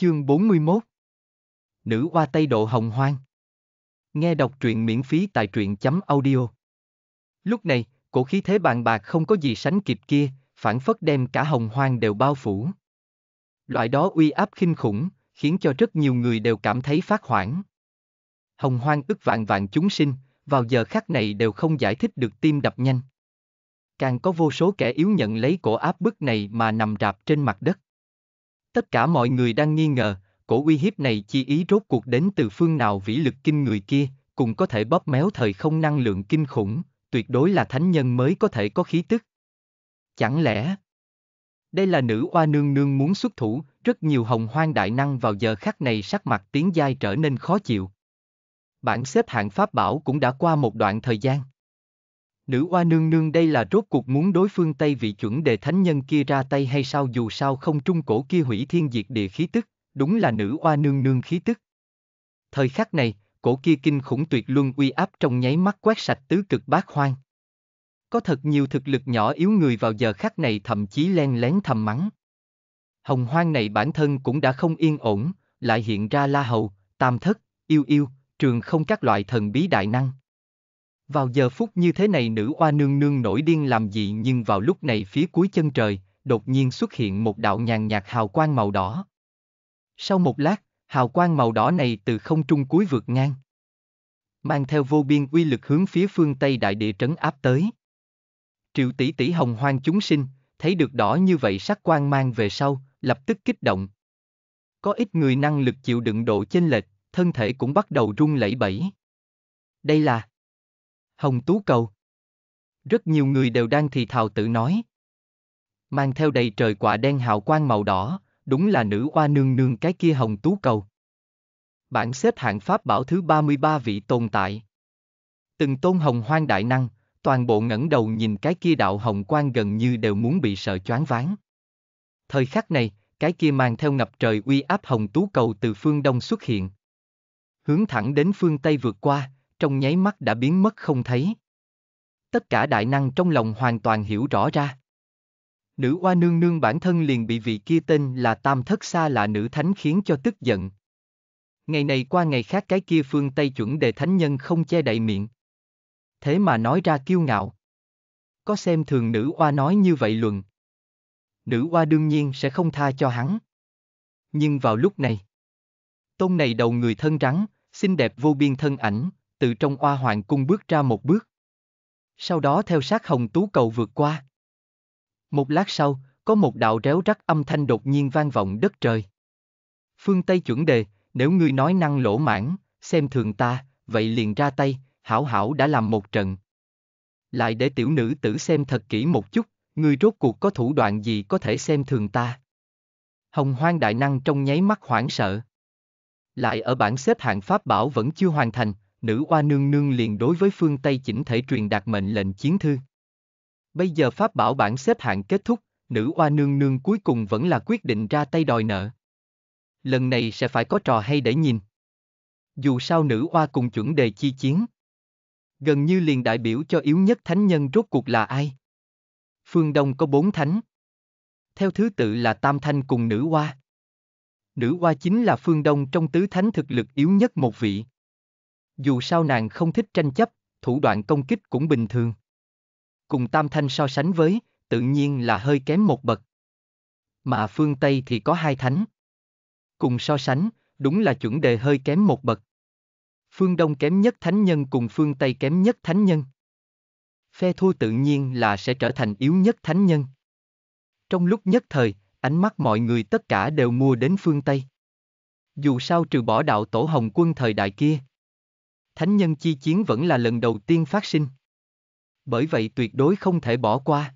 Chương 41 Nữ hoa Tây Độ Hồng Hoang Nghe đọc truyện miễn phí tại truyện chấm audio Lúc này, cổ khí thế bàn bạc không có gì sánh kịp kia, phản phất đem cả hồng hoang đều bao phủ. Loại đó uy áp khinh khủng, khiến cho rất nhiều người đều cảm thấy phát hoảng. Hồng hoang ức vạn vạn chúng sinh, vào giờ khắc này đều không giải thích được tim đập nhanh. Càng có vô số kẻ yếu nhận lấy cổ áp bức này mà nằm rạp trên mặt đất. Tất cả mọi người đang nghi ngờ, cổ uy hiếp này chi ý rốt cuộc đến từ phương nào vĩ lực kinh người kia, cùng có thể bóp méo thời không năng lượng kinh khủng, tuyệt đối là thánh nhân mới có thể có khí tức. Chẳng lẽ đây là nữ oa nương nương muốn xuất thủ, rất nhiều hồng hoang đại năng vào giờ khắc này sắc mặt tiếng dai trở nên khó chịu. Bản xếp hạng pháp bảo cũng đã qua một đoạn thời gian. Nữ oa nương nương đây là rốt cuộc muốn đối phương Tây vị chuẩn đề thánh nhân kia ra tay hay sao dù sao không trung cổ kia hủy thiên diệt địa khí tức, đúng là nữ oa nương nương khí tức. Thời khắc này, cổ kia kinh khủng tuyệt luân uy áp trong nháy mắt quét sạch tứ cực bát hoang. Có thật nhiều thực lực nhỏ yếu người vào giờ khắc này thậm chí len lén thầm mắng. Hồng hoang này bản thân cũng đã không yên ổn, lại hiện ra la hầu, tam thất, yêu yêu, trường không các loại thần bí đại năng. Vào giờ phút như thế này nữ oa nương nương nổi điên làm gì nhưng vào lúc này phía cuối chân trời, đột nhiên xuất hiện một đạo nhàn nhạt hào quang màu đỏ. Sau một lát, hào quang màu đỏ này từ không trung cuối vượt ngang. Mang theo vô biên uy lực hướng phía phương Tây đại địa trấn áp tới. Triệu tỷ tỷ hồng hoang chúng sinh, thấy được đỏ như vậy sắc quang mang về sau, lập tức kích động. Có ít người năng lực chịu đựng độ chênh lệch, thân thể cũng bắt đầu rung lẩy bẩy. Đây là Hồng Tú Cầu. Rất nhiều người đều đang thì thào tự nói. Mang theo đầy trời quả đen hào quang màu đỏ, đúng là nữ oa nương nương cái kia Hồng Tú Cầu. Bản xếp hạng Pháp bảo thứ 33 vị tồn tại. Từng tôn hồng hoang đại năng, toàn bộ ngẩng đầu nhìn cái kia đạo hồng quang gần như đều muốn bị sợ choáng váng. Thời khắc này, cái kia mang theo ngập trời uy áp hồng tú cầu từ phương đông xuất hiện. Hướng thẳng đến phương Tây vượt qua, trong nháy mắt đã biến mất không thấy. Tất cả đại năng trong lòng hoàn toàn hiểu rõ ra. Nữ oa nương nương bản thân liền bị vị kia tên là Tam Thất Sa là nữ thánh khiến cho tức giận. Ngày này qua ngày khác cái kia phương Tây chuẩn đề thánh nhân không che đậy miệng. Thế mà nói ra kiêu ngạo. Có xem thường nữ oa nói như vậy luận. Nữ oa đương nhiên sẽ không tha cho hắn. Nhưng vào lúc này, tôn này đầu người thân rắn, xinh đẹp vô biên thân ảnh, từ trong oa hoàng cung bước ra một bước. Sau đó theo sát hồng tú cầu vượt qua. Một lát sau, có một đạo réo rắc âm thanh đột nhiên vang vọng đất trời. Phương Tây chuẩn đề, nếu ngươi nói năng lỗ mãn, xem thường ta, vậy liền ra tay, hảo hảo đã làm một trận. Lại để tiểu nữ tử xem thật kỹ một chút, ngươi rốt cuộc có thủ đoạn gì có thể xem thường ta. Hồng hoang đại năng trong nháy mắt hoảng sợ. Lại ở bảng xếp hạng pháp bảo vẫn chưa hoàn thành, nữ oa nương nương liền đối với phương Tây chỉnh thể truyền đạt mệnh lệnh chiến thư. Bây giờ Pháp bảo bản xếp hạng kết thúc, nữ oa nương nương cuối cùng vẫn là quyết định ra tay đòi nợ. Lần này sẽ phải có trò hay để nhìn. Dù sao nữ oa cùng chuẩn đề chi chiến. Gần như liền đại biểu cho yếu nhất thánh nhân rốt cuộc là ai. Phương Đông có bốn thánh. Theo thứ tự là Tam Thanh cùng nữ oa. Nữ oa chính là phương Đông trong tứ thánh thực lực yếu nhất một vị. Dù sao nàng không thích tranh chấp, thủ đoạn công kích cũng bình thường. Cùng Tam Thanh so sánh với, tự nhiên là hơi kém một bậc. Mà phương Tây thì có hai thánh. Cùng so sánh, đúng là chuẩn đề hơi kém một bậc. Phương Đông kém nhất thánh nhân cùng phương Tây kém nhất thánh nhân. Phe thua tự nhiên là sẽ trở thành yếu nhất thánh nhân. Trong lúc nhất thời, ánh mắt mọi người tất cả đều mua đến phương Tây. Dù sao trừ bỏ đạo tổ Hồng quân thời đại kia, thánh nhân chi chiến vẫn là lần đầu tiên phát sinh. Bởi vậy tuyệt đối không thể bỏ qua.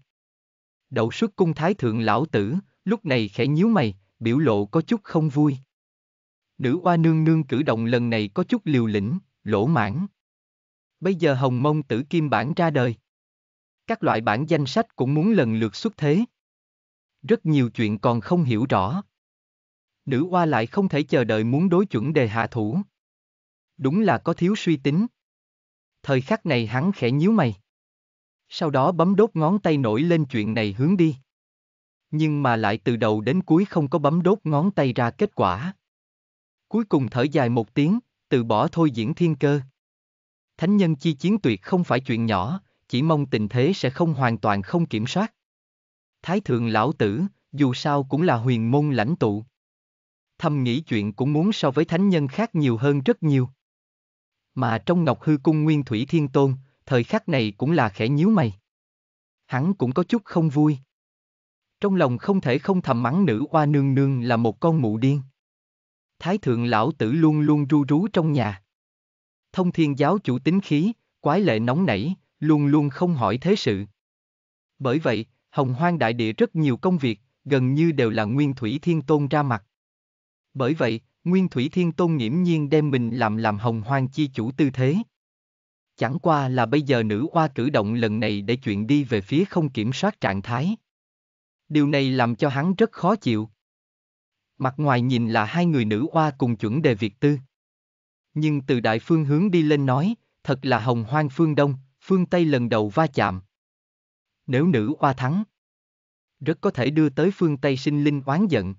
Đậu xuất cung thái thượng lão tử, lúc này khẽ nhíu mày, biểu lộ có chút không vui. Nữ oa nương nương cử động lần này có chút liều lĩnh, lỗ mãn. Bây giờ hồng mông tử kim bản ra đời. Các loại bản danh sách cũng muốn lần lượt xuất thế. Rất nhiều chuyện còn không hiểu rõ. Nữ oa lại không thể chờ đợi muốn đối chuẩn đề hạ thủ, đúng là có thiếu suy tính. Thời khắc này hắn khẽ nhíu mày. Sau đó bấm đốt ngón tay nổi lên chuyện này hướng đi. Nhưng mà lại từ đầu đến cuối không có bấm đốt ngón tay ra kết quả. Cuối cùng thở dài một tiếng, từ bỏ thôi diễn thiên cơ. Thánh nhân chi chiến tuyệt không phải chuyện nhỏ, chỉ mong tình thế sẽ không hoàn toàn không kiểm soát. Thái thượng lão tử, dù sao cũng là huyền môn lãnh tụ. Thầm nghĩ chuyện cũng muốn so với thánh nhân khác nhiều hơn rất nhiều mà trong Ngọc Hư Cung Nguyên Thủy Thiên Tôn, thời khắc này cũng là khẽ nhíu mày. Hắn cũng có chút không vui. Trong lòng không thể không thầm mắng nữ Hoa nương nương là một con mụ điên. Thái thượng lão tử luôn luôn ru rú trong nhà. Thông thiên giáo chủ tính khí, quái lệ nóng nảy, luôn luôn không hỏi thế sự. Bởi vậy, hồng hoang đại địa rất nhiều công việc, gần như đều là nguyên thủy thiên tôn ra mặt. Bởi vậy, Nguyên Thủy Thiên Tôn nghiễm nhiên đem mình làm làm hồng hoang chi chủ tư thế. Chẳng qua là bây giờ nữ hoa cử động lần này để chuyện đi về phía không kiểm soát trạng thái. Điều này làm cho hắn rất khó chịu. Mặt ngoài nhìn là hai người nữ hoa cùng chuẩn đề Việt Tư. Nhưng từ đại phương hướng đi lên nói, thật là hồng hoang phương Đông, phương Tây lần đầu va chạm. Nếu nữ hoa thắng, rất có thể đưa tới phương Tây sinh linh oán giận.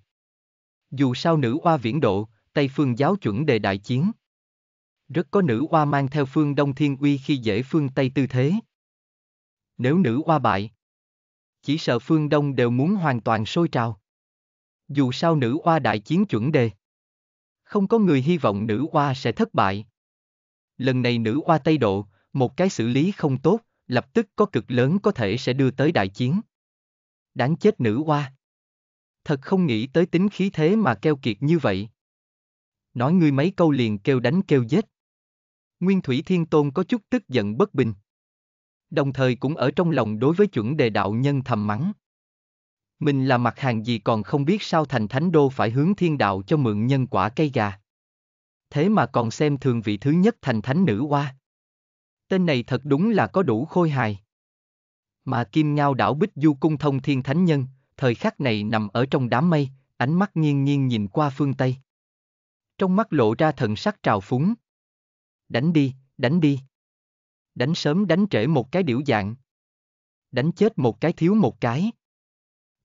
Dù sao nữ oa viễn độ, Tây phương giáo chuẩn đề đại chiến. Rất có nữ oa mang theo phương Đông Thiên Uy khi dễ phương Tây tư thế. Nếu nữ oa bại, chỉ sợ phương Đông đều muốn hoàn toàn sôi trào. Dù sao nữ oa đại chiến chuẩn đề. Không có người hy vọng nữ oa sẽ thất bại. Lần này nữ oa Tây Độ, một cái xử lý không tốt, lập tức có cực lớn có thể sẽ đưa tới đại chiến. Đáng chết nữ oa thật không nghĩ tới tính khí thế mà keo kiệt như vậy. Nói ngươi mấy câu liền kêu đánh kêu giết. Nguyên Thủy Thiên Tôn có chút tức giận bất bình. Đồng thời cũng ở trong lòng đối với chuẩn đề đạo nhân thầm mắng. Mình là mặt hàng gì còn không biết sao thành thánh đô phải hướng thiên đạo cho mượn nhân quả cây gà. Thế mà còn xem thường vị thứ nhất thành thánh nữ hoa. Tên này thật đúng là có đủ khôi hài. Mà Kim Ngao đảo Bích Du Cung Thông Thiên Thánh Nhân, thời khắc này nằm ở trong đám mây, ánh mắt nghiêng nghiêng nhìn qua phương Tây. Trong mắt lộ ra thần sắc trào phúng. Đánh đi, đánh đi. Đánh sớm đánh trễ một cái điểu dạng. Đánh chết một cái thiếu một cái.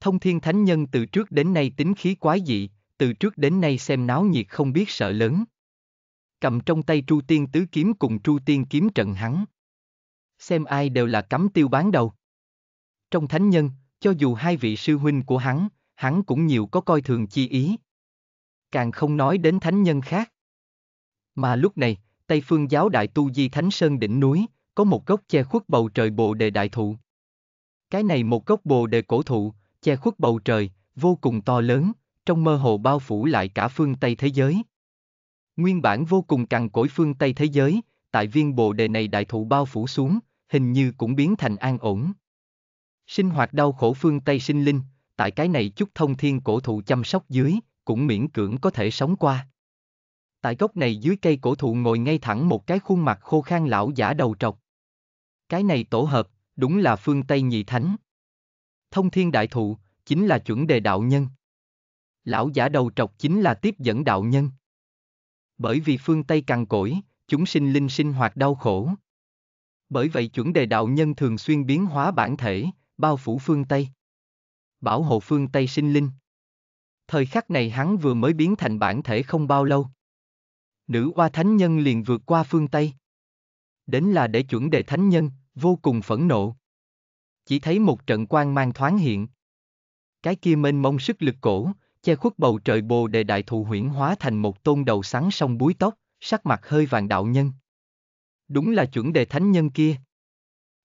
Thông thiên thánh nhân từ trước đến nay tính khí quái dị, từ trước đến nay xem náo nhiệt không biết sợ lớn. Cầm trong tay Tru Tiên Tứ Kiếm cùng Tru Tiên Kiếm trận hắn. Xem ai đều là cắm tiêu bán đầu. Trong thánh nhân, cho dù hai vị sư huynh của hắn, hắn cũng nhiều có coi thường chi ý. Càng không nói đến thánh nhân khác. Mà lúc này, Tây Phương Giáo Đại Tu Di Thánh Sơn đỉnh núi, có một gốc che khuất bầu trời bồ đề đại thụ. Cái này một gốc bồ đề cổ thụ, che khuất bầu trời, vô cùng to lớn, trong mơ hồ bao phủ lại cả phương Tây thế giới. Nguyên bản vô cùng cằn cỗi phương Tây thế giới, tại viên bồ đề này đại thụ bao phủ xuống, hình như cũng biến thành an ổn. Sinh hoạt đau khổ phương Tây sinh linh, tại cái này chút thông thiên cổ thụ chăm sóc dưới, cũng miễn cưỡng có thể sống qua. Tại gốc này dưới cây cổ thụ ngồi ngay thẳng một cái khuôn mặt khô khan lão giả đầu trọc. Cái này tổ hợp, đúng là phương Tây nhị thánh. Thông thiên đại thụ, chính là chuẩn đề đạo nhân. Lão giả đầu trọc chính là tiếp dẫn đạo nhân. Bởi vì phương Tây càng cỗi, chúng sinh linh sinh hoạt đau khổ. Bởi vậy chuẩn đề đạo nhân thường xuyên biến hóa bản thể, bao phủ phương Tây. Bảo hộ phương Tây sinh linh. Thời khắc này hắn vừa mới biến thành bản thể không bao lâu. Nữ oa thánh nhân liền vượt qua phương Tây. Đến là để chuẩn đề thánh nhân, vô cùng phẫn nộ. Chỉ thấy một trận quang mang thoáng hiện. Cái kia mênh mông sức lực cổ, che khuất bầu trời bồ đề đại thụ huyển hóa thành một tôn đầu sáng sông búi tóc, sắc mặt hơi vàng đạo nhân. Đúng là chuẩn đề thánh nhân kia.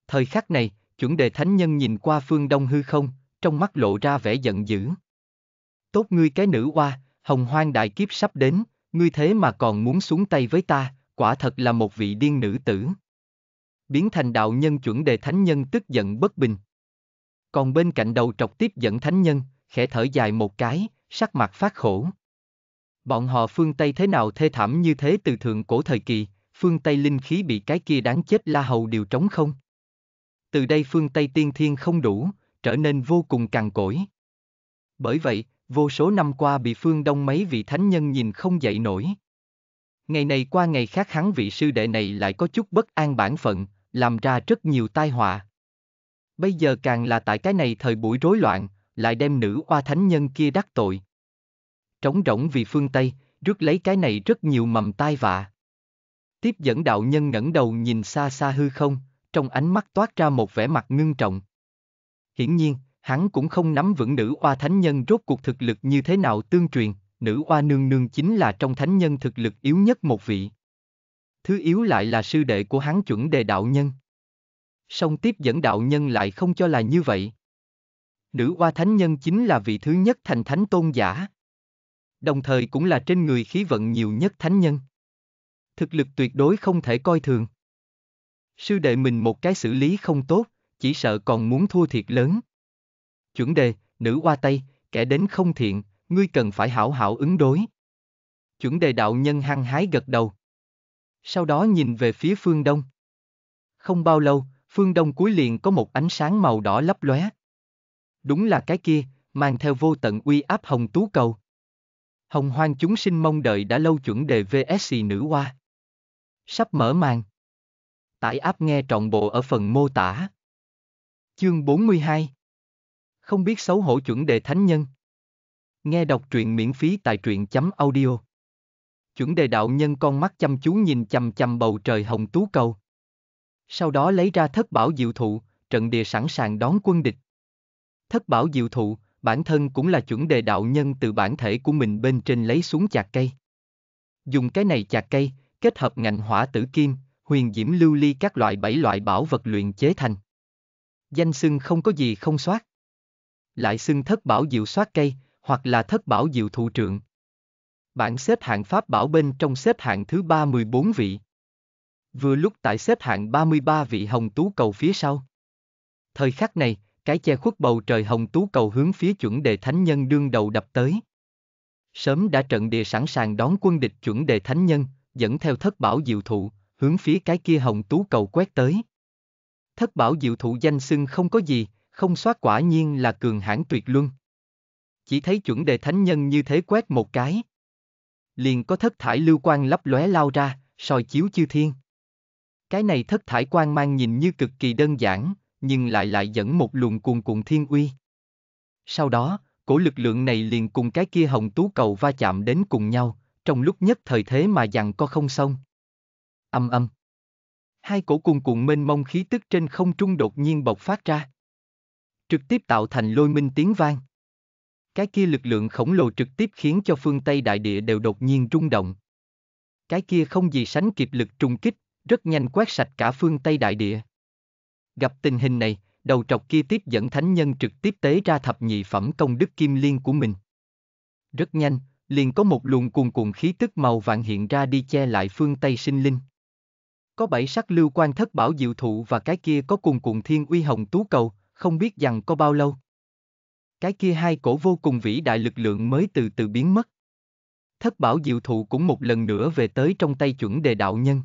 Thời khắc này, Chuẩn đề thánh nhân nhìn qua phương đông hư không, trong mắt lộ ra vẻ giận dữ. Tốt ngươi cái nữ oa, hồng hoang đại kiếp sắp đến, ngươi thế mà còn muốn xuống tay với ta, quả thật là một vị điên nữ tử. Biến thành đạo nhân chuẩn đề thánh nhân tức giận bất bình. Còn bên cạnh đầu trọc tiếp dẫn thánh nhân, khẽ thở dài một cái, sắc mặt phát khổ. Bọn họ phương Tây thế nào thê thảm như thế từ thượng cổ thời kỳ, phương Tây linh khí bị cái kia đáng chết la hầu điều trống không? từ đây phương Tây tiên thiên không đủ, trở nên vô cùng cằn cỗi. Bởi vậy, vô số năm qua bị phương Đông mấy vị thánh nhân nhìn không dậy nổi. Ngày này qua ngày khác hắn vị sư đệ này lại có chút bất an bản phận, làm ra rất nhiều tai họa. Bây giờ càng là tại cái này thời buổi rối loạn, lại đem nữ oa thánh nhân kia đắc tội. Trống rỗng vì phương Tây, rước lấy cái này rất nhiều mầm tai vạ. Tiếp dẫn đạo nhân ngẩng đầu nhìn xa xa hư không, trong ánh mắt toát ra một vẻ mặt ngưng trọng. Hiển nhiên, hắn cũng không nắm vững nữ oa thánh nhân rốt cuộc thực lực như thế nào tương truyền, nữ oa nương nương chính là trong thánh nhân thực lực yếu nhất một vị. Thứ yếu lại là sư đệ của hắn chuẩn đề đạo nhân. Song tiếp dẫn đạo nhân lại không cho là như vậy. Nữ oa thánh nhân chính là vị thứ nhất thành thánh tôn giả. Đồng thời cũng là trên người khí vận nhiều nhất thánh nhân. Thực lực tuyệt đối không thể coi thường. Sư đệ mình một cái xử lý không tốt, chỉ sợ còn muốn thua thiệt lớn. Chuẩn đề, nữ hoa tây, kẻ đến không thiện, ngươi cần phải hảo hảo ứng đối. Chuẩn đề đạo nhân hăng hái gật đầu. Sau đó nhìn về phía phương đông. Không bao lâu, phương đông cuối liền có một ánh sáng màu đỏ lấp lóe. Đúng là cái kia, mang theo vô tận uy áp hồng tú cầu. Hồng hoang chúng sinh mong đợi đã lâu chuẩn đề VSC nữ hoa. Sắp mở màn. Tải app nghe trọn bộ ở phần mô tả. Chương 42 Không biết xấu hổ chuẩn đề thánh nhân Nghe đọc truyện miễn phí tại truyện chấm audio Chuẩn đề đạo nhân con mắt chăm chú nhìn chằm chằm bầu trời hồng tú cầu Sau đó lấy ra thất bảo diệu thụ, trận địa sẵn sàng đón quân địch Thất bảo diệu thụ, bản thân cũng là chuẩn đề đạo nhân từ bản thể của mình bên trên lấy xuống chạc cây Dùng cái này chạc cây, kết hợp ngành hỏa tử kim, huyền diễm lưu ly các loại bảy loại bảo vật luyện chế thành. Danh xưng không có gì không soát. Lại xưng thất bảo diệu soát cây, hoặc là thất bảo diệu thụ trượng. Bảng xếp hạng pháp bảo bên trong xếp hạng thứ 34 vị. Vừa lúc tại xếp hạng 33 vị hồng tú cầu phía sau. Thời khắc này, cái che khuất bầu trời hồng tú cầu hướng phía chuẩn đề thánh nhân đương đầu đập tới. Sớm đã trận địa sẵn sàng đón quân địch chuẩn đề thánh nhân, dẫn theo thất bảo diệu thụ, hướng phía cái kia hồng tú cầu quét tới. Thất bảo diệu thụ danh xưng không có gì, không soát quả nhiên là cường hãn tuyệt luân. Chỉ thấy chuẩn đề thánh nhân như thế quét một cái. Liền có thất thải lưu quan lấp lóe lao ra, soi chiếu chư thiên. Cái này thất thải quan mang nhìn như cực kỳ đơn giản, nhưng lại lại dẫn một luồng cuồn cuộn thiên uy. Sau đó, cổ lực lượng này liền cùng cái kia hồng tú cầu va chạm đến cùng nhau, trong lúc nhất thời thế mà dằn co không xong. Âm âm. Hai cổ cuồn cuộn mênh mông khí tức trên không trung đột nhiên bộc phát ra. Trực tiếp tạo thành lôi minh tiếng vang. Cái kia lực lượng khổng lồ trực tiếp khiến cho phương Tây đại địa đều đột nhiên rung động. Cái kia không gì sánh kịp lực trùng kích, rất nhanh quét sạch cả phương Tây đại địa. Gặp tình hình này, đầu trọc kia tiếp dẫn thánh nhân trực tiếp tế ra thập nhị phẩm công đức kim liên của mình. Rất nhanh, liền có một luồng cuồn cuộn khí tức màu vàng hiện ra đi che lại phương Tây sinh linh có bảy sắc lưu quan thất bảo diệu thụ và cái kia có cùng cùng thiên uy hồng tú cầu, không biết rằng có bao lâu. Cái kia hai cổ vô cùng vĩ đại lực lượng mới từ từ biến mất. Thất bảo diệu thụ cũng một lần nữa về tới trong tay chuẩn đề đạo nhân.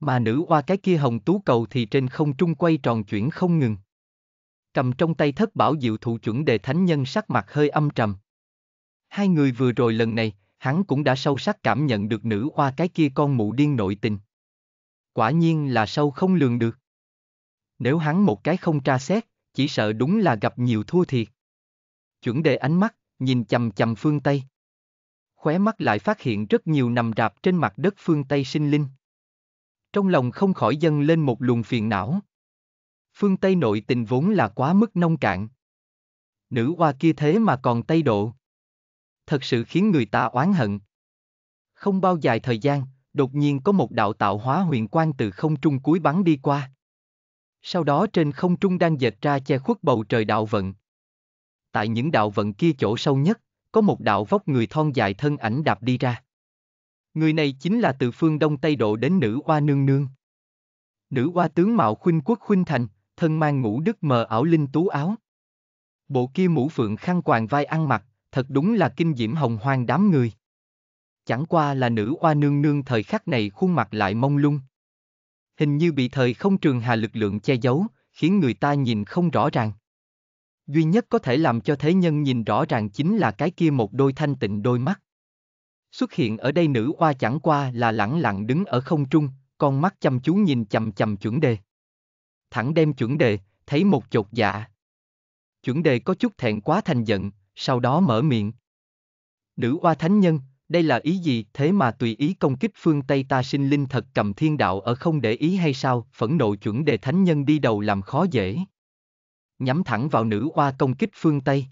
Mà nữ hoa cái kia hồng tú cầu thì trên không trung quay tròn chuyển không ngừng. Cầm trong tay thất bảo diệu thụ chuẩn đề thánh nhân sắc mặt hơi âm trầm. Hai người vừa rồi lần này, hắn cũng đã sâu sắc cảm nhận được nữ hoa cái kia con mụ điên nội tình quả nhiên là sâu không lường được. Nếu hắn một cái không tra xét, chỉ sợ đúng là gặp nhiều thua thiệt. Chuẩn đề ánh mắt, nhìn chầm chầm phương Tây. Khóe mắt lại phát hiện rất nhiều nằm rạp trên mặt đất phương Tây sinh linh. Trong lòng không khỏi dâng lên một luồng phiền não. Phương Tây nội tình vốn là quá mức nông cạn. Nữ hoa kia thế mà còn Tây độ. Thật sự khiến người ta oán hận. Không bao dài thời gian, đột nhiên có một đạo tạo hóa huyền quang từ không trung cuối bắn đi qua. Sau đó trên không trung đang dệt ra che khuất bầu trời đạo vận. Tại những đạo vận kia chỗ sâu nhất, có một đạo vóc người thon dài thân ảnh đạp đi ra. Người này chính là từ phương Đông Tây Độ đến nữ oa nương nương. Nữ oa tướng mạo khuynh quốc khuynh thành, thân mang ngũ đức mờ ảo linh tú áo. Bộ kia mũ phượng khăn quàng vai ăn mặc, thật đúng là kinh diễm hồng hoang đám người. Chẳng qua là nữ oa nương nương thời khắc này khuôn mặt lại mông lung. Hình như bị thời không trường hà lực lượng che giấu, khiến người ta nhìn không rõ ràng. Duy nhất có thể làm cho thế nhân nhìn rõ ràng chính là cái kia một đôi thanh tịnh đôi mắt. Xuất hiện ở đây nữ oa chẳng qua là lẳng lặng đứng ở không trung, con mắt chăm chú nhìn chầm chầm chuẩn đề. Thẳng đem chuẩn đề, thấy một chột dạ. Chuẩn đề có chút thẹn quá thành giận, sau đó mở miệng. Nữ oa thánh nhân, đây là ý gì, thế mà tùy ý công kích phương Tây ta sinh linh thật cầm thiên đạo ở không để ý hay sao, phẫn nộ chuẩn đề thánh nhân đi đầu làm khó dễ. Nhắm thẳng vào nữ hoa công kích phương Tây.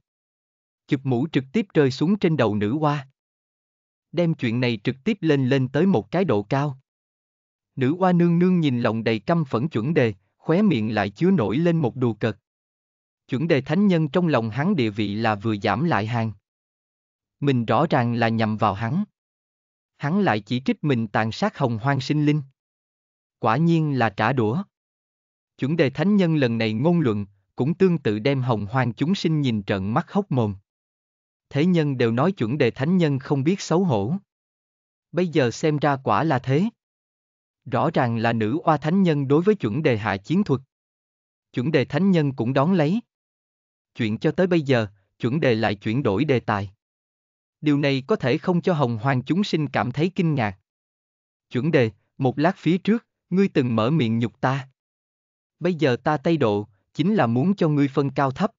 Chụp mũ trực tiếp rơi xuống trên đầu nữ hoa. Đem chuyện này trực tiếp lên lên tới một cái độ cao. Nữ hoa nương nương nhìn lòng đầy căm phẫn chuẩn đề, khóe miệng lại chứa nổi lên một đùa cợt. Chuẩn đề thánh nhân trong lòng hắn địa vị là vừa giảm lại hàng mình rõ ràng là nhầm vào hắn. Hắn lại chỉ trích mình tàn sát hồng hoang sinh linh. Quả nhiên là trả đũa. Chuẩn đề thánh nhân lần này ngôn luận, cũng tương tự đem hồng hoang chúng sinh nhìn trận mắt hốc mồm. Thế nhân đều nói chuẩn đề thánh nhân không biết xấu hổ. Bây giờ xem ra quả là thế. Rõ ràng là nữ oa thánh nhân đối với chuẩn đề hạ chiến thuật. Chuẩn đề thánh nhân cũng đón lấy. Chuyện cho tới bây giờ, chuẩn đề lại chuyển đổi đề tài điều này có thể không cho hồng hoàng chúng sinh cảm thấy kinh ngạc. Chuẩn đề, một lát phía trước, ngươi từng mở miệng nhục ta. Bây giờ ta tây độ, chính là muốn cho ngươi phân cao thấp.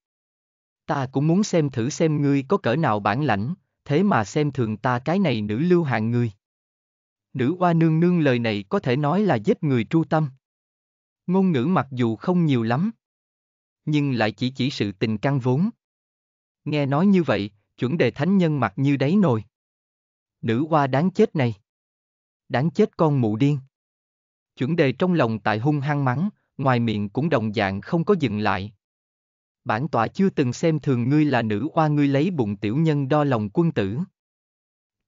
Ta cũng muốn xem thử xem ngươi có cỡ nào bản lãnh, thế mà xem thường ta cái này nữ lưu hạng ngươi. Nữ oa nương nương lời này có thể nói là giết người tru tâm. Ngôn ngữ mặc dù không nhiều lắm, nhưng lại chỉ chỉ sự tình căn vốn. Nghe nói như vậy, chuẩn đề thánh nhân mặt như đáy nồi. Nữ hoa đáng chết này. Đáng chết con mụ điên. Chuẩn đề trong lòng tại hung hăng mắng, ngoài miệng cũng đồng dạng không có dừng lại. Bản tọa chưa từng xem thường ngươi là nữ hoa ngươi lấy bụng tiểu nhân đo lòng quân tử.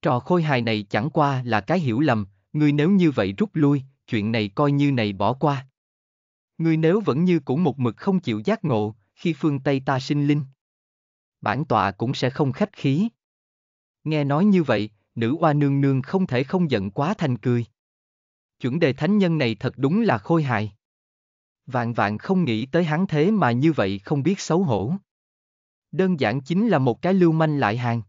Trò khôi hài này chẳng qua là cái hiểu lầm, ngươi nếu như vậy rút lui, chuyện này coi như này bỏ qua. Ngươi nếu vẫn như cũ một mực không chịu giác ngộ, khi phương Tây ta sinh linh bản tọa cũng sẽ không khách khí. Nghe nói như vậy, nữ oa nương nương không thể không giận quá thành cười. Chuẩn đề thánh nhân này thật đúng là khôi hài. Vạn vạn không nghĩ tới hắn thế mà như vậy không biết xấu hổ. Đơn giản chính là một cái lưu manh lại hàng.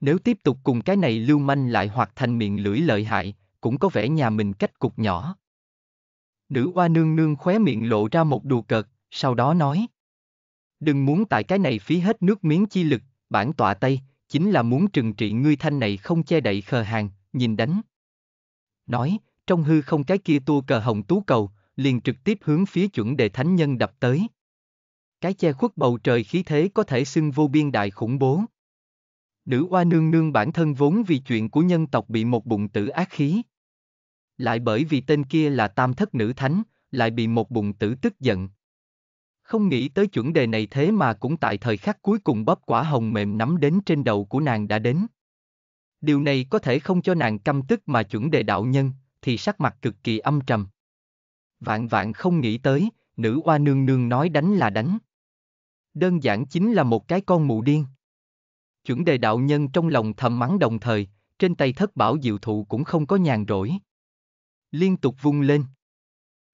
Nếu tiếp tục cùng cái này lưu manh lại hoặc thành miệng lưỡi lợi hại, cũng có vẻ nhà mình cách cục nhỏ. Nữ oa nương nương khóe miệng lộ ra một đùa cợt, sau đó nói. Đừng muốn tại cái này phí hết nước miếng chi lực, bản tọa Tây, chính là muốn trừng trị ngươi thanh này không che đậy khờ hàng, nhìn đánh. Nói, trong hư không cái kia tua cờ hồng tú cầu, liền trực tiếp hướng phía chuẩn đề thánh nhân đập tới. Cái che khuất bầu trời khí thế có thể xưng vô biên đại khủng bố. Nữ oa nương nương bản thân vốn vì chuyện của nhân tộc bị một bụng tử ác khí. Lại bởi vì tên kia là tam thất nữ thánh, lại bị một bụng tử tức giận. Không nghĩ tới chuẩn đề này thế mà cũng tại thời khắc cuối cùng bóp quả hồng mềm nắm đến trên đầu của nàng đã đến. Điều này có thể không cho nàng căm tức mà chuẩn đề đạo nhân, thì sắc mặt cực kỳ âm trầm. Vạn vạn không nghĩ tới, nữ oa nương nương nói đánh là đánh. Đơn giản chính là một cái con mụ điên. Chuẩn đề đạo nhân trong lòng thầm mắng đồng thời, trên tay thất bảo diệu thụ cũng không có nhàn rỗi. Liên tục vung lên.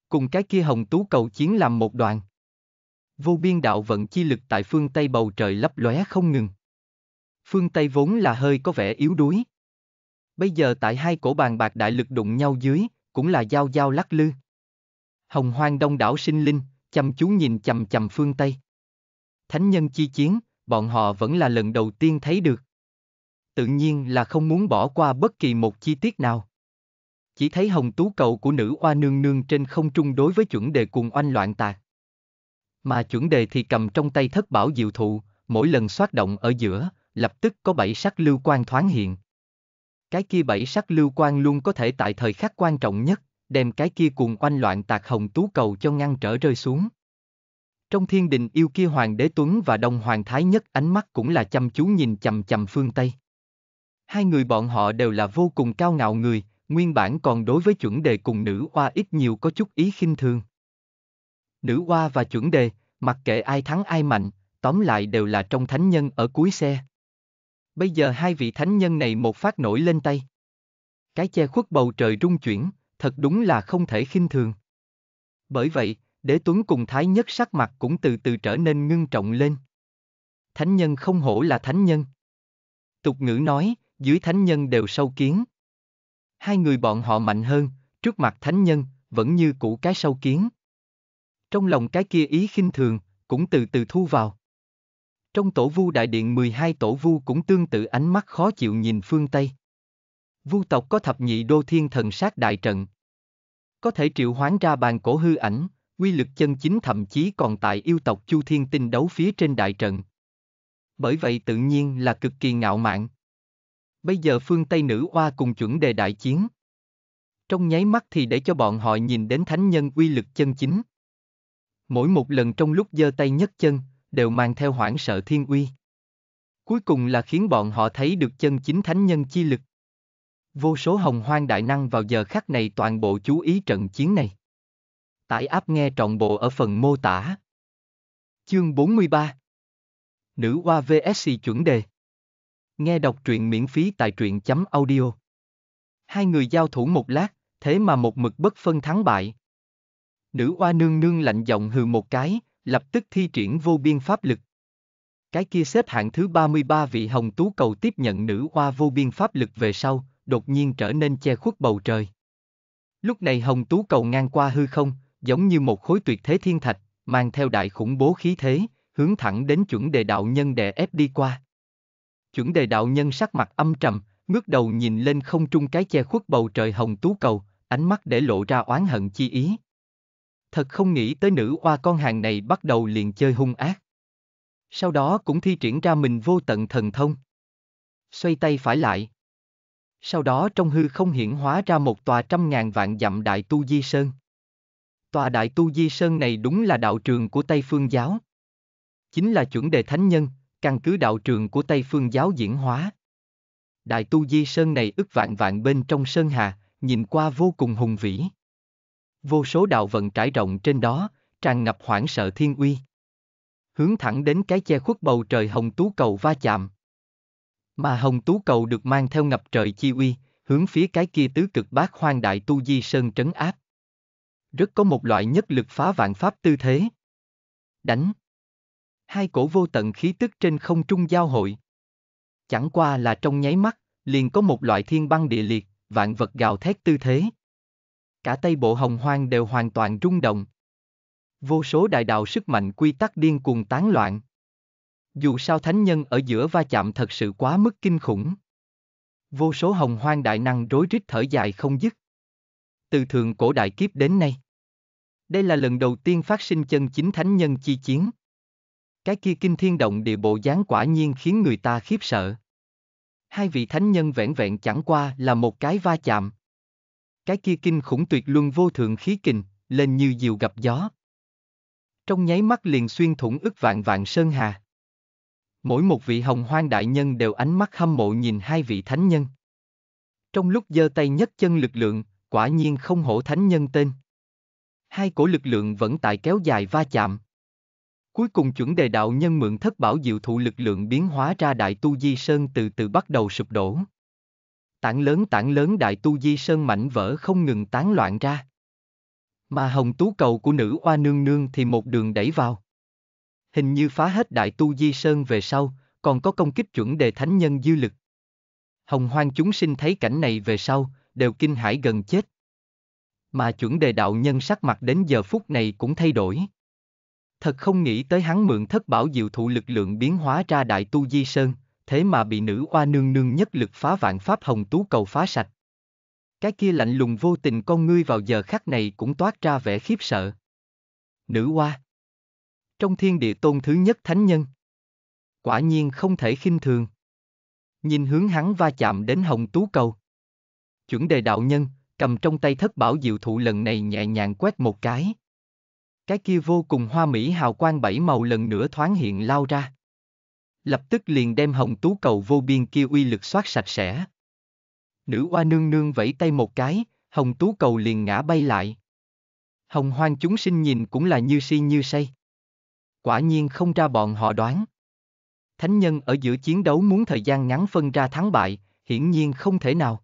Cùng cái kia hồng tú cầu chiến làm một đoạn. Vô biên đạo vận chi lực tại phương Tây bầu trời lấp lóe không ngừng. Phương Tây vốn là hơi có vẻ yếu đuối. Bây giờ tại hai cổ bàn bạc đại lực đụng nhau dưới, cũng là giao giao lắc lư. Hồng hoang đông đảo sinh linh, chăm chú nhìn chầm chầm phương Tây. Thánh nhân chi chiến, bọn họ vẫn là lần đầu tiên thấy được. Tự nhiên là không muốn bỏ qua bất kỳ một chi tiết nào. Chỉ thấy hồng tú cầu của nữ oa nương nương trên không trung đối với chuẩn đề cùng oanh loạn tạc. Mà chuẩn đề thì cầm trong tay thất bảo diệu thụ, mỗi lần xoát động ở giữa, lập tức có bảy sắc lưu quan thoáng hiện. Cái kia bảy sắc lưu quan luôn có thể tại thời khắc quan trọng nhất, đem cái kia cuồng oanh loạn tạc hồng tú cầu cho ngăn trở rơi xuống. Trong thiên đình yêu kia Hoàng đế Tuấn và Đông Hoàng Thái nhất ánh mắt cũng là chăm chú nhìn chầm chầm phương Tây. Hai người bọn họ đều là vô cùng cao ngạo người, nguyên bản còn đối với chuẩn đề cùng nữ hoa ít nhiều có chút ý khinh thường. Nữ hoa và chuẩn đề, mặc kệ ai thắng ai mạnh, tóm lại đều là trong thánh nhân ở cuối xe. Bây giờ hai vị thánh nhân này một phát nổi lên tay. Cái che khuất bầu trời rung chuyển, thật đúng là không thể khinh thường. Bởi vậy, đế tuấn cùng thái nhất sắc mặt cũng từ từ trở nên ngưng trọng lên. Thánh nhân không hổ là thánh nhân. Tục ngữ nói, dưới thánh nhân đều sâu kiến. Hai người bọn họ mạnh hơn, trước mặt thánh nhân, vẫn như cũ cái sâu kiến. Trong lòng cái kia ý khinh thường, cũng từ từ thu vào. Trong tổ vu đại điện 12 tổ vu cũng tương tự ánh mắt khó chịu nhìn phương Tây. Vu tộc có thập nhị đô thiên thần sát đại trận. Có thể triệu hoán ra bàn cổ hư ảnh, quy lực chân chính thậm chí còn tại yêu tộc Chu Thiên tinh đấu phía trên đại trận. Bởi vậy tự nhiên là cực kỳ ngạo mạn. Bây giờ phương Tây nữ oa cùng chuẩn đề đại chiến. Trong nháy mắt thì để cho bọn họ nhìn đến thánh nhân uy lực chân chính. Mỗi một lần trong lúc giơ tay nhấc chân, đều mang theo hoảng sợ thiên uy. Cuối cùng là khiến bọn họ thấy được chân chính thánh nhân chi lực. Vô số hồng hoang đại năng vào giờ khắc này toàn bộ chú ý trận chiến này. Tải áp nghe trọn bộ ở phần mô tả. Chương 43 Nữ hoa VSC chuẩn đề Nghe đọc truyện miễn phí tại truyện chấm audio. Hai người giao thủ một lát, thế mà một mực bất phân thắng bại, Nữ oa nương nương lạnh giọng hừ một cái, lập tức thi triển vô biên pháp lực. Cái kia xếp hạng thứ 33 vị hồng tú cầu tiếp nhận nữ oa vô biên pháp lực về sau, đột nhiên trở nên che khuất bầu trời. Lúc này hồng tú cầu ngang qua hư không, giống như một khối tuyệt thế thiên thạch, mang theo đại khủng bố khí thế, hướng thẳng đến chuẩn đề đạo nhân đè ép đi qua. Chuẩn đề đạo nhân sắc mặt âm trầm, ngước đầu nhìn lên không trung cái che khuất bầu trời hồng tú cầu, ánh mắt để lộ ra oán hận chi ý thật không nghĩ tới nữ oa con hàng này bắt đầu liền chơi hung ác. Sau đó cũng thi triển ra mình vô tận thần thông. Xoay tay phải lại. Sau đó trong hư không hiển hóa ra một tòa trăm ngàn vạn dặm đại tu di sơn. Tòa đại tu di sơn này đúng là đạo trường của Tây Phương Giáo. Chính là chuẩn đề thánh nhân, căn cứ đạo trường của Tây Phương Giáo diễn hóa. Đại tu di sơn này ức vạn vạn bên trong sơn hà, nhìn qua vô cùng hùng vĩ. Vô số đạo vận trải rộng trên đó, tràn ngập hoảng sợ thiên uy. Hướng thẳng đến cái che khuất bầu trời hồng tú cầu va chạm. Mà hồng tú cầu được mang theo ngập trời chi uy, hướng phía cái kia tứ cực bát hoang đại tu di sơn trấn áp. Rất có một loại nhất lực phá vạn pháp tư thế. Đánh. Hai cổ vô tận khí tức trên không trung giao hội. Chẳng qua là trong nháy mắt, liền có một loại thiên băng địa liệt, vạn vật gào thét tư thế cả Tây Bộ Hồng Hoang đều hoàn toàn rung động. Vô số đại đạo sức mạnh quy tắc điên cuồng tán loạn. Dù sao thánh nhân ở giữa va chạm thật sự quá mức kinh khủng. Vô số hồng hoang đại năng rối rít thở dài không dứt. Từ thường cổ đại kiếp đến nay. Đây là lần đầu tiên phát sinh chân chính thánh nhân chi chiến. Cái kia kinh thiên động địa bộ dáng quả nhiên khiến người ta khiếp sợ. Hai vị thánh nhân vẹn vẹn chẳng qua là một cái va chạm. Cái kia kinh khủng tuyệt luân vô thượng khí kình, lên như diều gặp gió. Trong nháy mắt liền xuyên thủng ức vạn vạn sơn hà. Mỗi một vị hồng hoang đại nhân đều ánh mắt hâm mộ nhìn hai vị thánh nhân. Trong lúc giơ tay nhất chân lực lượng, quả nhiên không hổ thánh nhân tên. Hai cổ lực lượng vẫn tại kéo dài va chạm. Cuối cùng chuẩn đề đạo nhân mượn thất bảo diệu thụ lực lượng biến hóa ra đại tu di sơn từ từ bắt đầu sụp đổ tảng lớn tảng lớn đại tu di sơn mảnh vỡ không ngừng tán loạn ra. Mà hồng tú cầu của nữ oa nương nương thì một đường đẩy vào. Hình như phá hết đại tu di sơn về sau, còn có công kích chuẩn đề thánh nhân dư lực. Hồng hoang chúng sinh thấy cảnh này về sau, đều kinh hãi gần chết. Mà chuẩn đề đạo nhân sắc mặt đến giờ phút này cũng thay đổi. Thật không nghĩ tới hắn mượn thất bảo diệu thụ lực lượng biến hóa ra đại tu di sơn, thế mà bị nữ oa nương nương nhất lực phá vạn pháp hồng tú cầu phá sạch. Cái kia lạnh lùng vô tình con ngươi vào giờ khắc này cũng toát ra vẻ khiếp sợ. Nữ oa Trong thiên địa tôn thứ nhất thánh nhân. Quả nhiên không thể khinh thường. Nhìn hướng hắn va chạm đến hồng tú cầu. Chuẩn đề đạo nhân, cầm trong tay thất bảo diệu thụ lần này nhẹ nhàng quét một cái. Cái kia vô cùng hoa mỹ hào quang bảy màu lần nữa thoáng hiện lao ra lập tức liền đem hồng tú cầu vô biên kia uy lực soát sạch sẽ. Nữ oa nương nương vẫy tay một cái, hồng tú cầu liền ngã bay lại. Hồng hoang chúng sinh nhìn cũng là như si như say. Quả nhiên không ra bọn họ đoán. Thánh nhân ở giữa chiến đấu muốn thời gian ngắn phân ra thắng bại, hiển nhiên không thể nào.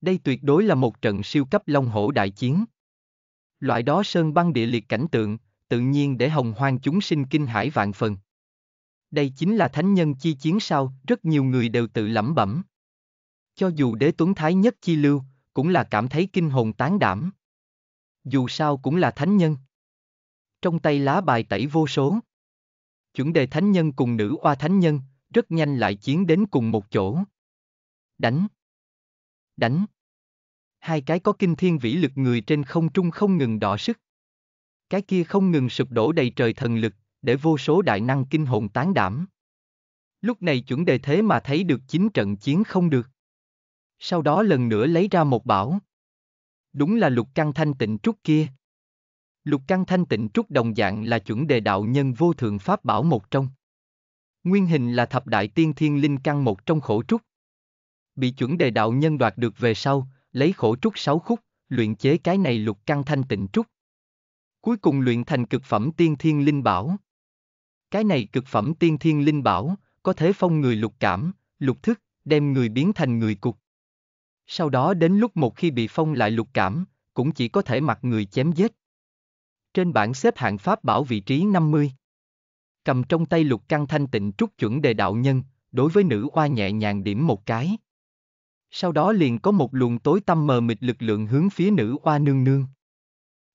Đây tuyệt đối là một trận siêu cấp long hổ đại chiến. Loại đó sơn băng địa liệt cảnh tượng, tự nhiên để hồng hoang chúng sinh kinh hãi vạn phần. Đây chính là thánh nhân chi chiến sao, rất nhiều người đều tự lẩm bẩm. Cho dù đế tuấn thái nhất chi lưu, cũng là cảm thấy kinh hồn tán đảm. Dù sao cũng là thánh nhân. Trong tay lá bài tẩy vô số. Chuẩn đề thánh nhân cùng nữ oa thánh nhân, rất nhanh lại chiến đến cùng một chỗ. Đánh. Đánh. Hai cái có kinh thiên vĩ lực người trên không trung không ngừng đỏ sức. Cái kia không ngừng sụp đổ đầy trời thần lực, để vô số đại năng kinh hồn tán đảm. Lúc này chuẩn đề thế mà thấy được chính trận chiến không được. Sau đó lần nữa lấy ra một bảo. Đúng là lục căng thanh tịnh trúc kia. Lục căng thanh tịnh trúc đồng dạng là chuẩn đề đạo nhân vô thượng pháp bảo một trong. Nguyên hình là thập đại tiên thiên linh căn một trong khổ trúc. Bị chuẩn đề đạo nhân đoạt được về sau, lấy khổ trúc sáu khúc, luyện chế cái này lục căng thanh tịnh trúc. Cuối cùng luyện thành cực phẩm tiên thiên linh bảo. Cái này cực phẩm tiên thiên linh bảo, có thể phong người lục cảm, lục thức, đem người biến thành người cục. Sau đó đến lúc một khi bị phong lại lục cảm, cũng chỉ có thể mặc người chém giết. Trên bảng xếp hạng pháp bảo vị trí 50. Cầm trong tay lục căng thanh tịnh trúc chuẩn đề đạo nhân, đối với nữ oa nhẹ nhàng điểm một cái. Sau đó liền có một luồng tối tâm mờ mịt lực lượng hướng phía nữ oa nương nương.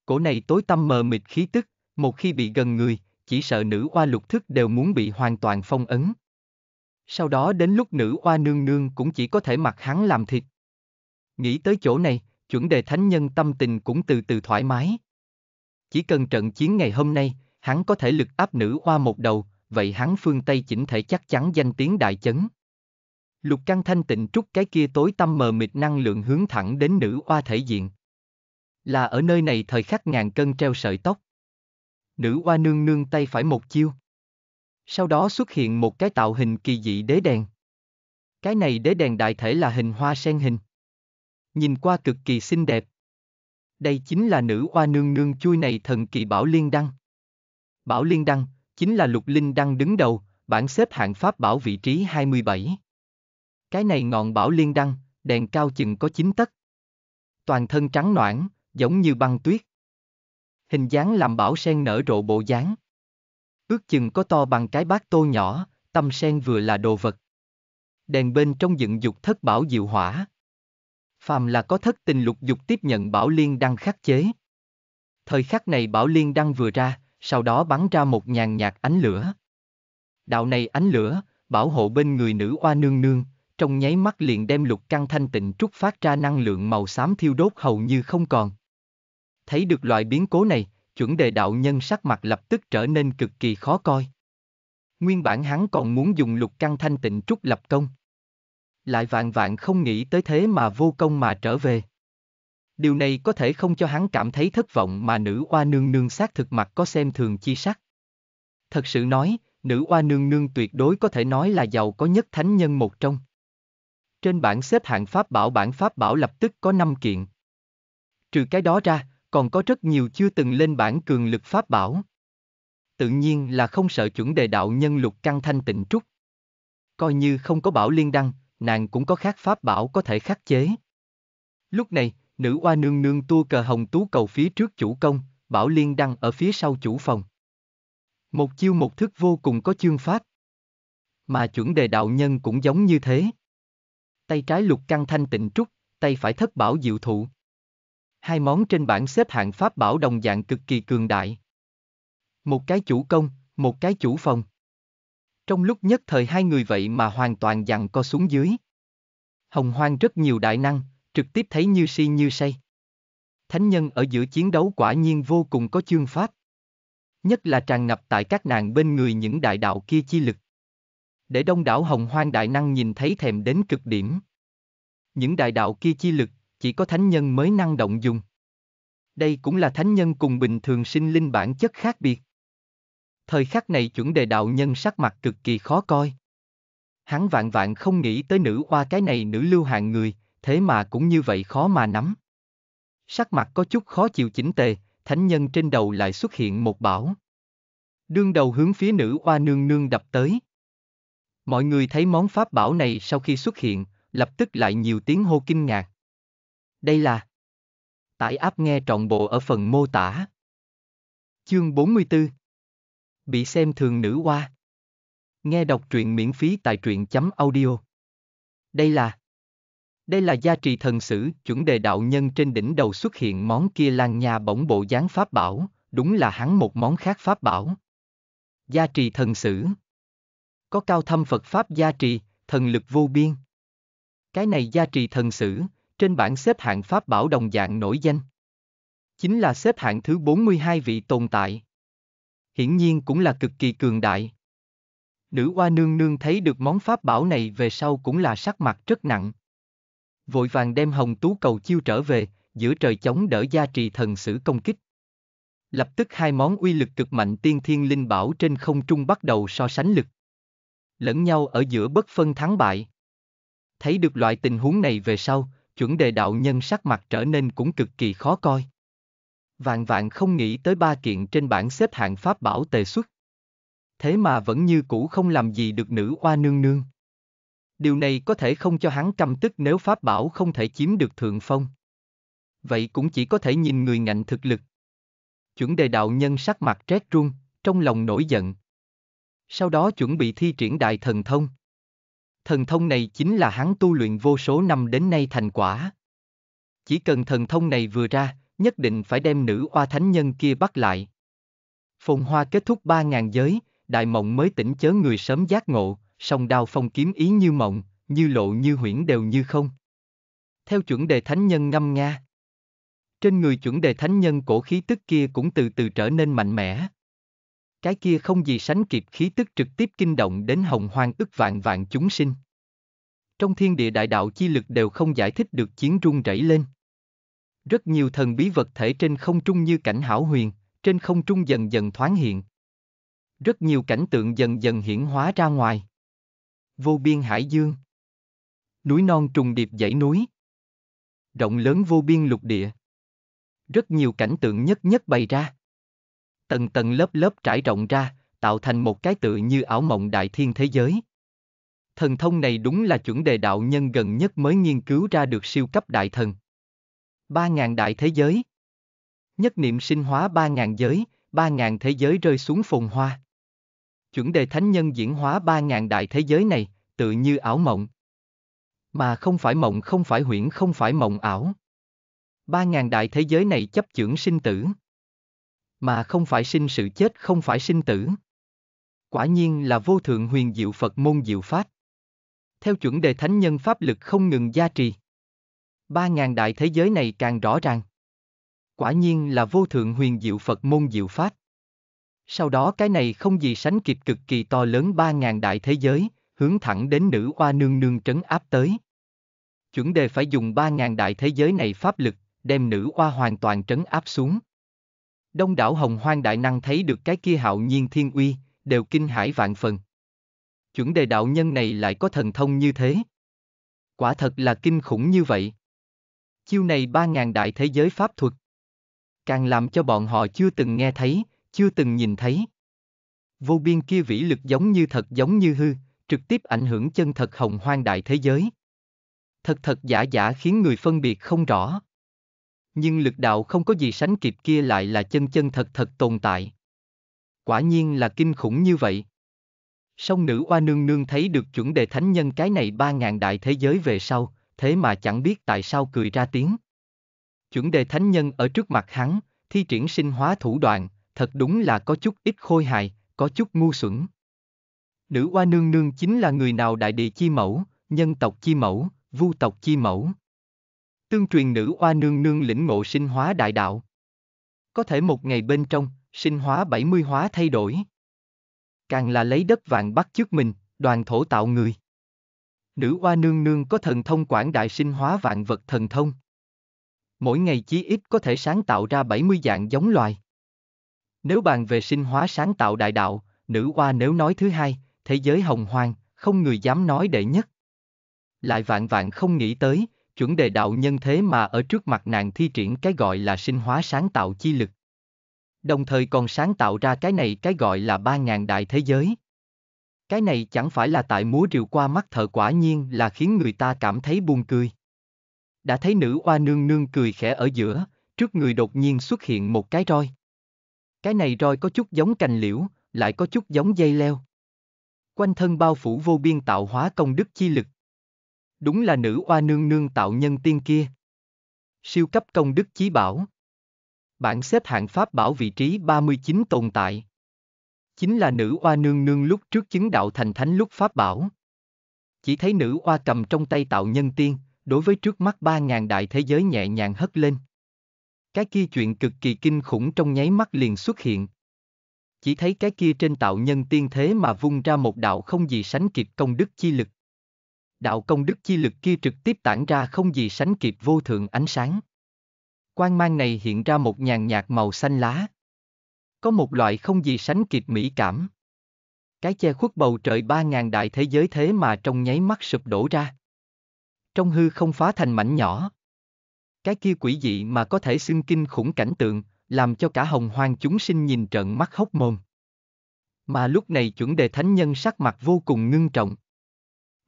Cổ này tối tâm mờ mịt khí tức, một khi bị gần người, chỉ sợ nữ oa lục thức đều muốn bị hoàn toàn phong ấn. Sau đó đến lúc nữ oa nương nương cũng chỉ có thể mặc hắn làm thịt. Nghĩ tới chỗ này, chuẩn đề thánh nhân tâm tình cũng từ từ thoải mái. Chỉ cần trận chiến ngày hôm nay, hắn có thể lực áp nữ oa một đầu, vậy hắn phương Tây chỉnh thể chắc chắn danh tiếng đại chấn. Lục căng thanh tịnh trút cái kia tối tâm mờ mịt năng lượng hướng thẳng đến nữ oa thể diện. Là ở nơi này thời khắc ngàn cân treo sợi tóc nữ oa nương nương tay phải một chiêu. Sau đó xuất hiện một cái tạo hình kỳ dị đế đèn. Cái này đế đèn đại thể là hình hoa sen hình. Nhìn qua cực kỳ xinh đẹp. Đây chính là nữ oa nương nương chui này thần kỳ bảo liên đăng. Bảo liên đăng, chính là lục linh đăng đứng đầu, bảng xếp hạng pháp bảo vị trí 27. Cái này ngọn bảo liên đăng, đèn cao chừng có 9 tấc. Toàn thân trắng noãn, giống như băng tuyết hình dáng làm bảo sen nở rộ bộ dáng. Ước chừng có to bằng cái bát tô nhỏ, tâm sen vừa là đồ vật. Đèn bên trong dựng dục thất bảo diệu hỏa. Phàm là có thất tình lục dục tiếp nhận bảo liên đang khắc chế. Thời khắc này bảo liên đăng vừa ra, sau đó bắn ra một nhàn nhạt ánh lửa. Đạo này ánh lửa, bảo hộ bên người nữ oa nương nương, trong nháy mắt liền đem lục căng thanh tịnh trúc phát ra năng lượng màu xám thiêu đốt hầu như không còn. Thấy được loại biến cố này, chuẩn đề đạo nhân sắc mặt lập tức trở nên cực kỳ khó coi. Nguyên bản hắn còn muốn dùng lục căng thanh tịnh trúc lập công. Lại vạn vạn không nghĩ tới thế mà vô công mà trở về. Điều này có thể không cho hắn cảm thấy thất vọng mà nữ oa nương nương xác thực mặt có xem thường chi sắc. Thật sự nói, nữ oa nương nương tuyệt đối có thể nói là giàu có nhất thánh nhân một trong. Trên bảng xếp hạng pháp bảo bản pháp bảo lập tức có 5 kiện. Trừ cái đó ra, còn có rất nhiều chưa từng lên bản cường lực pháp bảo. Tự nhiên là không sợ chuẩn đề đạo nhân lục căng thanh tịnh trúc. Coi như không có bảo liên đăng, nàng cũng có khác pháp bảo có thể khắc chế. Lúc này, nữ oa nương nương tua cờ hồng tú cầu phía trước chủ công, bảo liên đăng ở phía sau chủ phòng. Một chiêu một thức vô cùng có chương pháp. Mà chuẩn đề đạo nhân cũng giống như thế. Tay trái lục căng thanh tịnh trúc, tay phải thất bảo diệu thụ hai món trên bảng xếp hạng pháp bảo đồng dạng cực kỳ cường đại. Một cái chủ công, một cái chủ phòng. Trong lúc nhất thời hai người vậy mà hoàn toàn dặn co xuống dưới. Hồng hoang rất nhiều đại năng, trực tiếp thấy như si như say. Thánh nhân ở giữa chiến đấu quả nhiên vô cùng có chương pháp. Nhất là tràn ngập tại các nàng bên người những đại đạo kia chi lực. Để đông đảo hồng hoang đại năng nhìn thấy thèm đến cực điểm. Những đại đạo kia chi lực chỉ có thánh nhân mới năng động dùng. Đây cũng là thánh nhân cùng bình thường sinh linh bản chất khác biệt. Thời khắc này chuẩn đề đạo nhân sắc mặt cực kỳ khó coi. Hắn vạn vạn không nghĩ tới nữ hoa cái này nữ lưu hạng người, thế mà cũng như vậy khó mà nắm. Sắc mặt có chút khó chịu chỉnh tề, thánh nhân trên đầu lại xuất hiện một bảo. Đương đầu hướng phía nữ hoa nương nương đập tới. Mọi người thấy món pháp bảo này sau khi xuất hiện, lập tức lại nhiều tiếng hô kinh ngạc. Đây là Tải áp nghe trọn bộ ở phần mô tả. Chương 44 Bị xem thường nữ hoa Nghe đọc truyện miễn phí tại truyện chấm audio. Đây là Đây là gia trì thần sử, chuẩn đề đạo nhân trên đỉnh đầu xuất hiện món kia lan nhà bỗng bộ dáng pháp bảo, đúng là hắn một món khác pháp bảo. Gia trì thần sử Có cao thâm Phật Pháp gia trì, thần lực vô biên. Cái này gia trì thần sử, trên bảng xếp hạng Pháp Bảo đồng dạng nổi danh. Chính là xếp hạng thứ 42 vị tồn tại. Hiển nhiên cũng là cực kỳ cường đại. Nữ oa nương nương thấy được món Pháp Bảo này về sau cũng là sắc mặt rất nặng. Vội vàng đem hồng tú cầu chiêu trở về, giữa trời chống đỡ gia trì thần sử công kích. Lập tức hai món uy lực cực mạnh tiên thiên linh bảo trên không trung bắt đầu so sánh lực. Lẫn nhau ở giữa bất phân thắng bại. Thấy được loại tình huống này về sau, chuẩn đề đạo nhân sắc mặt trở nên cũng cực kỳ khó coi. Vạn vạn không nghĩ tới ba kiện trên bảng xếp hạng pháp bảo tề xuất. Thế mà vẫn như cũ không làm gì được nữ oa nương nương. Điều này có thể không cho hắn căm tức nếu pháp bảo không thể chiếm được thượng phong. Vậy cũng chỉ có thể nhìn người ngạnh thực lực. Chuẩn đề đạo nhân sắc mặt trét run, trong lòng nổi giận. Sau đó chuẩn bị thi triển đại thần thông thần thông này chính là hắn tu luyện vô số năm đến nay thành quả. Chỉ cần thần thông này vừa ra, nhất định phải đem nữ oa thánh nhân kia bắt lại. Phùng hoa kết thúc ba ngàn giới, đại mộng mới tỉnh chớ người sớm giác ngộ, song đao phong kiếm ý như mộng, như lộ như huyễn đều như không. Theo chuẩn đề thánh nhân ngâm nga. Trên người chuẩn đề thánh nhân cổ khí tức kia cũng từ từ trở nên mạnh mẽ. Cái kia không gì sánh kịp khí tức trực tiếp kinh động đến hồng hoang ức vạn vạn chúng sinh. Trong thiên địa đại đạo chi lực đều không giải thích được chiến rung rẩy lên. Rất nhiều thần bí vật thể trên không trung như cảnh hảo huyền, trên không trung dần dần thoáng hiện. Rất nhiều cảnh tượng dần dần hiển hóa ra ngoài. Vô biên hải dương. Núi non trùng điệp dãy núi. Rộng lớn vô biên lục địa. Rất nhiều cảnh tượng nhất nhất bày ra tầng tầng lớp lớp trải rộng ra, tạo thành một cái tự như ảo mộng đại thiên thế giới. Thần thông này đúng là chuẩn đề đạo nhân gần nhất mới nghiên cứu ra được siêu cấp đại thần. Ba ngàn đại thế giới Nhất niệm sinh hóa ba ngàn giới, ba ngàn thế giới rơi xuống phồn hoa. Chuẩn đề thánh nhân diễn hóa ba ngàn đại thế giới này, tự như ảo mộng. Mà không phải mộng không phải huyễn không phải mộng ảo. Ba ngàn đại thế giới này chấp chưởng sinh tử mà không phải sinh sự chết không phải sinh tử. Quả nhiên là vô thượng huyền diệu Phật môn diệu Pháp. Theo chuẩn đề thánh nhân Pháp lực không ngừng gia trì. Ba ngàn đại thế giới này càng rõ ràng. Quả nhiên là vô thượng huyền diệu Phật môn diệu Pháp. Sau đó cái này không gì sánh kịp cực kỳ to lớn ba ngàn đại thế giới, hướng thẳng đến nữ oa nương nương trấn áp tới. Chuẩn đề phải dùng ba ngàn đại thế giới này pháp lực, đem nữ oa hoàn toàn trấn áp xuống. Đông đảo hồng hoang đại năng thấy được cái kia hạo nhiên thiên uy, đều kinh hãi vạn phần. Chuẩn đề đạo nhân này lại có thần thông như thế. Quả thật là kinh khủng như vậy. Chiêu này ba ngàn đại thế giới pháp thuật. Càng làm cho bọn họ chưa từng nghe thấy, chưa từng nhìn thấy. Vô biên kia vĩ lực giống như thật giống như hư, trực tiếp ảnh hưởng chân thật hồng hoang đại thế giới. Thật thật giả giả khiến người phân biệt không rõ nhưng lực đạo không có gì sánh kịp kia lại là chân chân thật thật tồn tại. Quả nhiên là kinh khủng như vậy. Song nữ oa nương nương thấy được chuẩn đề thánh nhân cái này ba ngàn đại thế giới về sau, thế mà chẳng biết tại sao cười ra tiếng. Chuẩn đề thánh nhân ở trước mặt hắn, thi triển sinh hóa thủ đoạn, thật đúng là có chút ít khôi hài, có chút ngu xuẩn. Nữ oa nương nương chính là người nào đại địa chi mẫu, nhân tộc chi mẫu, vu tộc chi mẫu. Tương truyền nữ oa nương nương lĩnh ngộ sinh hóa đại đạo. Có thể một ngày bên trong, sinh hóa 70 hóa thay đổi. Càng là lấy đất vạn bắt trước mình, đoàn thổ tạo người. Nữ oa nương nương có thần thông quảng đại sinh hóa vạn vật thần thông. Mỗi ngày chí ít có thể sáng tạo ra 70 dạng giống loài. Nếu bàn về sinh hóa sáng tạo đại đạo, nữ oa nếu nói thứ hai, thế giới hồng hoang, không người dám nói đệ nhất. Lại vạn vạn không nghĩ tới, chuẩn đề đạo nhân thế mà ở trước mặt nàng thi triển cái gọi là sinh hóa sáng tạo chi lực. Đồng thời còn sáng tạo ra cái này cái gọi là ba ngàn đại thế giới. Cái này chẳng phải là tại múa rượu qua mắt thợ quả nhiên là khiến người ta cảm thấy buồn cười. Đã thấy nữ oa nương nương cười khẽ ở giữa, trước người đột nhiên xuất hiện một cái roi. Cái này roi có chút giống cành liễu, lại có chút giống dây leo. Quanh thân bao phủ vô biên tạo hóa công đức chi lực Đúng là nữ oa nương nương tạo nhân tiên kia. Siêu cấp công đức chí bảo. Bản xếp hạng pháp bảo vị trí 39 tồn tại. Chính là nữ oa nương nương lúc trước chứng đạo thành thánh lúc pháp bảo. Chỉ thấy nữ oa cầm trong tay tạo nhân tiên, đối với trước mắt ba ngàn đại thế giới nhẹ nhàng hất lên. Cái kia chuyện cực kỳ kinh khủng trong nháy mắt liền xuất hiện. Chỉ thấy cái kia trên tạo nhân tiên thế mà vung ra một đạo không gì sánh kịp công đức chi lực đạo công đức chi lực kia trực tiếp tản ra không gì sánh kịp vô thượng ánh sáng. Quang mang này hiện ra một nhàn nhạt màu xanh lá. Có một loại không gì sánh kịp mỹ cảm. Cái che khuất bầu trời ba ngàn đại thế giới thế mà trong nháy mắt sụp đổ ra. Trong hư không phá thành mảnh nhỏ. Cái kia quỷ dị mà có thể xưng kinh khủng cảnh tượng, làm cho cả hồng hoang chúng sinh nhìn trợn mắt hốc mồm. Mà lúc này chuẩn đề thánh nhân sắc mặt vô cùng ngưng trọng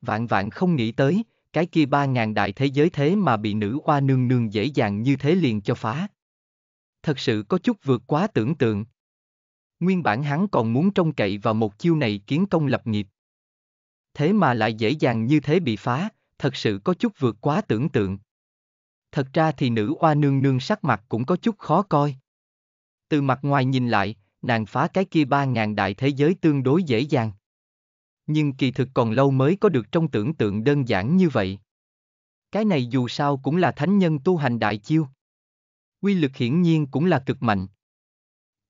vạn vạn không nghĩ tới, cái kia ba ngàn đại thế giới thế mà bị nữ oa nương nương dễ dàng như thế liền cho phá. Thật sự có chút vượt quá tưởng tượng. Nguyên bản hắn còn muốn trông cậy vào một chiêu này kiến công lập nghiệp. Thế mà lại dễ dàng như thế bị phá, thật sự có chút vượt quá tưởng tượng. Thật ra thì nữ oa nương nương sắc mặt cũng có chút khó coi. Từ mặt ngoài nhìn lại, nàng phá cái kia ba ngàn đại thế giới tương đối dễ dàng nhưng kỳ thực còn lâu mới có được trong tưởng tượng đơn giản như vậy. Cái này dù sao cũng là thánh nhân tu hành đại chiêu. Quy lực hiển nhiên cũng là cực mạnh.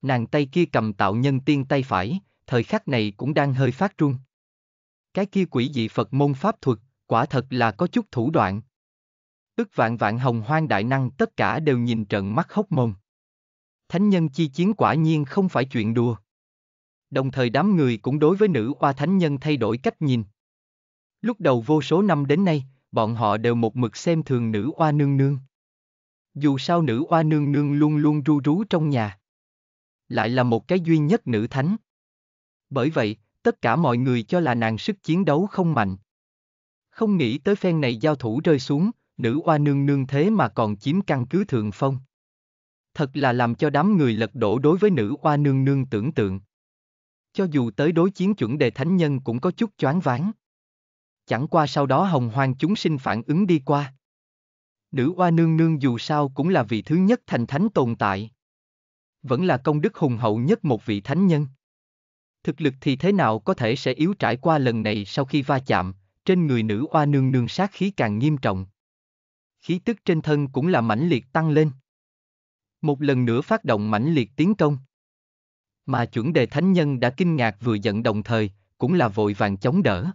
Nàng tay kia cầm tạo nhân tiên tay phải, thời khắc này cũng đang hơi phát run. Cái kia quỷ dị Phật môn pháp thuật, quả thật là có chút thủ đoạn. Ước vạn vạn hồng hoang đại năng tất cả đều nhìn trận mắt hốc mồm. Thánh nhân chi chiến quả nhiên không phải chuyện đùa đồng thời đám người cũng đối với nữ oa thánh nhân thay đổi cách nhìn. Lúc đầu vô số năm đến nay, bọn họ đều một mực xem thường nữ oa nương nương. Dù sao nữ oa nương nương luôn luôn ru rú trong nhà. Lại là một cái duy nhất nữ thánh. Bởi vậy, tất cả mọi người cho là nàng sức chiến đấu không mạnh. Không nghĩ tới phen này giao thủ rơi xuống, nữ oa nương nương thế mà còn chiếm căn cứ thượng phong. Thật là làm cho đám người lật đổ đối với nữ oa nương nương tưởng tượng cho dù tới đối chiến chuẩn đề thánh nhân cũng có chút choáng váng. Chẳng qua sau đó hồng hoang chúng sinh phản ứng đi qua. Nữ oa nương nương dù sao cũng là vị thứ nhất thành thánh tồn tại. Vẫn là công đức hùng hậu nhất một vị thánh nhân. Thực lực thì thế nào có thể sẽ yếu trải qua lần này sau khi va chạm, trên người nữ oa nương nương sát khí càng nghiêm trọng. Khí tức trên thân cũng là mãnh liệt tăng lên. Một lần nữa phát động mãnh liệt tiến công. Mà chuẩn đề thánh nhân đã kinh ngạc vừa giận đồng thời, cũng là vội vàng chống đỡ.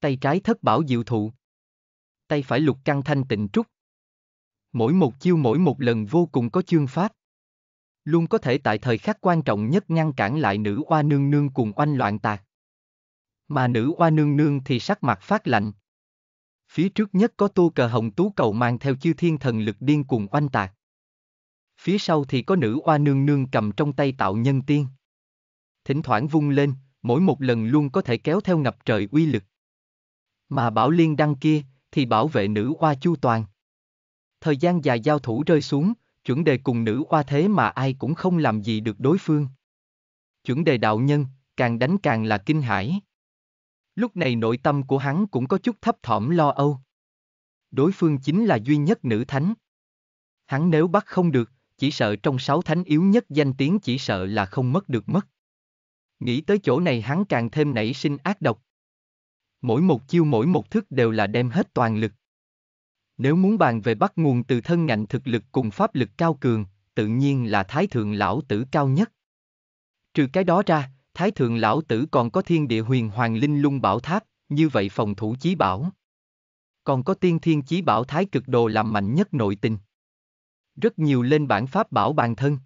Tay trái thất bảo diệu thụ. Tay phải lục căng thanh tịnh trúc. Mỗi một chiêu mỗi một lần vô cùng có chương pháp. Luôn có thể tại thời khắc quan trọng nhất ngăn cản lại nữ oa nương nương cùng oanh loạn tạc. Mà nữ oa nương nương thì sắc mặt phát lạnh. Phía trước nhất có tu cờ hồng tú cầu mang theo chư thiên thần lực điên cùng oanh tạc phía sau thì có nữ oa nương nương cầm trong tay tạo nhân tiên. Thỉnh thoảng vung lên, mỗi một lần luôn có thể kéo theo ngập trời uy lực. Mà bảo liên đăng kia, thì bảo vệ nữ oa chu toàn. Thời gian dài giao thủ rơi xuống, chuẩn đề cùng nữ oa thế mà ai cũng không làm gì được đối phương. Chuẩn đề đạo nhân, càng đánh càng là kinh hãi. Lúc này nội tâm của hắn cũng có chút thấp thỏm lo âu. Đối phương chính là duy nhất nữ thánh. Hắn nếu bắt không được, chỉ sợ trong sáu thánh yếu nhất danh tiếng chỉ sợ là không mất được mất. Nghĩ tới chỗ này hắn càng thêm nảy sinh ác độc. Mỗi một chiêu mỗi một thức đều là đem hết toàn lực. Nếu muốn bàn về bắt nguồn từ thân ngạnh thực lực cùng pháp lực cao cường, tự nhiên là thái thượng lão tử cao nhất. Trừ cái đó ra, thái thượng lão tử còn có thiên địa huyền hoàng linh lung bảo tháp, như vậy phòng thủ chí bảo. Còn có tiên thiên chí bảo thái cực đồ làm mạnh nhất nội tình rất nhiều lên bản pháp bảo bàn thân.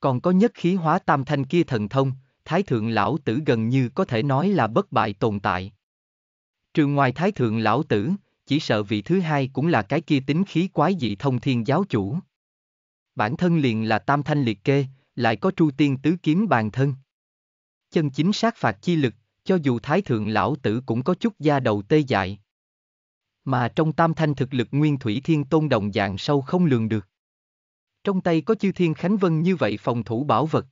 Còn có nhất khí hóa tam thanh kia thần thông, Thái Thượng Lão Tử gần như có thể nói là bất bại tồn tại. Trường ngoài Thái Thượng Lão Tử, chỉ sợ vị thứ hai cũng là cái kia tính khí quái dị thông thiên giáo chủ. Bản thân liền là tam thanh liệt kê, lại có tru tiên tứ kiếm bàn thân. Chân chính sát phạt chi lực, cho dù Thái Thượng Lão Tử cũng có chút da đầu tê dại. Mà trong tam thanh thực lực nguyên thủy thiên tôn đồng dạng sâu không lường được. Trong tay có chư thiên khánh vân như vậy phòng thủ bảo vật.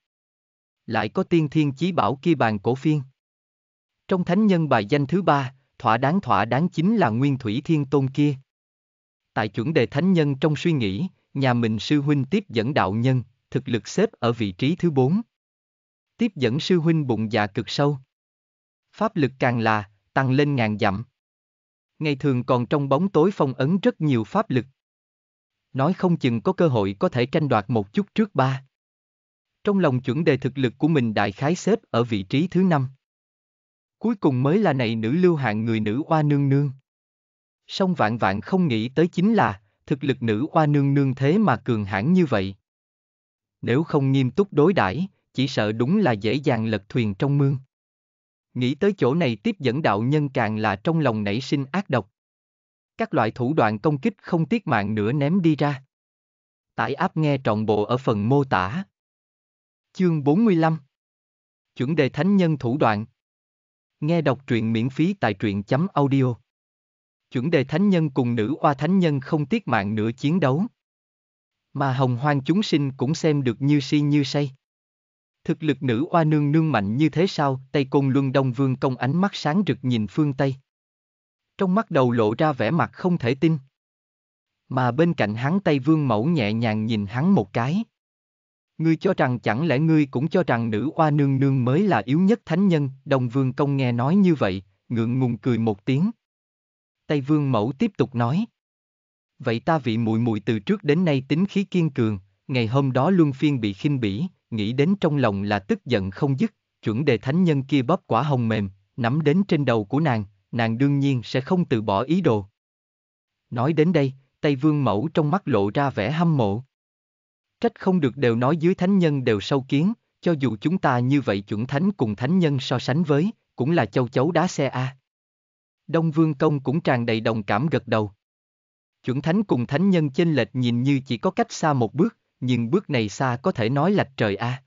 Lại có tiên thiên chí bảo kia bàn cổ phiên. Trong thánh nhân bài danh thứ ba, thỏa đáng thỏa đáng chính là nguyên thủy thiên tôn kia. Tại chuẩn đề thánh nhân trong suy nghĩ, nhà mình sư huynh tiếp dẫn đạo nhân, thực lực xếp ở vị trí thứ bốn. Tiếp dẫn sư huynh bụng dạ cực sâu. Pháp lực càng là, tăng lên ngàn dặm. Ngày thường còn trong bóng tối phong ấn rất nhiều pháp lực nói không chừng có cơ hội có thể tranh đoạt một chút trước ba. Trong lòng chuẩn đề thực lực của mình đại khái xếp ở vị trí thứ năm. Cuối cùng mới là này nữ lưu hạng người nữ oa nương nương. Song vạn vạn không nghĩ tới chính là, thực lực nữ oa nương nương thế mà cường hãn như vậy. Nếu không nghiêm túc đối đãi, chỉ sợ đúng là dễ dàng lật thuyền trong mương. Nghĩ tới chỗ này tiếp dẫn đạo nhân càng là trong lòng nảy sinh ác độc các loại thủ đoạn công kích không tiếc mạng nữa ném đi ra. Tải áp nghe trọn bộ ở phần mô tả. Chương 45 Chuẩn đề thánh nhân thủ đoạn Nghe đọc truyện miễn phí tại truyện.audio chấm Chuẩn đề thánh nhân cùng nữ oa thánh nhân không tiếc mạng nữa chiến đấu. Mà hồng hoang chúng sinh cũng xem được như si như say. Thực lực nữ oa nương nương mạnh như thế sao, Tây Côn Luân Đông Vương công ánh mắt sáng rực nhìn phương Tây trong mắt đầu lộ ra vẻ mặt không thể tin. Mà bên cạnh hắn Tây Vương Mẫu nhẹ nhàng nhìn hắn một cái. Ngươi cho rằng chẳng lẽ ngươi cũng cho rằng nữ oa nương nương mới là yếu nhất thánh nhân, đồng vương công nghe nói như vậy, ngượng ngùng cười một tiếng. Tây Vương Mẫu tiếp tục nói. Vậy ta vị muội muội từ trước đến nay tính khí kiên cường, ngày hôm đó luân phiên bị khinh bỉ, nghĩ đến trong lòng là tức giận không dứt, chuẩn đề thánh nhân kia bóp quả hồng mềm, nắm đến trên đầu của nàng, nàng đương nhiên sẽ không từ bỏ ý đồ. Nói đến đây, Tây Vương Mẫu trong mắt lộ ra vẻ hâm mộ. Trách không được đều nói dưới thánh nhân đều sâu kiến, cho dù chúng ta như vậy chuẩn thánh cùng thánh nhân so sánh với, cũng là châu chấu đá xe a. Đông Vương Công cũng tràn đầy đồng cảm gật đầu. Chuẩn thánh cùng thánh nhân chênh lệch nhìn như chỉ có cách xa một bước, nhưng bước này xa có thể nói lạch trời a.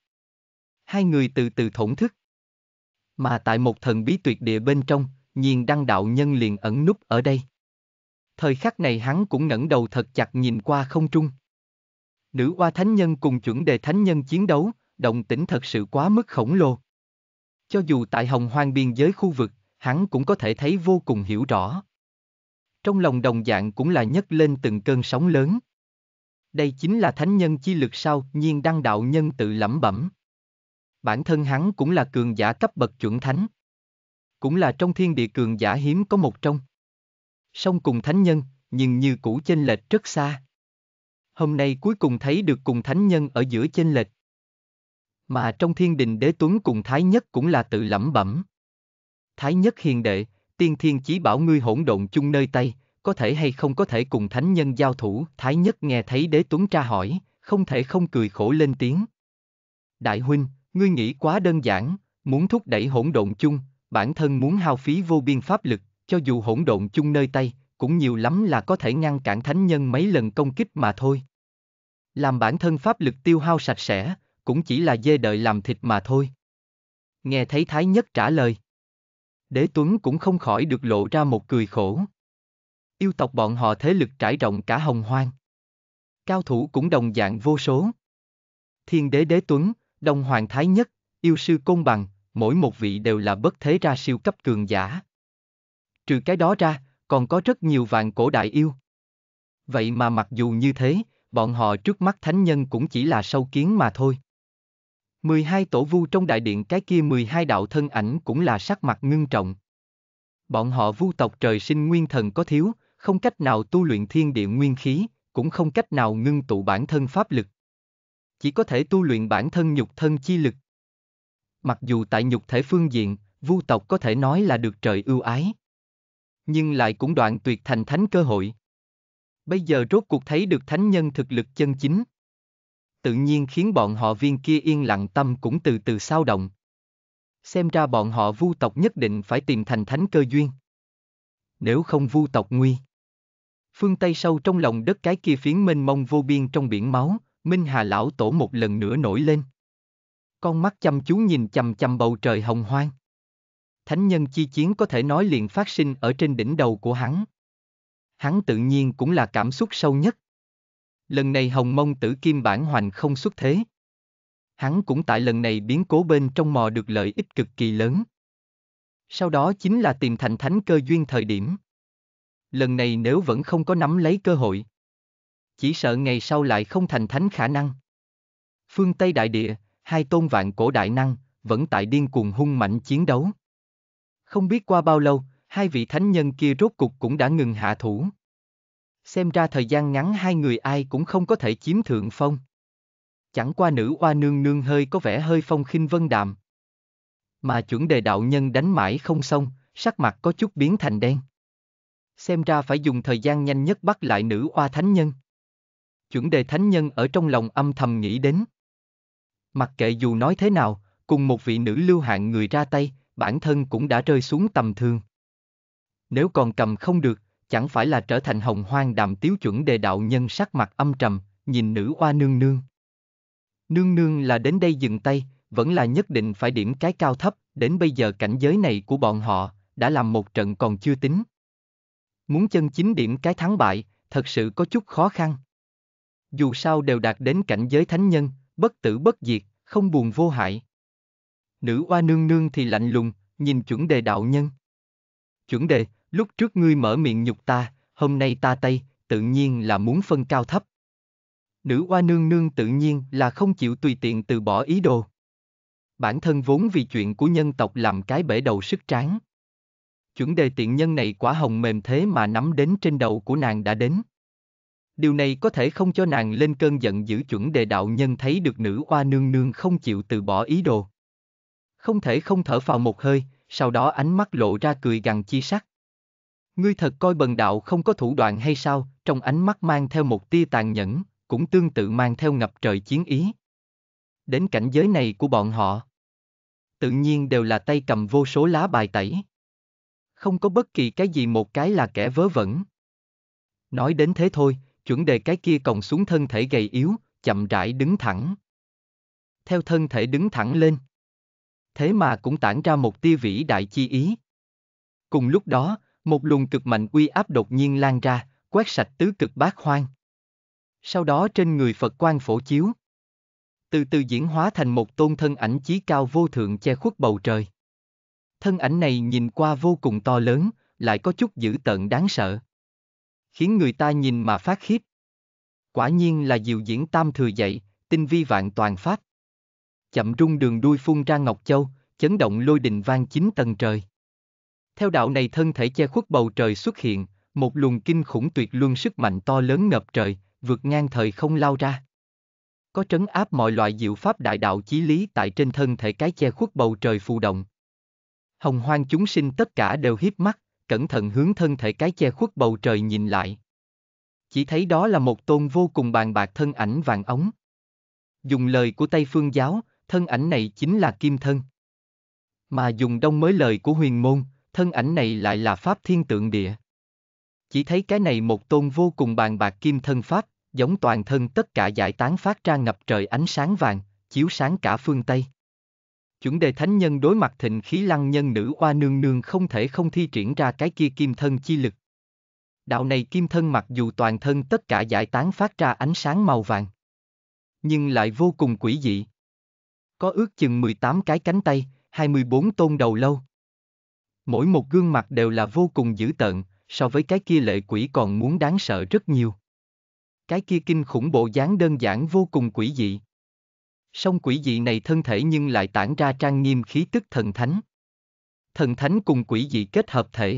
Hai người từ từ thổn thức. Mà tại một thần bí tuyệt địa bên trong, nhiên đăng đạo nhân liền ẩn núp ở đây. Thời khắc này hắn cũng ngẩng đầu thật chặt nhìn qua không trung. Nữ oa thánh nhân cùng chuẩn đề thánh nhân chiến đấu, động tĩnh thật sự quá mức khổng lồ. Cho dù tại hồng hoang biên giới khu vực, hắn cũng có thể thấy vô cùng hiểu rõ. Trong lòng đồng dạng cũng là nhấc lên từng cơn sóng lớn. Đây chính là thánh nhân chi lực sau nhiên đăng đạo nhân tự lẩm bẩm. Bản thân hắn cũng là cường giả cấp bậc chuẩn thánh cũng là trong thiên địa cường giả hiếm có một trong. Song cùng thánh nhân, nhưng như cũ chênh lệch rất xa. Hôm nay cuối cùng thấy được cùng thánh nhân ở giữa chênh lệch. Mà trong thiên đình đế tuấn cùng thái nhất cũng là tự lẩm bẩm. Thái nhất hiền đệ, tiên thiên chí bảo ngươi hỗn độn chung nơi tay, có thể hay không có thể cùng thánh nhân giao thủ, thái nhất nghe thấy đế tuấn tra hỏi, không thể không cười khổ lên tiếng. Đại huynh, ngươi nghĩ quá đơn giản, muốn thúc đẩy hỗn độn chung, bản thân muốn hao phí vô biên pháp lực, cho dù hỗn độn chung nơi tay, cũng nhiều lắm là có thể ngăn cản thánh nhân mấy lần công kích mà thôi. Làm bản thân pháp lực tiêu hao sạch sẽ, cũng chỉ là dê đợi làm thịt mà thôi. Nghe thấy Thái Nhất trả lời. Đế Tuấn cũng không khỏi được lộ ra một cười khổ. Yêu tộc bọn họ thế lực trải rộng cả hồng hoang. Cao thủ cũng đồng dạng vô số. Thiên đế đế Tuấn, đồng hoàng Thái Nhất, yêu sư công bằng, mỗi một vị đều là bất thế ra siêu cấp cường giả. Trừ cái đó ra, còn có rất nhiều vạn cổ đại yêu. Vậy mà mặc dù như thế, bọn họ trước mắt thánh nhân cũng chỉ là sâu kiến mà thôi. 12 tổ vu trong đại điện cái kia 12 đạo thân ảnh cũng là sắc mặt ngưng trọng. Bọn họ vu tộc trời sinh nguyên thần có thiếu, không cách nào tu luyện thiên địa nguyên khí, cũng không cách nào ngưng tụ bản thân pháp lực. Chỉ có thể tu luyện bản thân nhục thân chi lực. Mặc dù tại nhục thể phương diện, vu tộc có thể nói là được trời ưu ái. Nhưng lại cũng đoạn tuyệt thành thánh cơ hội. Bây giờ rốt cuộc thấy được thánh nhân thực lực chân chính. Tự nhiên khiến bọn họ viên kia yên lặng tâm cũng từ từ sao động. Xem ra bọn họ vu tộc nhất định phải tìm thành thánh cơ duyên. Nếu không vu tộc nguy. Phương Tây sâu trong lòng đất cái kia phiến mênh mông vô biên trong biển máu, Minh Hà Lão Tổ một lần nữa nổi lên con mắt chăm chú nhìn chằm chằm bầu trời hồng hoang. Thánh nhân chi chiến có thể nói liền phát sinh ở trên đỉnh đầu của hắn. Hắn tự nhiên cũng là cảm xúc sâu nhất. Lần này hồng mông tử kim bản hoành không xuất thế. Hắn cũng tại lần này biến cố bên trong mò được lợi ích cực kỳ lớn. Sau đó chính là tìm thành thánh cơ duyên thời điểm. Lần này nếu vẫn không có nắm lấy cơ hội. Chỉ sợ ngày sau lại không thành thánh khả năng. Phương Tây Đại Địa, hai tôn vạn cổ đại năng, vẫn tại điên cuồng hung mạnh chiến đấu. Không biết qua bao lâu, hai vị thánh nhân kia rốt cục cũng đã ngừng hạ thủ. Xem ra thời gian ngắn hai người ai cũng không có thể chiếm thượng phong. Chẳng qua nữ oa nương nương hơi có vẻ hơi phong khinh vân đạm. Mà chuẩn đề đạo nhân đánh mãi không xong, sắc mặt có chút biến thành đen. Xem ra phải dùng thời gian nhanh nhất bắt lại nữ oa thánh nhân. Chuẩn đề thánh nhân ở trong lòng âm thầm nghĩ đến. Mặc kệ dù nói thế nào, cùng một vị nữ lưu hạng người ra tay, bản thân cũng đã rơi xuống tầm thường. Nếu còn cầm không được, chẳng phải là trở thành hồng hoang đàm tiếu chuẩn đề đạo nhân sắc mặt âm trầm, nhìn nữ oa nương nương. Nương nương là đến đây dừng tay, vẫn là nhất định phải điểm cái cao thấp, đến bây giờ cảnh giới này của bọn họ, đã làm một trận còn chưa tính. Muốn chân chính điểm cái thắng bại, thật sự có chút khó khăn. Dù sao đều đạt đến cảnh giới thánh nhân, bất tử bất diệt, không buồn vô hại. Nữ oa nương nương thì lạnh lùng, nhìn chuẩn đề đạo nhân. Chuẩn đề, lúc trước ngươi mở miệng nhục ta, hôm nay ta tay, tự nhiên là muốn phân cao thấp. Nữ oa nương nương tự nhiên là không chịu tùy tiện từ bỏ ý đồ. Bản thân vốn vì chuyện của nhân tộc làm cái bể đầu sức tráng. Chuẩn đề tiện nhân này quả hồng mềm thế mà nắm đến trên đầu của nàng đã đến. Điều này có thể không cho nàng lên cơn giận dữ chuẩn đề đạo nhân thấy được nữ oa nương nương không chịu từ bỏ ý đồ. Không thể không thở vào một hơi, sau đó ánh mắt lộ ra cười gằn chi sắc. Ngươi thật coi bần đạo không có thủ đoạn hay sao, trong ánh mắt mang theo một tia tàn nhẫn, cũng tương tự mang theo ngập trời chiến ý. Đến cảnh giới này của bọn họ, tự nhiên đều là tay cầm vô số lá bài tẩy. Không có bất kỳ cái gì một cái là kẻ vớ vẩn. Nói đến thế thôi, chuẩn đề cái kia còng xuống thân thể gầy yếu, chậm rãi đứng thẳng. Theo thân thể đứng thẳng lên. Thế mà cũng tản ra một tia vĩ đại chi ý. Cùng lúc đó, một luồng cực mạnh uy áp đột nhiên lan ra, quét sạch tứ cực bát hoang. Sau đó trên người Phật quan phổ chiếu. Từ từ diễn hóa thành một tôn thân ảnh chí cao vô thượng che khuất bầu trời. Thân ảnh này nhìn qua vô cùng to lớn, lại có chút dữ tợn đáng sợ khiến người ta nhìn mà phát khiếp. Quả nhiên là diệu diễn tam thừa dậy, tinh vi vạn toàn pháp. Chậm rung đường đuôi phun ra Ngọc Châu, chấn động lôi đình vang chín tầng trời. Theo đạo này thân thể che khuất bầu trời xuất hiện, một luồng kinh khủng tuyệt luân sức mạnh to lớn ngập trời, vượt ngang thời không lao ra. Có trấn áp mọi loại diệu pháp đại đạo chí lý tại trên thân thể cái che khuất bầu trời phù động. Hồng hoang chúng sinh tất cả đều hiếp mắt cẩn thận hướng thân thể cái che khuất bầu trời nhìn lại. Chỉ thấy đó là một tôn vô cùng bàn bạc thân ảnh vàng ống. Dùng lời của Tây Phương Giáo, thân ảnh này chính là Kim Thân. Mà dùng đông mới lời của huyền môn, thân ảnh này lại là Pháp Thiên Tượng Địa. Chỉ thấy cái này một tôn vô cùng bàn bạc Kim Thân Pháp, giống toàn thân tất cả giải tán phát ra ngập trời ánh sáng vàng, chiếu sáng cả phương Tây chuẩn đề thánh nhân đối mặt thịnh khí lăng nhân nữ oa nương nương không thể không thi triển ra cái kia kim thân chi lực. Đạo này kim thân mặc dù toàn thân tất cả giải tán phát ra ánh sáng màu vàng, nhưng lại vô cùng quỷ dị. Có ước chừng 18 cái cánh tay, 24 tôn đầu lâu. Mỗi một gương mặt đều là vô cùng dữ tợn, so với cái kia lệ quỷ còn muốn đáng sợ rất nhiều. Cái kia kinh khủng bộ dáng đơn giản vô cùng quỷ dị song quỷ dị này thân thể nhưng lại tản ra trang nghiêm khí tức thần thánh. Thần thánh cùng quỷ dị kết hợp thể.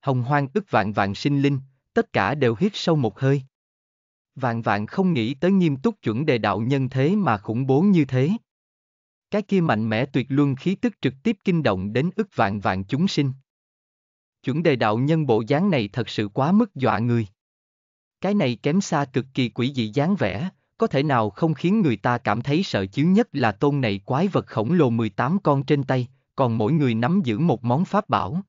Hồng hoang ức vạn vạn sinh linh, tất cả đều hít sâu một hơi. Vạn vạn không nghĩ tới nghiêm túc chuẩn đề đạo nhân thế mà khủng bố như thế. Cái kia mạnh mẽ tuyệt luân khí tức trực tiếp kinh động đến ức vạn vạn chúng sinh. Chuẩn đề đạo nhân bộ dáng này thật sự quá mức dọa người. Cái này kém xa cực kỳ quỷ dị dáng vẻ, có thể nào không khiến người ta cảm thấy sợ chiếu nhất là tôn này quái vật khổng lồ 18 con trên tay, còn mỗi người nắm giữ một món pháp bảo.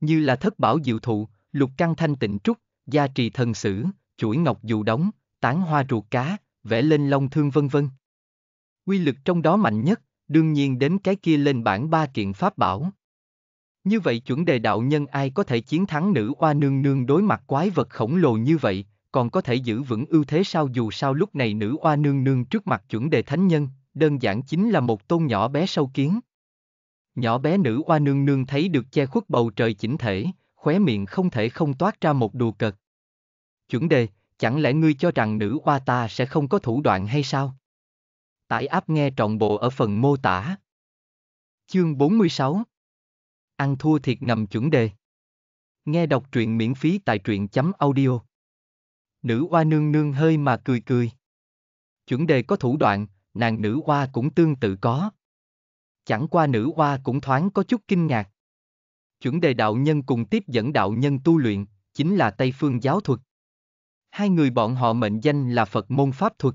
Như là thất bảo diệu thụ, lục căng thanh tịnh trúc, gia trì thần sử, chuỗi ngọc dù đóng, tán hoa ruột cá, vẽ lên long thương vân vân. Quy lực trong đó mạnh nhất, đương nhiên đến cái kia lên bảng ba kiện pháp bảo. Như vậy chuẩn đề đạo nhân ai có thể chiến thắng nữ oa nương nương đối mặt quái vật khổng lồ như vậy, còn có thể giữ vững ưu thế sao dù sao lúc này nữ oa nương nương trước mặt chuẩn đề thánh nhân, đơn giản chính là một tôn nhỏ bé sâu kiến. Nhỏ bé nữ oa nương nương thấy được che khuất bầu trời chỉnh thể, khóe miệng không thể không toát ra một đùa cợt. Chuẩn đề, chẳng lẽ ngươi cho rằng nữ oa ta sẽ không có thủ đoạn hay sao? Tải áp nghe trọn bộ ở phần mô tả. Chương 46 Ăn thua thiệt ngầm chuẩn đề Nghe đọc truyện miễn phí tại truyện chấm audio Nữ hoa nương nương hơi mà cười cười. Chuẩn đề có thủ đoạn, nàng nữ hoa cũng tương tự có. Chẳng qua nữ hoa cũng thoáng có chút kinh ngạc. Chuẩn đề đạo nhân cùng tiếp dẫn đạo nhân tu luyện, chính là Tây Phương giáo thuật. Hai người bọn họ mệnh danh là Phật môn pháp thuật.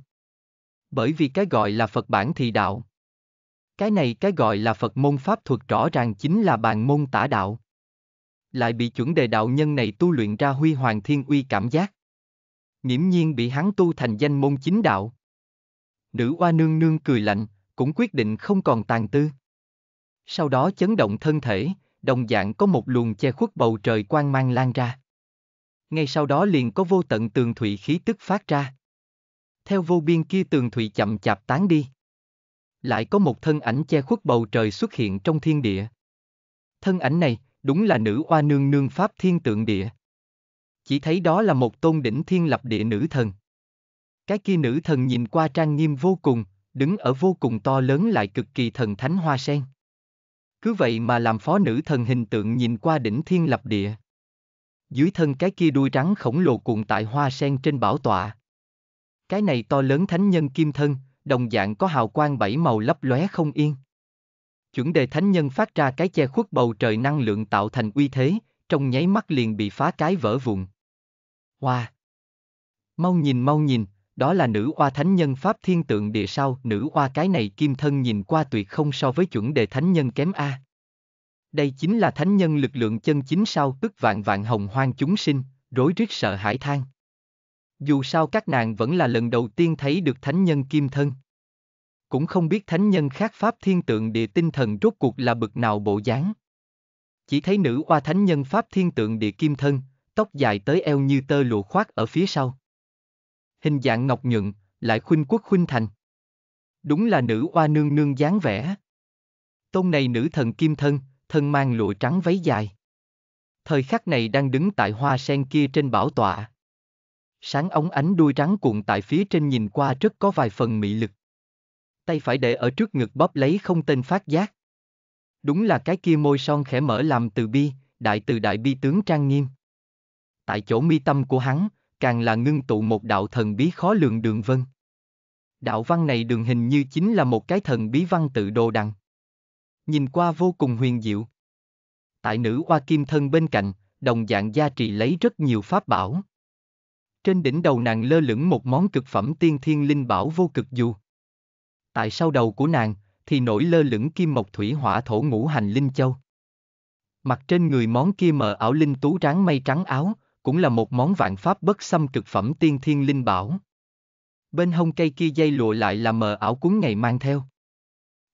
Bởi vì cái gọi là Phật bản thì đạo. Cái này cái gọi là Phật môn pháp thuật rõ ràng chính là bàn môn tả đạo. Lại bị chuẩn đề đạo nhân này tu luyện ra huy hoàng thiên uy cảm giác nghiễm nhiên bị hắn tu thành danh môn chính đạo. Nữ oa nương nương cười lạnh, cũng quyết định không còn tàn tư. Sau đó chấn động thân thể, đồng dạng có một luồng che khuất bầu trời quang mang lan ra. Ngay sau đó liền có vô tận tường thủy khí tức phát ra. Theo vô biên kia tường thủy chậm chạp tán đi. Lại có một thân ảnh che khuất bầu trời xuất hiện trong thiên địa. Thân ảnh này, đúng là nữ oa nương nương pháp thiên tượng địa chỉ thấy đó là một tôn đỉnh thiên lập địa nữ thần. Cái kia nữ thần nhìn qua trang nghiêm vô cùng, đứng ở vô cùng to lớn lại cực kỳ thần thánh hoa sen. Cứ vậy mà làm phó nữ thần hình tượng nhìn qua đỉnh thiên lập địa. Dưới thân cái kia đuôi trắng khổng lồ cuộn tại hoa sen trên bảo tọa. Cái này to lớn thánh nhân kim thân, đồng dạng có hào quang bảy màu lấp lóe không yên. Chuẩn đề thánh nhân phát ra cái che khuất bầu trời năng lượng tạo thành uy thế, trong nháy mắt liền bị phá cái vỡ vụn oa. Mau nhìn mau nhìn, đó là nữ oa thánh nhân Pháp Thiên Tượng Địa sao, nữ oa cái này kim thân nhìn qua tuyệt không so với chuẩn đề thánh nhân kém A. Đây chính là thánh nhân lực lượng chân chính sao tức vạn vạn hồng hoang chúng sinh, rối rít sợ hãi than. Dù sao các nàng vẫn là lần đầu tiên thấy được thánh nhân kim thân. Cũng không biết thánh nhân khác Pháp Thiên Tượng Địa tinh thần rốt cuộc là bực nào bộ dáng. Chỉ thấy nữ oa thánh nhân Pháp Thiên Tượng Địa kim thân, tóc dài tới eo như tơ lụa khoác ở phía sau. Hình dạng ngọc nhuận, lại khuynh quốc khuynh thành. Đúng là nữ oa nương nương dáng vẻ. Tôn này nữ thần kim thân, thân mang lụa trắng váy dài. Thời khắc này đang đứng tại hoa sen kia trên bảo tọa. Sáng ống ánh đuôi trắng cuộn tại phía trên nhìn qua rất có vài phần mị lực. Tay phải để ở trước ngực bóp lấy không tên phát giác. Đúng là cái kia môi son khẽ mở làm từ bi, đại từ đại bi tướng trang nghiêm tại chỗ mi tâm của hắn, càng là ngưng tụ một đạo thần bí khó lường đường vân. Đạo văn này đường hình như chính là một cái thần bí văn tự đồ đằng. Nhìn qua vô cùng huyền diệu. Tại nữ hoa kim thân bên cạnh, đồng dạng gia trì lấy rất nhiều pháp bảo. Trên đỉnh đầu nàng lơ lửng một món cực phẩm tiên thiên linh bảo vô cực dù. Tại sau đầu của nàng, thì nổi lơ lửng kim mộc thủy hỏa thổ ngũ hành linh châu. Mặt trên người món kia mờ ảo linh tú ráng mây trắng áo, cũng là một món vạn pháp bất xâm cực phẩm tiên thiên linh bảo. Bên hông cây kia dây lụa lại là mờ ảo cuốn ngày mang theo.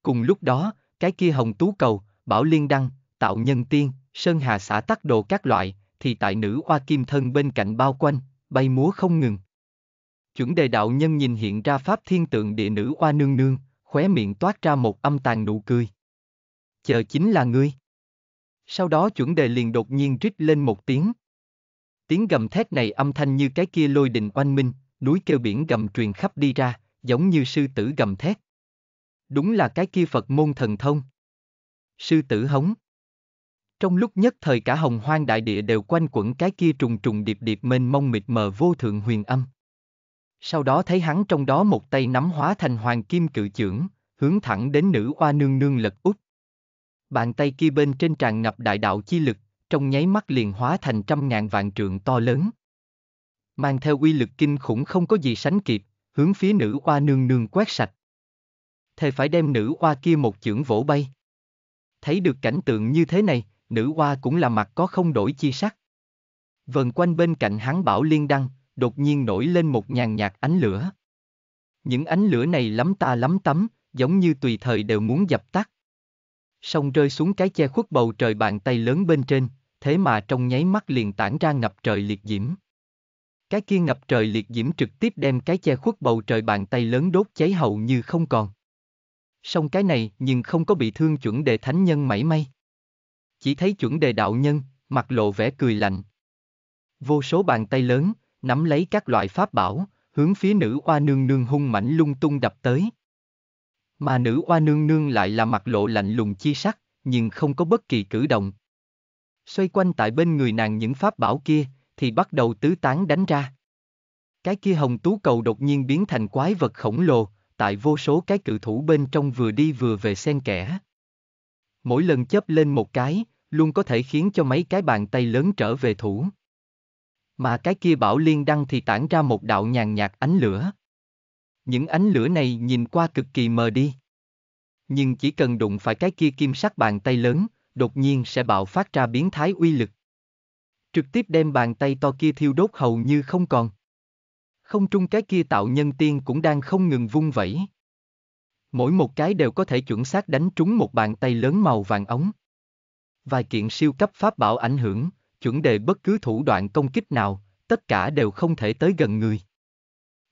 Cùng lúc đó, cái kia hồng tú cầu, bảo liên đăng, tạo nhân tiên, sơn hà xã tắc đồ các loại, thì tại nữ oa kim thân bên cạnh bao quanh, bay múa không ngừng. Chuẩn đề đạo nhân nhìn hiện ra pháp thiên tượng địa nữ oa nương nương, khóe miệng toát ra một âm tàn nụ cười. Chờ chính là ngươi. Sau đó chuẩn đề liền đột nhiên rít lên một tiếng. Tiếng gầm thét này âm thanh như cái kia lôi đình oanh minh, núi kêu biển gầm truyền khắp đi ra, giống như sư tử gầm thét. Đúng là cái kia Phật môn thần thông. Sư tử hống. Trong lúc nhất thời cả hồng hoang đại địa đều quanh quẩn cái kia trùng trùng điệp điệp mênh mông mịt mờ vô thượng huyền âm. Sau đó thấy hắn trong đó một tay nắm hóa thành hoàng kim cự trưởng, hướng thẳng đến nữ oa nương nương lật út Bàn tay kia bên trên tràn ngập đại đạo chi lực, trong nháy mắt liền hóa thành trăm ngàn vạn trượng to lớn. Mang theo uy lực kinh khủng không có gì sánh kịp, hướng phía nữ oa nương nương quét sạch. Thề phải đem nữ oa kia một chưởng vỗ bay. Thấy được cảnh tượng như thế này, nữ oa cũng là mặt có không đổi chi sắc. Vần quanh bên cạnh hắn bảo liên đăng, đột nhiên nổi lên một nhàn nhạt ánh lửa. Những ánh lửa này lắm ta lắm tắm, giống như tùy thời đều muốn dập tắt. Xong rơi xuống cái che khuất bầu trời bàn tay lớn bên trên, thế mà trong nháy mắt liền tản ra ngập trời liệt diễm. Cái kia ngập trời liệt diễm trực tiếp đem cái che khuất bầu trời bàn tay lớn đốt cháy hầu như không còn. xong cái này nhưng không có bị thương chuẩn đề thánh nhân mảy may. Chỉ thấy chuẩn đề đạo nhân, mặt lộ vẻ cười lạnh. Vô số bàn tay lớn, nắm lấy các loại pháp bảo, hướng phía nữ oa nương nương hung mảnh lung tung đập tới. Mà nữ oa nương nương lại là mặt lộ lạnh lùng chi sắc, nhưng không có bất kỳ cử động, xoay quanh tại bên người nàng những pháp bảo kia, thì bắt đầu tứ tán đánh ra. Cái kia hồng tú cầu đột nhiên biến thành quái vật khổng lồ, tại vô số cái cự thủ bên trong vừa đi vừa về xen kẽ. Mỗi lần chớp lên một cái, luôn có thể khiến cho mấy cái bàn tay lớn trở về thủ. Mà cái kia bảo liên đăng thì tản ra một đạo nhàn nhạt ánh lửa. Những ánh lửa này nhìn qua cực kỳ mờ đi. Nhưng chỉ cần đụng phải cái kia kim sắc bàn tay lớn, đột nhiên sẽ bạo phát ra biến thái uy lực. Trực tiếp đem bàn tay to kia thiêu đốt hầu như không còn. Không trung cái kia tạo nhân tiên cũng đang không ngừng vung vẩy. Mỗi một cái đều có thể chuẩn xác đánh trúng một bàn tay lớn màu vàng ống. Vài kiện siêu cấp pháp bảo ảnh hưởng, chuẩn đề bất cứ thủ đoạn công kích nào, tất cả đều không thể tới gần người.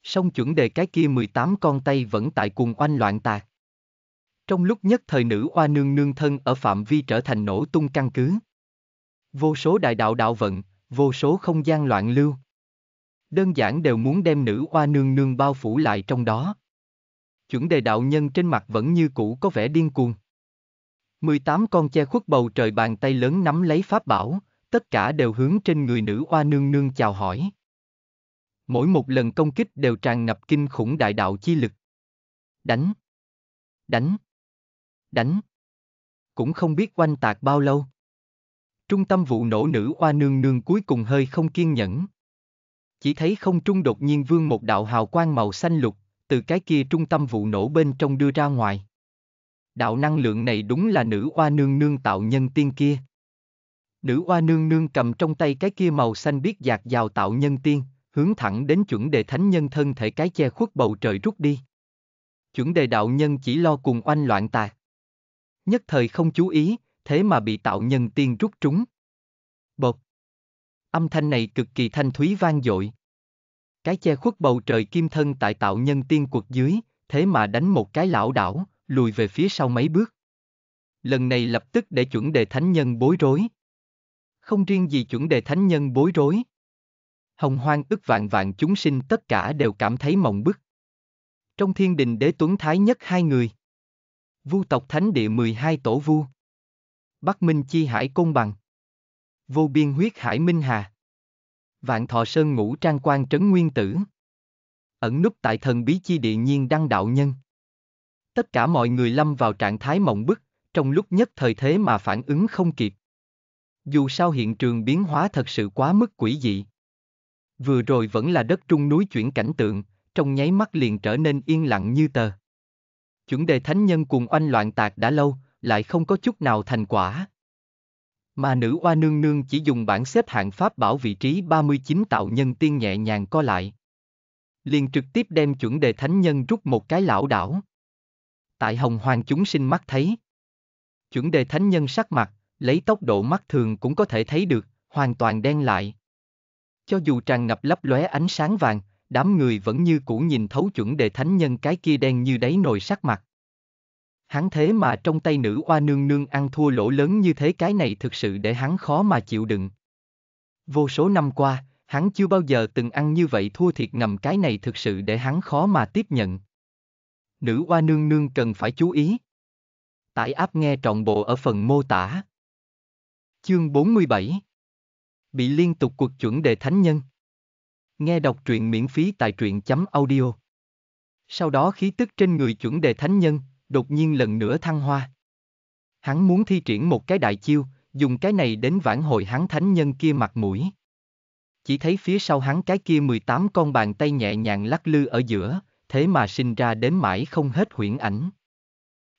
Song chuẩn đề cái kia 18 con tay vẫn tại cùng oanh loạn tạc trong lúc nhất thời nữ oa nương nương thân ở phạm vi trở thành nổ tung căn cứ. Vô số đại đạo đạo vận, vô số không gian loạn lưu. Đơn giản đều muốn đem nữ oa nương nương bao phủ lại trong đó. Chuẩn đề đạo nhân trên mặt vẫn như cũ có vẻ điên cuồng. 18 con che khuất bầu trời bàn tay lớn nắm lấy pháp bảo, tất cả đều hướng trên người nữ oa nương nương chào hỏi. Mỗi một lần công kích đều tràn ngập kinh khủng đại đạo chi lực. Đánh! Đánh! đánh. Cũng không biết oanh tạc bao lâu. Trung tâm vụ nổ nữ oa nương nương cuối cùng hơi không kiên nhẫn. Chỉ thấy không trung đột nhiên vương một đạo hào quang màu xanh lục, từ cái kia trung tâm vụ nổ bên trong đưa ra ngoài. Đạo năng lượng này đúng là nữ oa nương nương tạo nhân tiên kia. Nữ oa nương nương cầm trong tay cái kia màu xanh biết giạt vào tạo nhân tiên, hướng thẳng đến chuẩn đề thánh nhân thân thể cái che khuất bầu trời rút đi. Chuẩn đề đạo nhân chỉ lo cùng oanh loạn tạc nhất thời không chú ý, thế mà bị tạo nhân tiên rút trúng. Bột. Âm thanh này cực kỳ thanh thúy vang dội. Cái che khuất bầu trời kim thân tại tạo nhân tiên quật dưới, thế mà đánh một cái lão đảo, lùi về phía sau mấy bước. Lần này lập tức để chuẩn đề thánh nhân bối rối. Không riêng gì chuẩn đề thánh nhân bối rối. Hồng hoang ức vạn vạn chúng sinh tất cả đều cảm thấy mộng bức. Trong thiên đình đế tuấn thái nhất hai người Vu tộc thánh địa 12 tổ vu. Bắc Minh chi hải công bằng. Vô biên huyết hải minh hà. Vạn thọ sơn ngũ trang quan trấn nguyên tử. Ẩn núp tại thần bí chi địa nhiên đăng đạo nhân. Tất cả mọi người lâm vào trạng thái mộng bức, trong lúc nhất thời thế mà phản ứng không kịp. Dù sao hiện trường biến hóa thật sự quá mức quỷ dị. Vừa rồi vẫn là đất trung núi chuyển cảnh tượng, trong nháy mắt liền trở nên yên lặng như tờ. Chuẩn đề thánh nhân cùng oanh loạn tạc đã lâu, lại không có chút nào thành quả. Mà nữ oa nương nương chỉ dùng bản xếp hạng pháp bảo vị trí 39 tạo nhân tiên nhẹ nhàng co lại. Liền trực tiếp đem chuẩn đề thánh nhân rút một cái lão đảo. Tại hồng hoàng chúng sinh mắt thấy. Chuẩn đề thánh nhân sắc mặt, lấy tốc độ mắt thường cũng có thể thấy được, hoàn toàn đen lại. Cho dù tràn ngập lấp lóe ánh sáng vàng, đám người vẫn như cũ nhìn thấu chuẩn đề thánh nhân cái kia đen như đáy nồi sắc mặt. Hắn thế mà trong tay nữ oa nương nương ăn thua lỗ lớn như thế cái này thực sự để hắn khó mà chịu đựng. Vô số năm qua, hắn chưa bao giờ từng ăn như vậy thua thiệt ngầm cái này thực sự để hắn khó mà tiếp nhận. Nữ oa nương nương cần phải chú ý. Tải áp nghe trọn bộ ở phần mô tả. Chương 47 Bị liên tục cuộc chuẩn đề thánh nhân Nghe đọc truyện miễn phí tại truyện chấm audio. Sau đó khí tức trên người chuẩn đề thánh nhân, đột nhiên lần nữa thăng hoa. Hắn muốn thi triển một cái đại chiêu, dùng cái này đến vãn hồi hắn thánh nhân kia mặt mũi. Chỉ thấy phía sau hắn cái kia 18 con bàn tay nhẹ nhàng lắc lư ở giữa, thế mà sinh ra đến mãi không hết huyễn ảnh.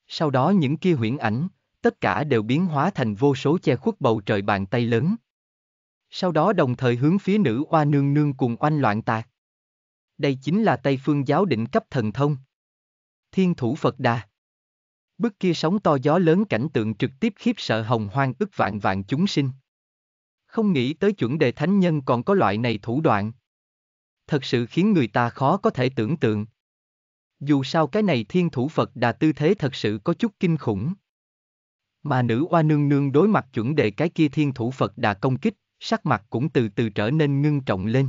Sau đó những kia huyễn ảnh, tất cả đều biến hóa thành vô số che khuất bầu trời bàn tay lớn sau đó đồng thời hướng phía nữ oa nương nương cùng oanh loạn tạc. Đây chính là Tây Phương giáo định cấp thần thông. Thiên thủ Phật Đà Bức kia sóng to gió lớn cảnh tượng trực tiếp khiếp sợ hồng hoang ức vạn vạn chúng sinh. Không nghĩ tới chuẩn đề thánh nhân còn có loại này thủ đoạn. Thật sự khiến người ta khó có thể tưởng tượng. Dù sao cái này thiên thủ Phật đà tư thế thật sự có chút kinh khủng. Mà nữ oa nương nương đối mặt chuẩn đề cái kia thiên thủ Phật đà công kích, sắc mặt cũng từ từ trở nên ngưng trọng lên.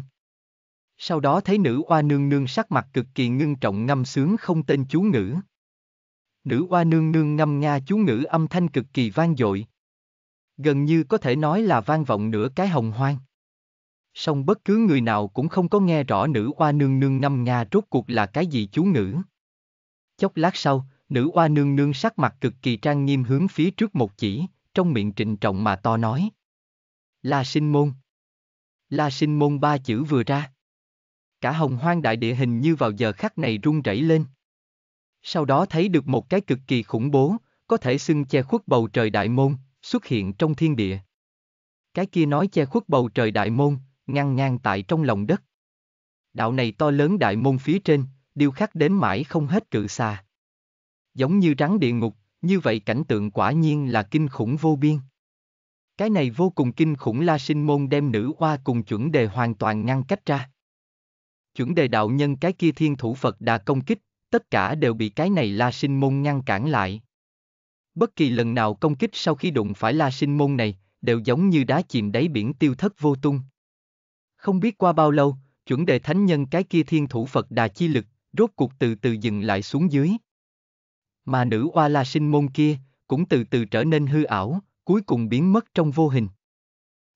Sau đó thấy nữ oa nương nương sắc mặt cực kỳ ngưng trọng ngâm sướng không tên chú ngữ. Nữ oa nương nương ngâm nga chú ngữ âm thanh cực kỳ vang dội. Gần như có thể nói là vang vọng nửa cái hồng hoang. Song bất cứ người nào cũng không có nghe rõ nữ oa nương nương ngâm nga rốt cuộc là cái gì chú ngữ. Chốc lát sau, nữ oa nương nương sắc mặt cực kỳ trang nghiêm hướng phía trước một chỉ, trong miệng trịnh trọng mà to nói. La sinh môn. La sinh môn ba chữ vừa ra. Cả hồng hoang đại địa hình như vào giờ khắc này rung rẩy lên. Sau đó thấy được một cái cực kỳ khủng bố, có thể xưng che khuất bầu trời đại môn, xuất hiện trong thiên địa. Cái kia nói che khuất bầu trời đại môn, ngăn ngang tại trong lòng đất. Đạo này to lớn đại môn phía trên, điêu khắc đến mãi không hết cự xa. Giống như rắn địa ngục, như vậy cảnh tượng quả nhiên là kinh khủng vô biên. Cái này vô cùng kinh khủng la sinh môn đem nữ oa cùng chuẩn đề hoàn toàn ngăn cách ra. Chuẩn đề đạo nhân cái kia thiên thủ Phật đã công kích, tất cả đều bị cái này la sinh môn ngăn cản lại. Bất kỳ lần nào công kích sau khi đụng phải la sinh môn này, đều giống như đá chìm đáy biển tiêu thất vô tung. Không biết qua bao lâu, chuẩn đề thánh nhân cái kia thiên thủ Phật đà chi lực, rốt cuộc từ từ dừng lại xuống dưới. Mà nữ oa la sinh môn kia, cũng từ từ trở nên hư ảo, cuối cùng biến mất trong vô hình.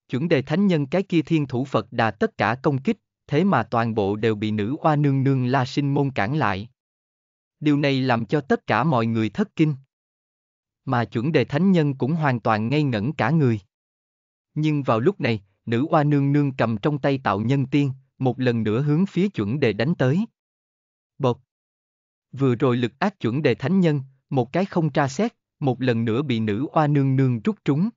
Chuẩn đề thánh nhân cái kia thiên thủ Phật đà tất cả công kích, thế mà toàn bộ đều bị nữ oa nương nương la sinh môn cản lại. Điều này làm cho tất cả mọi người thất kinh. Mà chuẩn đề thánh nhân cũng hoàn toàn ngây ngẩn cả người. Nhưng vào lúc này, nữ oa nương nương cầm trong tay tạo nhân tiên, một lần nữa hướng phía chuẩn đề đánh tới. Bột. Vừa rồi lực ác chuẩn đề thánh nhân, một cái không tra xét, một lần nữa bị nữ oa nương nương rút trúng.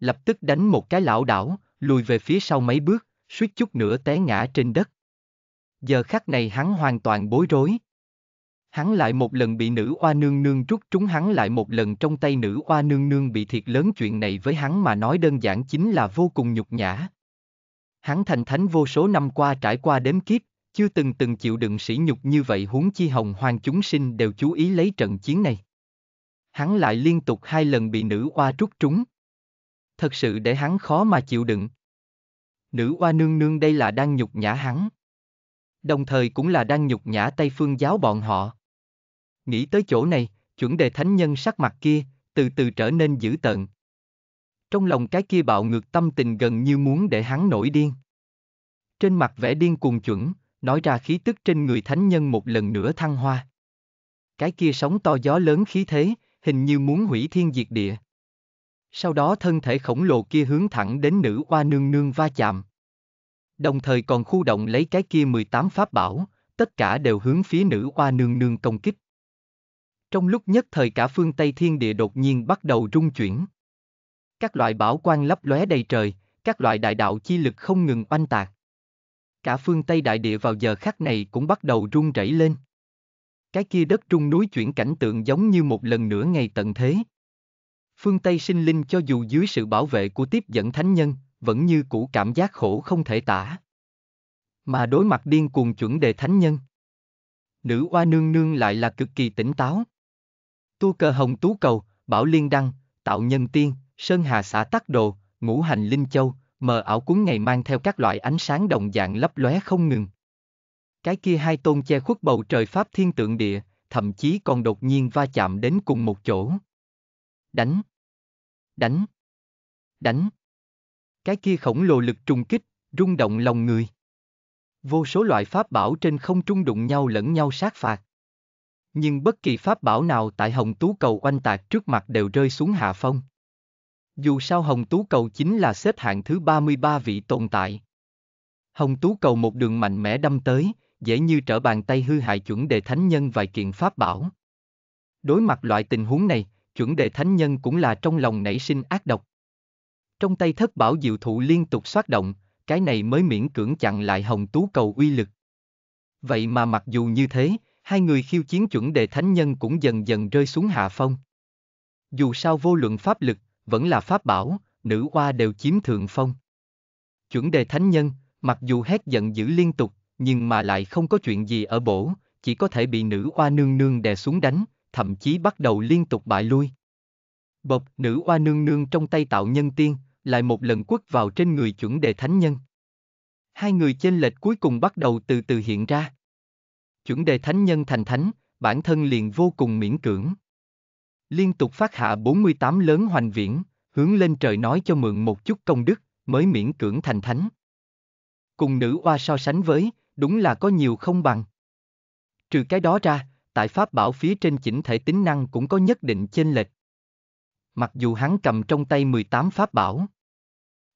Lập tức đánh một cái lão đảo, lùi về phía sau mấy bước, suýt chút nữa té ngã trên đất. Giờ khắc này hắn hoàn toàn bối rối. Hắn lại một lần bị nữ oa nương nương rút trúng hắn lại một lần trong tay nữ oa nương nương bị thiệt lớn chuyện này với hắn mà nói đơn giản chính là vô cùng nhục nhã. Hắn thành thánh vô số năm qua trải qua đếm kiếp, chưa từng từng chịu đựng sỉ nhục như vậy huống chi hồng hoàng chúng sinh đều chú ý lấy trận chiến này hắn lại liên tục hai lần bị nữ oa trút trúng. Thật sự để hắn khó mà chịu đựng. Nữ oa nương nương đây là đang nhục nhã hắn. Đồng thời cũng là đang nhục nhã Tây Phương giáo bọn họ. Nghĩ tới chỗ này, chuẩn đề thánh nhân sắc mặt kia, từ từ trở nên dữ tợn. Trong lòng cái kia bạo ngược tâm tình gần như muốn để hắn nổi điên. Trên mặt vẻ điên cuồng chuẩn, nói ra khí tức trên người thánh nhân một lần nữa thăng hoa. Cái kia sóng to gió lớn khí thế, hình như muốn hủy thiên diệt địa. Sau đó thân thể khổng lồ kia hướng thẳng đến nữ oa nương nương va chạm. Đồng thời còn khu động lấy cái kia 18 pháp bảo, tất cả đều hướng phía nữ oa nương nương công kích. Trong lúc nhất thời cả phương Tây thiên địa đột nhiên bắt đầu rung chuyển. Các loại bảo quan lấp lóe đầy trời, các loại đại đạo chi lực không ngừng oanh tạc. Cả phương Tây đại địa vào giờ khắc này cũng bắt đầu rung rẩy lên. Cái kia đất trung núi chuyển cảnh tượng giống như một lần nữa ngày tận thế. Phương Tây sinh linh cho dù dưới sự bảo vệ của tiếp dẫn thánh nhân, vẫn như cũ cảm giác khổ không thể tả. Mà đối mặt điên cuồng chuẩn đề thánh nhân. Nữ oa nương nương lại là cực kỳ tỉnh táo. Tu cờ hồng tú cầu, bảo liên đăng, tạo nhân tiên, sơn hà xã tắc đồ, ngũ hành linh châu, mờ ảo cuốn ngày mang theo các loại ánh sáng đồng dạng lấp lóe không ngừng. Cái kia hai tôn che khuất bầu trời Pháp thiên tượng địa, thậm chí còn đột nhiên va chạm đến cùng một chỗ. Đánh! Đánh! Đánh! Cái kia khổng lồ lực trùng kích, rung động lòng người. Vô số loại pháp bảo trên không trung đụng nhau lẫn nhau sát phạt. Nhưng bất kỳ pháp bảo nào tại hồng tú cầu oanh tạc trước mặt đều rơi xuống hạ phong. Dù sao Hồng Tú Cầu chính là xếp hạng thứ 33 vị tồn tại. Hồng Tú Cầu một đường mạnh mẽ đâm tới, dễ như trở bàn tay hư hại chuẩn đề thánh nhân vài kiện pháp bảo. Đối mặt loại tình huống này, chuẩn đề thánh nhân cũng là trong lòng nảy sinh ác độc. Trong tay thất bảo diệu thụ liên tục xoát động, cái này mới miễn cưỡng chặn lại hồng tú cầu uy lực. Vậy mà mặc dù như thế, hai người khiêu chiến chuẩn đề thánh nhân cũng dần dần rơi xuống hạ phong. Dù sao vô luận pháp lực, vẫn là pháp bảo, nữ hoa đều chiếm thượng phong. Chuẩn đề thánh nhân, mặc dù hét giận dữ liên tục, nhưng mà lại không có chuyện gì ở bổ, chỉ có thể bị nữ oa nương nương đè xuống đánh, thậm chí bắt đầu liên tục bại lui. Bộc, nữ oa nương nương trong tay tạo nhân tiên, lại một lần quất vào trên người chuẩn đề thánh nhân. Hai người chênh lệch cuối cùng bắt đầu từ từ hiện ra. Chuẩn đề thánh nhân thành thánh, bản thân liền vô cùng miễn cưỡng. Liên tục phát hạ 48 lớn hoành viễn, hướng lên trời nói cho mượn một chút công đức, mới miễn cưỡng thành thánh. Cùng nữ oa so sánh với, đúng là có nhiều không bằng. Trừ cái đó ra, tại pháp bảo phía trên chỉnh thể tính năng cũng có nhất định chênh lệch. Mặc dù hắn cầm trong tay 18 pháp bảo,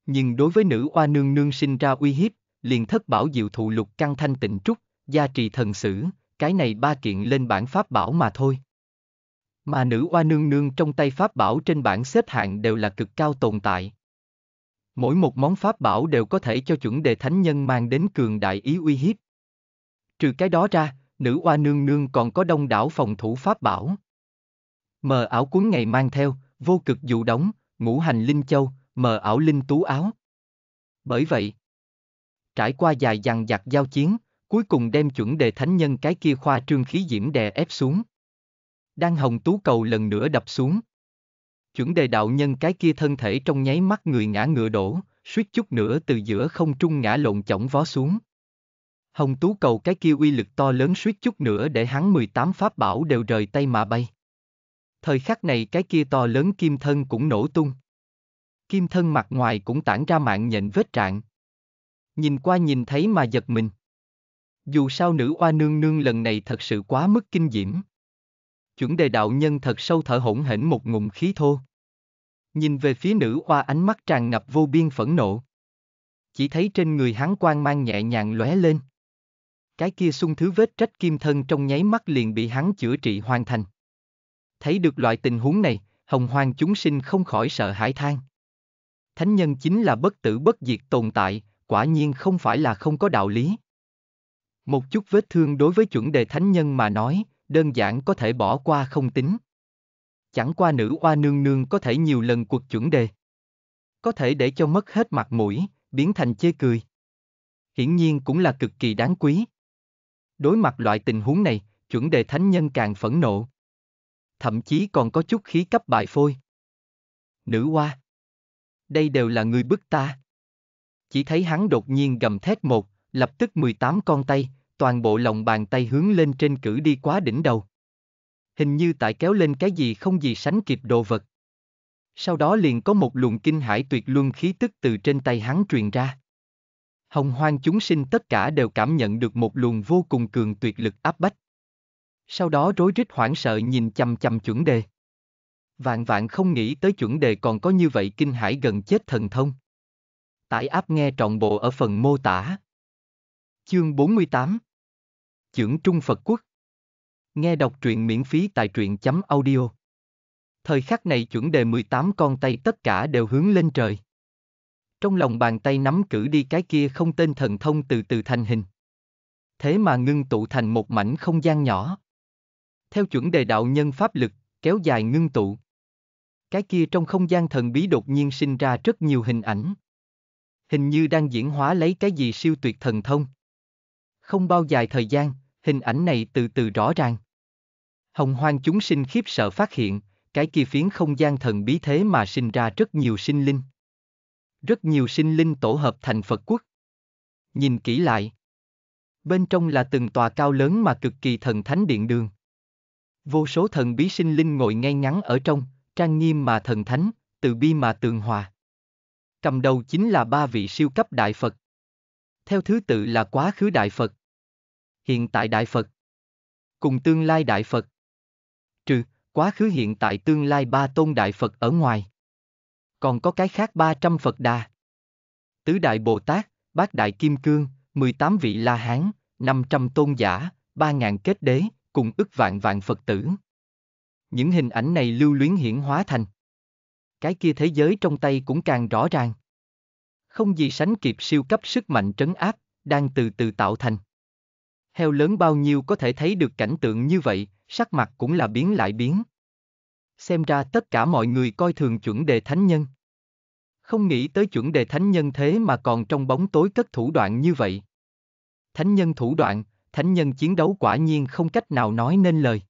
nhưng đối với nữ oa nương nương sinh ra uy hiếp, liền thất bảo diệu thụ lục căng thanh tịnh trúc, gia trì thần sử, cái này ba kiện lên bản pháp bảo mà thôi. Mà nữ oa nương nương trong tay pháp bảo trên bảng xếp hạng đều là cực cao tồn tại, Mỗi một món pháp bảo đều có thể cho chuẩn đề thánh nhân mang đến cường đại ý uy hiếp. Trừ cái đó ra, nữ oa nương nương còn có đông đảo phòng thủ pháp bảo. Mờ ảo cuốn ngày mang theo, vô cực dụ đóng, ngũ hành linh châu, mờ ảo linh tú áo. Bởi vậy, trải qua dài dằng dặc giao chiến, cuối cùng đem chuẩn đề thánh nhân cái kia khoa trương khí diễm đè ép xuống. Đan hồng tú cầu lần nữa đập xuống. Chuẩn đề đạo nhân cái kia thân thể trong nháy mắt người ngã ngựa đổ, suýt chút nữa từ giữa không trung ngã lộn chỏng vó xuống. Hồng Tú cầu cái kia uy lực to lớn suýt chút nữa để hắn 18 pháp bảo đều rời tay mà bay. Thời khắc này cái kia to lớn kim thân cũng nổ tung. Kim thân mặt ngoài cũng tản ra mạng nhện vết trạng. Nhìn qua nhìn thấy mà giật mình. Dù sao nữ oa nương nương lần này thật sự quá mức kinh diễm. Chuẩn đề đạo nhân thật sâu thở hổn hển một ngụm khí thô. Nhìn về phía nữ oa ánh mắt tràn ngập vô biên phẫn nộ. Chỉ thấy trên người hắn quang mang nhẹ nhàng lóe lên. Cái kia xung thứ vết trách kim thân trong nháy mắt liền bị hắn chữa trị hoàn thành. Thấy được loại tình huống này, hồng hoang chúng sinh không khỏi sợ hãi than. Thánh nhân chính là bất tử bất diệt tồn tại, quả nhiên không phải là không có đạo lý. Một chút vết thương đối với chuẩn đề thánh nhân mà nói, đơn giản có thể bỏ qua không tính chẳng qua nữ oa nương nương có thể nhiều lần quật chuẩn đề. Có thể để cho mất hết mặt mũi, biến thành chê cười. Hiển nhiên cũng là cực kỳ đáng quý. Đối mặt loại tình huống này, chuẩn đề thánh nhân càng phẫn nộ. Thậm chí còn có chút khí cấp bại phôi. Nữ oa. Đây đều là người bức ta. Chỉ thấy hắn đột nhiên gầm thét một, lập tức 18 con tay, toàn bộ lòng bàn tay hướng lên trên cử đi quá đỉnh đầu hình như tại kéo lên cái gì không gì sánh kịp đồ vật. Sau đó liền có một luồng kinh hải tuyệt luân khí tức từ trên tay hắn truyền ra. Hồng hoang chúng sinh tất cả đều cảm nhận được một luồng vô cùng cường tuyệt lực áp bách. Sau đó rối rít hoảng sợ nhìn chằm chằm chuẩn đề. Vạn vạn không nghĩ tới chuẩn đề còn có như vậy kinh hải gần chết thần thông. Tải áp nghe trọn bộ ở phần mô tả. Chương 48 Chưởng Trung Phật Quốc Nghe đọc truyện miễn phí tại truyện chấm audio. Thời khắc này chuẩn đề 18 con tay tất cả đều hướng lên trời. Trong lòng bàn tay nắm cử đi cái kia không tên thần thông từ từ thành hình. Thế mà ngưng tụ thành một mảnh không gian nhỏ. Theo chuẩn đề đạo nhân pháp lực, kéo dài ngưng tụ. Cái kia trong không gian thần bí đột nhiên sinh ra rất nhiều hình ảnh. Hình như đang diễn hóa lấy cái gì siêu tuyệt thần thông. Không bao dài thời gian, hình ảnh này từ từ rõ ràng. Hồng hoang chúng sinh khiếp sợ phát hiện, cái kia phiến không gian thần bí thế mà sinh ra rất nhiều sinh linh. Rất nhiều sinh linh tổ hợp thành Phật quốc. Nhìn kỹ lại. Bên trong là từng tòa cao lớn mà cực kỳ thần thánh điện đường. Vô số thần bí sinh linh ngồi ngay ngắn ở trong, trang nghiêm mà thần thánh, từ bi mà tường hòa. Cầm đầu chính là ba vị siêu cấp đại Phật. Theo thứ tự là quá khứ đại Phật, hiện tại đại Phật, cùng tương lai đại Phật trừ quá khứ hiện tại tương lai ba tôn đại Phật ở ngoài. Còn có cái khác ba trăm Phật Đà. Tứ Đại Bồ Tát, Bát Đại Kim Cương, mười tám vị La Hán, năm trăm tôn giả, ba ngàn kết đế, cùng ức vạn vạn Phật tử. Những hình ảnh này lưu luyến hiển hóa thành. Cái kia thế giới trong tay cũng càng rõ ràng. Không gì sánh kịp siêu cấp sức mạnh trấn áp, đang từ từ tạo thành heo lớn bao nhiêu có thể thấy được cảnh tượng như vậy, sắc mặt cũng là biến lại biến. Xem ra tất cả mọi người coi thường chuẩn đề thánh nhân. Không nghĩ tới chuẩn đề thánh nhân thế mà còn trong bóng tối cất thủ đoạn như vậy. Thánh nhân thủ đoạn, thánh nhân chiến đấu quả nhiên không cách nào nói nên lời.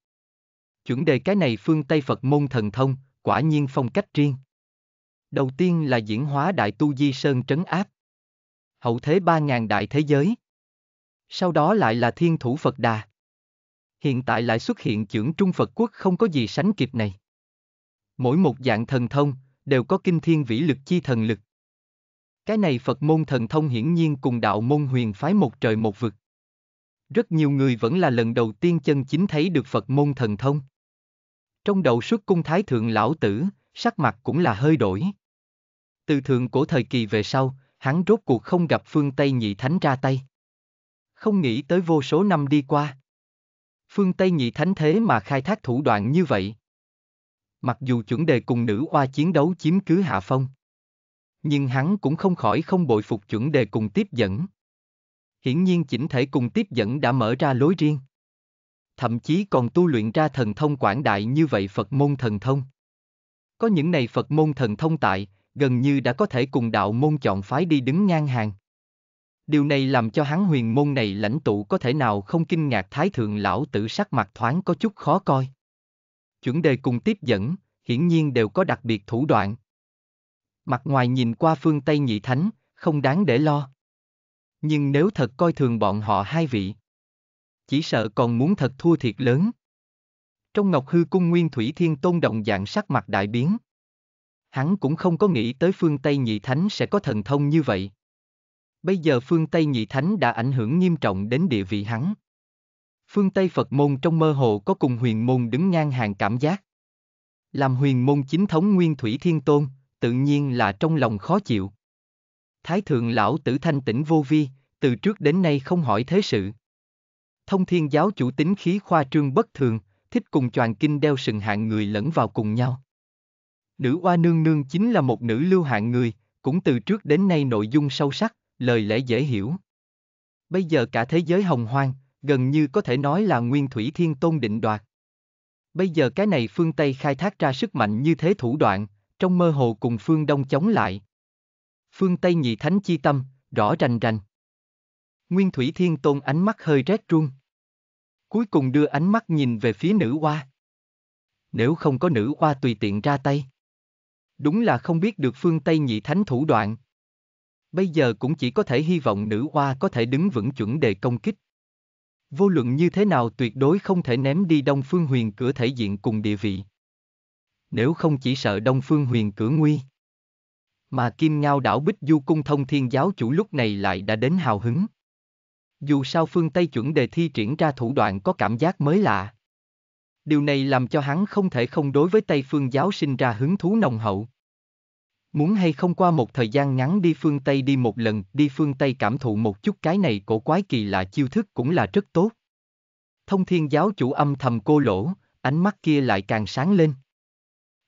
Chuẩn đề cái này phương Tây Phật môn thần thông, quả nhiên phong cách riêng. Đầu tiên là diễn hóa đại tu di sơn trấn áp. Hậu thế ba ngàn đại thế giới sau đó lại là thiên thủ Phật Đà. Hiện tại lại xuất hiện trưởng trung Phật quốc không có gì sánh kịp này. Mỗi một dạng thần thông, đều có kinh thiên vĩ lực chi thần lực. Cái này Phật môn thần thông hiển nhiên cùng đạo môn huyền phái một trời một vực. Rất nhiều người vẫn là lần đầu tiên chân chính thấy được Phật môn thần thông. Trong đầu xuất cung thái thượng lão tử, sắc mặt cũng là hơi đổi. Từ thượng cổ thời kỳ về sau, hắn rốt cuộc không gặp phương Tây nhị thánh ra tay. Không nghĩ tới vô số năm đi qua. Phương Tây nhị thánh thế mà khai thác thủ đoạn như vậy. Mặc dù chuẩn đề cùng nữ oa chiến đấu chiếm cứ hạ phong. Nhưng hắn cũng không khỏi không bội phục chuẩn đề cùng tiếp dẫn. Hiển nhiên chỉnh thể cùng tiếp dẫn đã mở ra lối riêng. Thậm chí còn tu luyện ra thần thông quảng đại như vậy Phật môn thần thông. Có những này Phật môn thần thông tại, gần như đã có thể cùng đạo môn chọn phái đi đứng ngang hàng. Điều này làm cho hắn huyền môn này lãnh tụ có thể nào không kinh ngạc thái thượng lão tử sắc mặt thoáng có chút khó coi. Chuẩn đề cùng tiếp dẫn, hiển nhiên đều có đặc biệt thủ đoạn. Mặt ngoài nhìn qua phương Tây nhị thánh, không đáng để lo. Nhưng nếu thật coi thường bọn họ hai vị, chỉ sợ còn muốn thật thua thiệt lớn. Trong Ngọc Hư Cung Nguyên Thủy Thiên Tôn động dạng sắc mặt đại biến. Hắn cũng không có nghĩ tới phương Tây nhị thánh sẽ có thần thông như vậy. Bây giờ phương Tây Nhị Thánh đã ảnh hưởng nghiêm trọng đến địa vị hắn. Phương Tây Phật môn trong mơ hồ có cùng huyền môn đứng ngang hàng cảm giác. Làm huyền môn chính thống nguyên thủy thiên tôn, tự nhiên là trong lòng khó chịu. Thái thượng lão tử thanh tĩnh vô vi, từ trước đến nay không hỏi thế sự. Thông thiên giáo chủ tính khí khoa trương bất thường, thích cùng choàng kinh đeo sừng hạng người lẫn vào cùng nhau. Nữ oa nương nương chính là một nữ lưu hạng người, cũng từ trước đến nay nội dung sâu sắc, lời lẽ dễ hiểu. Bây giờ cả thế giới hồng hoang, gần như có thể nói là nguyên thủy thiên tôn định đoạt. Bây giờ cái này phương Tây khai thác ra sức mạnh như thế thủ đoạn, trong mơ hồ cùng phương Đông chống lại. Phương Tây nhị thánh chi tâm, rõ rành rành. Nguyên thủy thiên tôn ánh mắt hơi rét run. Cuối cùng đưa ánh mắt nhìn về phía nữ hoa. Nếu không có nữ hoa tùy tiện ra tay. Đúng là không biết được phương Tây nhị thánh thủ đoạn, Bây giờ cũng chỉ có thể hy vọng nữ hoa có thể đứng vững chuẩn đề công kích. Vô luận như thế nào tuyệt đối không thể ném đi Đông Phương Huyền cửa thể diện cùng địa vị. Nếu không chỉ sợ Đông Phương Huyền cửa nguy. Mà Kim Ngao đảo Bích Du Cung Thông Thiên Giáo chủ lúc này lại đã đến hào hứng. Dù sao phương Tây chuẩn đề thi triển ra thủ đoạn có cảm giác mới lạ. Điều này làm cho hắn không thể không đối với Tây phương giáo sinh ra hứng thú nồng hậu. Muốn hay không qua một thời gian ngắn đi phương Tây đi một lần, đi phương Tây cảm thụ một chút cái này cổ quái kỳ lạ chiêu thức cũng là rất tốt. Thông thiên giáo chủ âm thầm cô lỗ, ánh mắt kia lại càng sáng lên.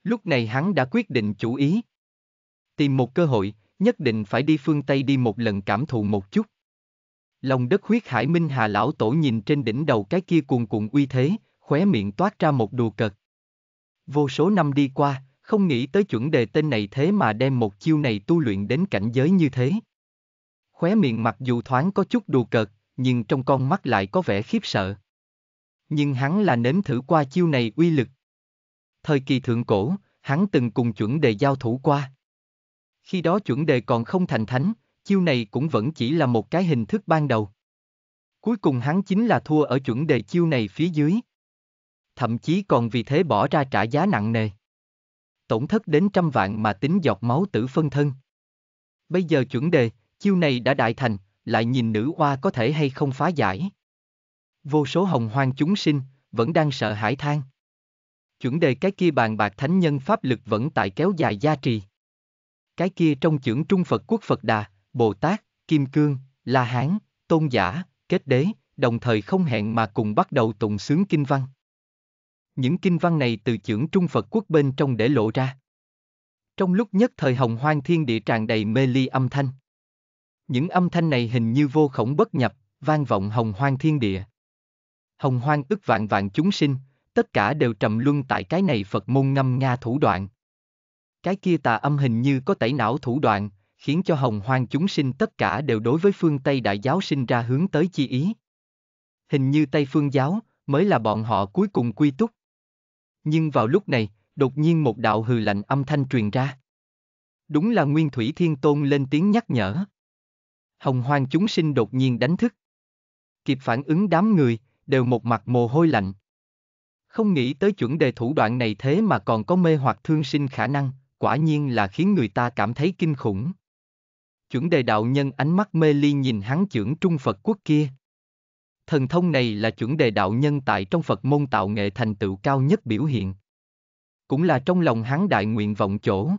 Lúc này hắn đã quyết định chủ ý. Tìm một cơ hội, nhất định phải đi phương Tây đi một lần cảm thụ một chút. Lòng đất huyết hải minh hà lão tổ nhìn trên đỉnh đầu cái kia cuồn cuộn uy thế, khóe miệng toát ra một đùa cợt. Vô số năm đi qua, không nghĩ tới chuẩn đề tên này thế mà đem một chiêu này tu luyện đến cảnh giới như thế. Khóe miệng mặc dù thoáng có chút đùa cợt, nhưng trong con mắt lại có vẻ khiếp sợ. Nhưng hắn là nếm thử qua chiêu này uy lực. Thời kỳ thượng cổ, hắn từng cùng chuẩn đề giao thủ qua. Khi đó chuẩn đề còn không thành thánh, chiêu này cũng vẫn chỉ là một cái hình thức ban đầu. Cuối cùng hắn chính là thua ở chuẩn đề chiêu này phía dưới. Thậm chí còn vì thế bỏ ra trả giá nặng nề tổn thất đến trăm vạn mà tính giọt máu tử phân thân. Bây giờ chuẩn đề, chiêu này đã đại thành, lại nhìn nữ oa có thể hay không phá giải. Vô số hồng hoang chúng sinh, vẫn đang sợ hãi than. Chuẩn đề cái kia bàn bạc thánh nhân pháp lực vẫn tại kéo dài gia trì. Cái kia trong chưởng trung Phật quốc Phật Đà, Bồ Tát, Kim Cương, La Hán, Tôn Giả, Kết Đế, đồng thời không hẹn mà cùng bắt đầu tụng sướng kinh văn những kinh văn này từ trưởng trung Phật quốc bên trong để lộ ra. Trong lúc nhất thời hồng hoang thiên địa tràn đầy mê ly âm thanh. Những âm thanh này hình như vô khổng bất nhập, vang vọng hồng hoang thiên địa. Hồng hoang ức vạn vạn chúng sinh, tất cả đều trầm luân tại cái này Phật môn ngâm nga thủ đoạn. Cái kia tà âm hình như có tẩy não thủ đoạn, khiến cho hồng hoang chúng sinh tất cả đều đối với phương Tây đại giáo sinh ra hướng tới chi ý. Hình như Tây phương giáo mới là bọn họ cuối cùng quy túc. Nhưng vào lúc này, đột nhiên một đạo hừ lạnh âm thanh truyền ra. Đúng là Nguyên Thủy Thiên Tôn lên tiếng nhắc nhở. Hồng hoang chúng sinh đột nhiên đánh thức. Kịp phản ứng đám người, đều một mặt mồ hôi lạnh. Không nghĩ tới chuẩn đề thủ đoạn này thế mà còn có mê hoặc thương sinh khả năng, quả nhiên là khiến người ta cảm thấy kinh khủng. Chuẩn đề đạo nhân ánh mắt mê ly nhìn hắn trưởng trung Phật quốc kia. Thần thông này là chuẩn đề đạo nhân tại trong Phật môn tạo nghệ thành tựu cao nhất biểu hiện. Cũng là trong lòng hắn đại nguyện vọng chỗ.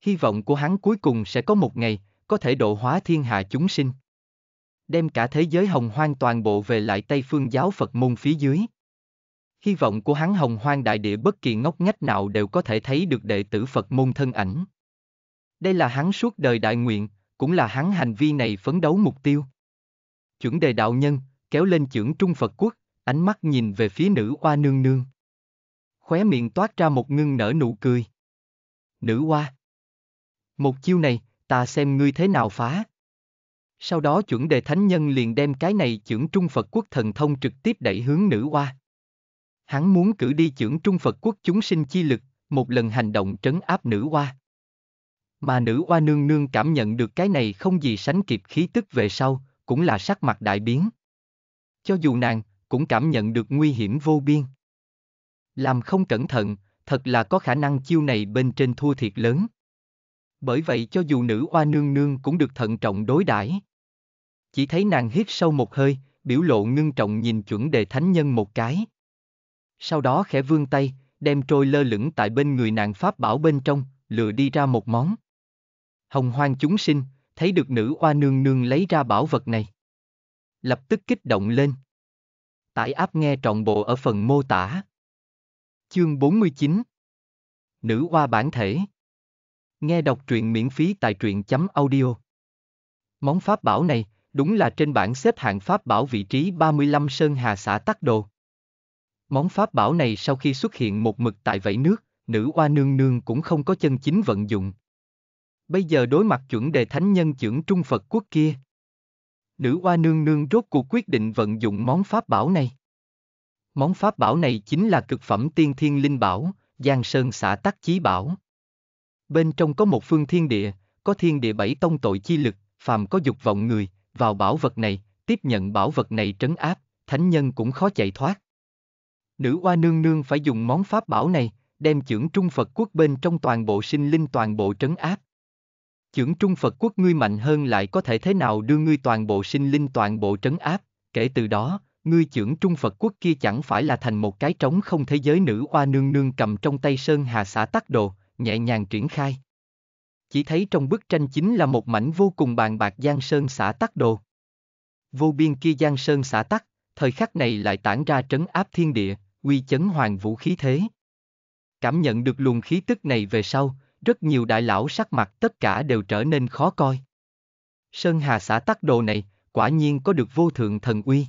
Hy vọng của hắn cuối cùng sẽ có một ngày, có thể độ hóa thiên hạ chúng sinh. Đem cả thế giới hồng hoang toàn bộ về lại Tây phương giáo Phật môn phía dưới. Hy vọng của hắn hồng hoang đại địa bất kỳ ngóc ngách nào đều có thể thấy được đệ tử Phật môn thân ảnh. Đây là hắn suốt đời đại nguyện, cũng là hắn hành vi này phấn đấu mục tiêu. Chuẩn đề đạo nhân, kéo lên chưởng trung Phật quốc, ánh mắt nhìn về phía nữ oa nương nương. Khóe miệng toát ra một ngưng nở nụ cười. Nữ oa. Một chiêu này, ta xem ngươi thế nào phá. Sau đó chuẩn đề thánh nhân liền đem cái này chưởng trung Phật quốc thần thông trực tiếp đẩy hướng nữ oa. Hắn muốn cử đi chưởng trung Phật quốc chúng sinh chi lực, một lần hành động trấn áp nữ oa. Mà nữ oa nương nương cảm nhận được cái này không gì sánh kịp khí tức về sau, cũng là sắc mặt đại biến cho dù nàng, cũng cảm nhận được nguy hiểm vô biên. Làm không cẩn thận, thật là có khả năng chiêu này bên trên thua thiệt lớn. Bởi vậy cho dù nữ oa nương nương cũng được thận trọng đối đãi. Chỉ thấy nàng hít sâu một hơi, biểu lộ ngưng trọng nhìn chuẩn đề thánh nhân một cái. Sau đó khẽ vươn tay, đem trôi lơ lửng tại bên người nàng pháp bảo bên trong, lựa đi ra một món. Hồng hoang chúng sinh, thấy được nữ oa nương nương lấy ra bảo vật này lập tức kích động lên. Tải áp nghe trọn bộ ở phần mô tả. Chương 49 Nữ hoa bản thể Nghe đọc truyện miễn phí tại truyện chấm audio. Món pháp bảo này, đúng là trên bảng xếp hạng pháp bảo vị trí 35 Sơn Hà xã Tắc Đồ. Món pháp bảo này sau khi xuất hiện một mực tại vẫy nước, nữ oa nương nương cũng không có chân chính vận dụng. Bây giờ đối mặt chuẩn đề thánh nhân trưởng trung Phật quốc kia, nữ oa nương nương rốt cuộc quyết định vận dụng món pháp bảo này. Món pháp bảo này chính là cực phẩm tiên thiên linh bảo, Giang Sơn xã tắc chí bảo. Bên trong có một phương thiên địa, có thiên địa bảy tông tội chi lực, phàm có dục vọng người, vào bảo vật này, tiếp nhận bảo vật này trấn áp, thánh nhân cũng khó chạy thoát. Nữ oa nương nương phải dùng món pháp bảo này, đem trưởng trung Phật quốc bên trong toàn bộ sinh linh toàn bộ trấn áp, chưởng trung Phật quốc ngươi mạnh hơn lại có thể thế nào đưa ngươi toàn bộ sinh linh toàn bộ trấn áp, kể từ đó, ngươi trưởng trung Phật quốc kia chẳng phải là thành một cái trống không thế giới nữ oa nương nương cầm trong tay Sơn Hà xã tắc đồ, nhẹ nhàng triển khai. Chỉ thấy trong bức tranh chính là một mảnh vô cùng bàn bạc Giang Sơn xã tắc đồ. Vô biên kia Giang Sơn xã tắc, thời khắc này lại tản ra trấn áp thiên địa, uy chấn hoàng vũ khí thế. Cảm nhận được luồng khí tức này về sau, rất nhiều đại lão sắc mặt tất cả đều trở nên khó coi. Sơn Hà xã tắc đồ này, quả nhiên có được vô thượng thần uy.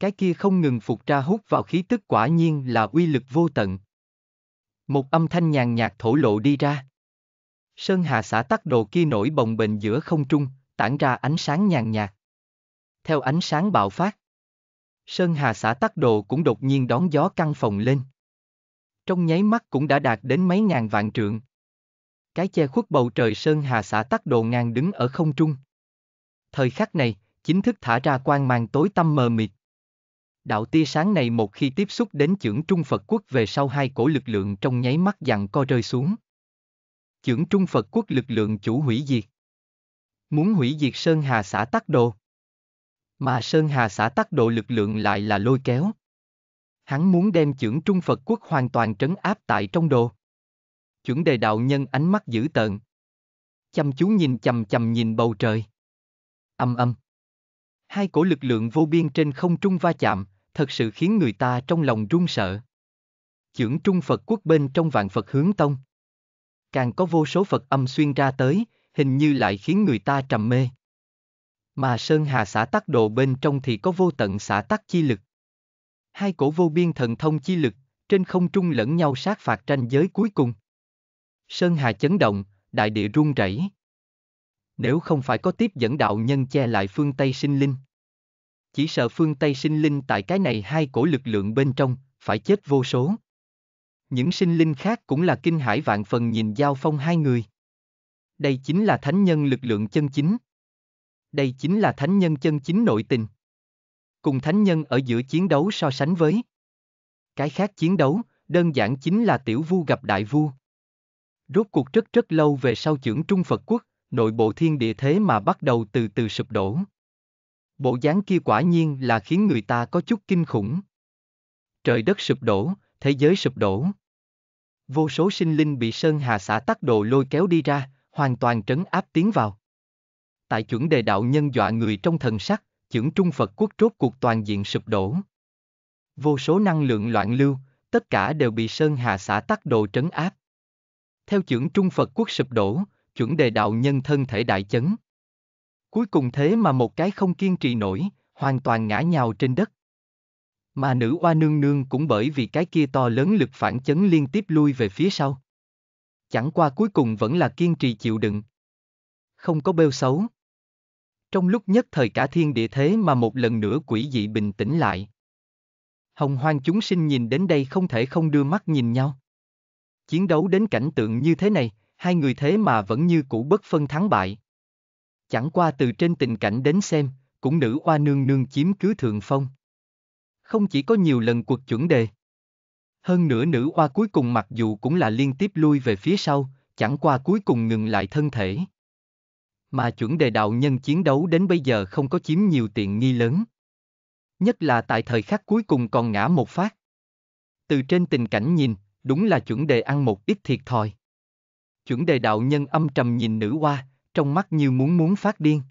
Cái kia không ngừng phục ra hút vào khí tức quả nhiên là uy lực vô tận. Một âm thanh nhàn nhạt thổ lộ đi ra. Sơn Hà xã tắc đồ kia nổi bồng bềnh giữa không trung, tản ra ánh sáng nhàn nhạt. Theo ánh sáng bạo phát, Sơn Hà xã tắc đồ cũng đột nhiên đón gió căng phòng lên. Trong nháy mắt cũng đã đạt đến mấy ngàn vạn trượng cái che khuất bầu trời sơn hà xã tắc đồ ngang đứng ở không trung. Thời khắc này, chính thức thả ra quang mang tối tăm mờ mịt. Đạo tia sáng này một khi tiếp xúc đến chưởng trung Phật quốc về sau hai cổ lực lượng trong nháy mắt dặn co rơi xuống. Chưởng trung Phật quốc lực lượng chủ hủy diệt. Muốn hủy diệt Sơn Hà xã tắc đồ. Mà Sơn Hà xã tắc đồ lực lượng lại là lôi kéo. Hắn muốn đem chưởng trung Phật quốc hoàn toàn trấn áp tại trong đồ. Chuẩn đề đạo nhân ánh mắt dữ tợn. Chăm chú nhìn chầm chầm nhìn bầu trời. Âm âm. Hai cổ lực lượng vô biên trên không trung va chạm, thật sự khiến người ta trong lòng run sợ. Chưởng trung Phật quốc bên trong vạn Phật hướng tông. Càng có vô số Phật âm xuyên ra tới, hình như lại khiến người ta trầm mê. Mà Sơn Hà xã tắc độ bên trong thì có vô tận xã tắc chi lực. Hai cổ vô biên thần thông chi lực, trên không trung lẫn nhau sát phạt tranh giới cuối cùng. Sơn Hà chấn động, đại địa rung rẩy. Nếu không phải có tiếp dẫn đạo nhân che lại phương Tây sinh linh. Chỉ sợ phương Tây sinh linh tại cái này hai cổ lực lượng bên trong, phải chết vô số. Những sinh linh khác cũng là kinh hải vạn phần nhìn giao phong hai người. Đây chính là thánh nhân lực lượng chân chính. Đây chính là thánh nhân chân chính nội tình. Cùng thánh nhân ở giữa chiến đấu so sánh với. Cái khác chiến đấu, đơn giản chính là tiểu vu gặp đại vua. Rốt cuộc rất rất lâu về sau chưởng Trung Phật quốc, nội bộ thiên địa thế mà bắt đầu từ từ sụp đổ. Bộ dáng kia quả nhiên là khiến người ta có chút kinh khủng. Trời đất sụp đổ, thế giới sụp đổ. Vô số sinh linh bị Sơn Hà xã tắc độ lôi kéo đi ra, hoàn toàn trấn áp tiến vào. Tại chuẩn đề đạo nhân dọa người trong thần sắc, chưởng Trung Phật quốc rốt cuộc toàn diện sụp đổ. Vô số năng lượng loạn lưu, tất cả đều bị Sơn Hà xã tắc độ trấn áp theo chưởng trung Phật quốc sụp đổ, chuẩn đề đạo nhân thân thể đại chấn. Cuối cùng thế mà một cái không kiên trì nổi, hoàn toàn ngã nhào trên đất. Mà nữ oa nương nương cũng bởi vì cái kia to lớn lực phản chấn liên tiếp lui về phía sau. Chẳng qua cuối cùng vẫn là kiên trì chịu đựng. Không có bêu xấu. Trong lúc nhất thời cả thiên địa thế mà một lần nữa quỷ dị bình tĩnh lại. Hồng hoang chúng sinh nhìn đến đây không thể không đưa mắt nhìn nhau. Chiến đấu đến cảnh tượng như thế này, hai người thế mà vẫn như cũ bất phân thắng bại. Chẳng qua từ trên tình cảnh đến xem, cũng nữ oa nương nương chiếm cứ thượng phong. Không chỉ có nhiều lần cuộc chuẩn đề. Hơn nữa nữ oa cuối cùng mặc dù cũng là liên tiếp lui về phía sau, chẳng qua cuối cùng ngừng lại thân thể. Mà chuẩn đề đạo nhân chiến đấu đến bây giờ không có chiếm nhiều tiện nghi lớn. Nhất là tại thời khắc cuối cùng còn ngã một phát. Từ trên tình cảnh nhìn, đúng là chuẩn đề ăn một ít thiệt thòi. Chuẩn đề đạo nhân âm trầm nhìn nữ hoa, trong mắt như muốn muốn phát điên.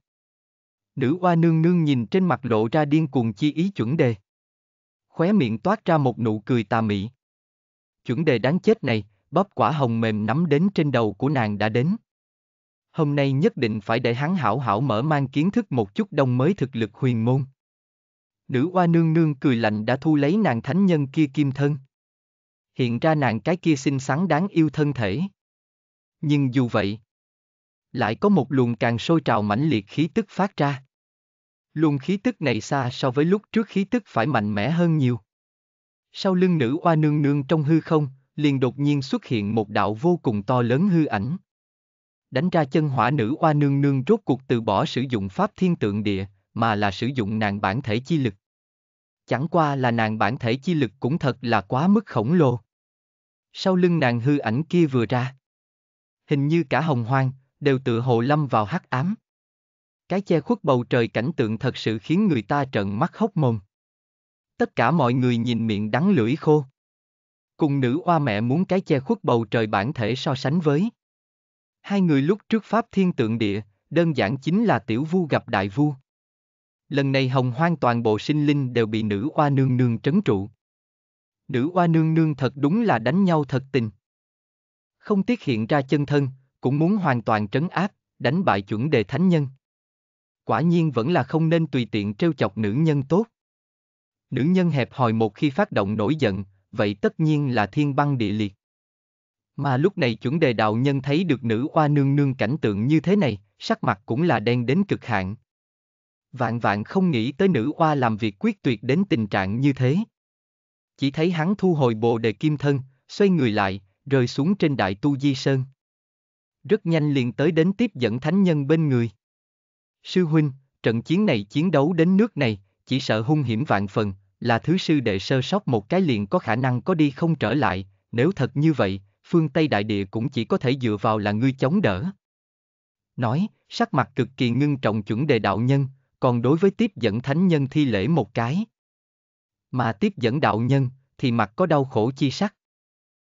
Nữ hoa nương nương nhìn trên mặt lộ ra điên cuồng chi ý chuẩn đề. Khóe miệng toát ra một nụ cười tà mị. Chuẩn đề đáng chết này, bóp quả hồng mềm nắm đến trên đầu của nàng đã đến. Hôm nay nhất định phải để hắn hảo hảo mở mang kiến thức một chút đông mới thực lực huyền môn. Nữ hoa nương nương cười lạnh đã thu lấy nàng thánh nhân kia kim thân hiện ra nàng cái kia xinh xắn đáng yêu thân thể. Nhưng dù vậy, lại có một luồng càng sôi trào mãnh liệt khí tức phát ra. Luồng khí tức này xa so với lúc trước khí tức phải mạnh mẽ hơn nhiều. Sau lưng nữ oa nương nương trong hư không, liền đột nhiên xuất hiện một đạo vô cùng to lớn hư ảnh. Đánh ra chân hỏa nữ oa nương nương rốt cuộc từ bỏ sử dụng pháp thiên tượng địa, mà là sử dụng nàng bản thể chi lực. Chẳng qua là nàng bản thể chi lực cũng thật là quá mức khổng lồ. Sau lưng nàng hư ảnh kia vừa ra. Hình như cả hồng hoang, đều tự hộ lâm vào hắc ám. Cái che khuất bầu trời cảnh tượng thật sự khiến người ta trợn mắt hốc mồm. Tất cả mọi người nhìn miệng đắng lưỡi khô. Cùng nữ oa mẹ muốn cái che khuất bầu trời bản thể so sánh với. Hai người lúc trước Pháp Thiên Tượng Địa, đơn giản chính là tiểu vu gặp đại vu. Lần này hồng hoang toàn bộ sinh linh đều bị nữ oa nương nương trấn trụ. Nữ oa nương nương thật đúng là đánh nhau thật tình. Không tiết hiện ra chân thân, cũng muốn hoàn toàn trấn áp, đánh bại chuẩn đề thánh nhân. Quả nhiên vẫn là không nên tùy tiện trêu chọc nữ nhân tốt. Nữ nhân hẹp hòi một khi phát động nổi giận, vậy tất nhiên là thiên băng địa liệt. Mà lúc này chuẩn đề đạo nhân thấy được nữ oa nương nương cảnh tượng như thế này, sắc mặt cũng là đen đến cực hạn. Vạn vạn không nghĩ tới nữ oa làm việc quyết tuyệt đến tình trạng như thế chỉ thấy hắn thu hồi bồ đề kim thân, xoay người lại, rơi xuống trên đại tu di sơn. Rất nhanh liền tới đến tiếp dẫn thánh nhân bên người. Sư huynh, trận chiến này chiến đấu đến nước này, chỉ sợ hung hiểm vạn phần, là thứ sư đệ sơ sót một cái liền có khả năng có đi không trở lại, nếu thật như vậy, phương Tây đại địa cũng chỉ có thể dựa vào là ngươi chống đỡ. Nói, sắc mặt cực kỳ ngưng trọng chuẩn đề đạo nhân, còn đối với tiếp dẫn thánh nhân thi lễ một cái mà tiếp dẫn đạo nhân, thì mặt có đau khổ chi sắc.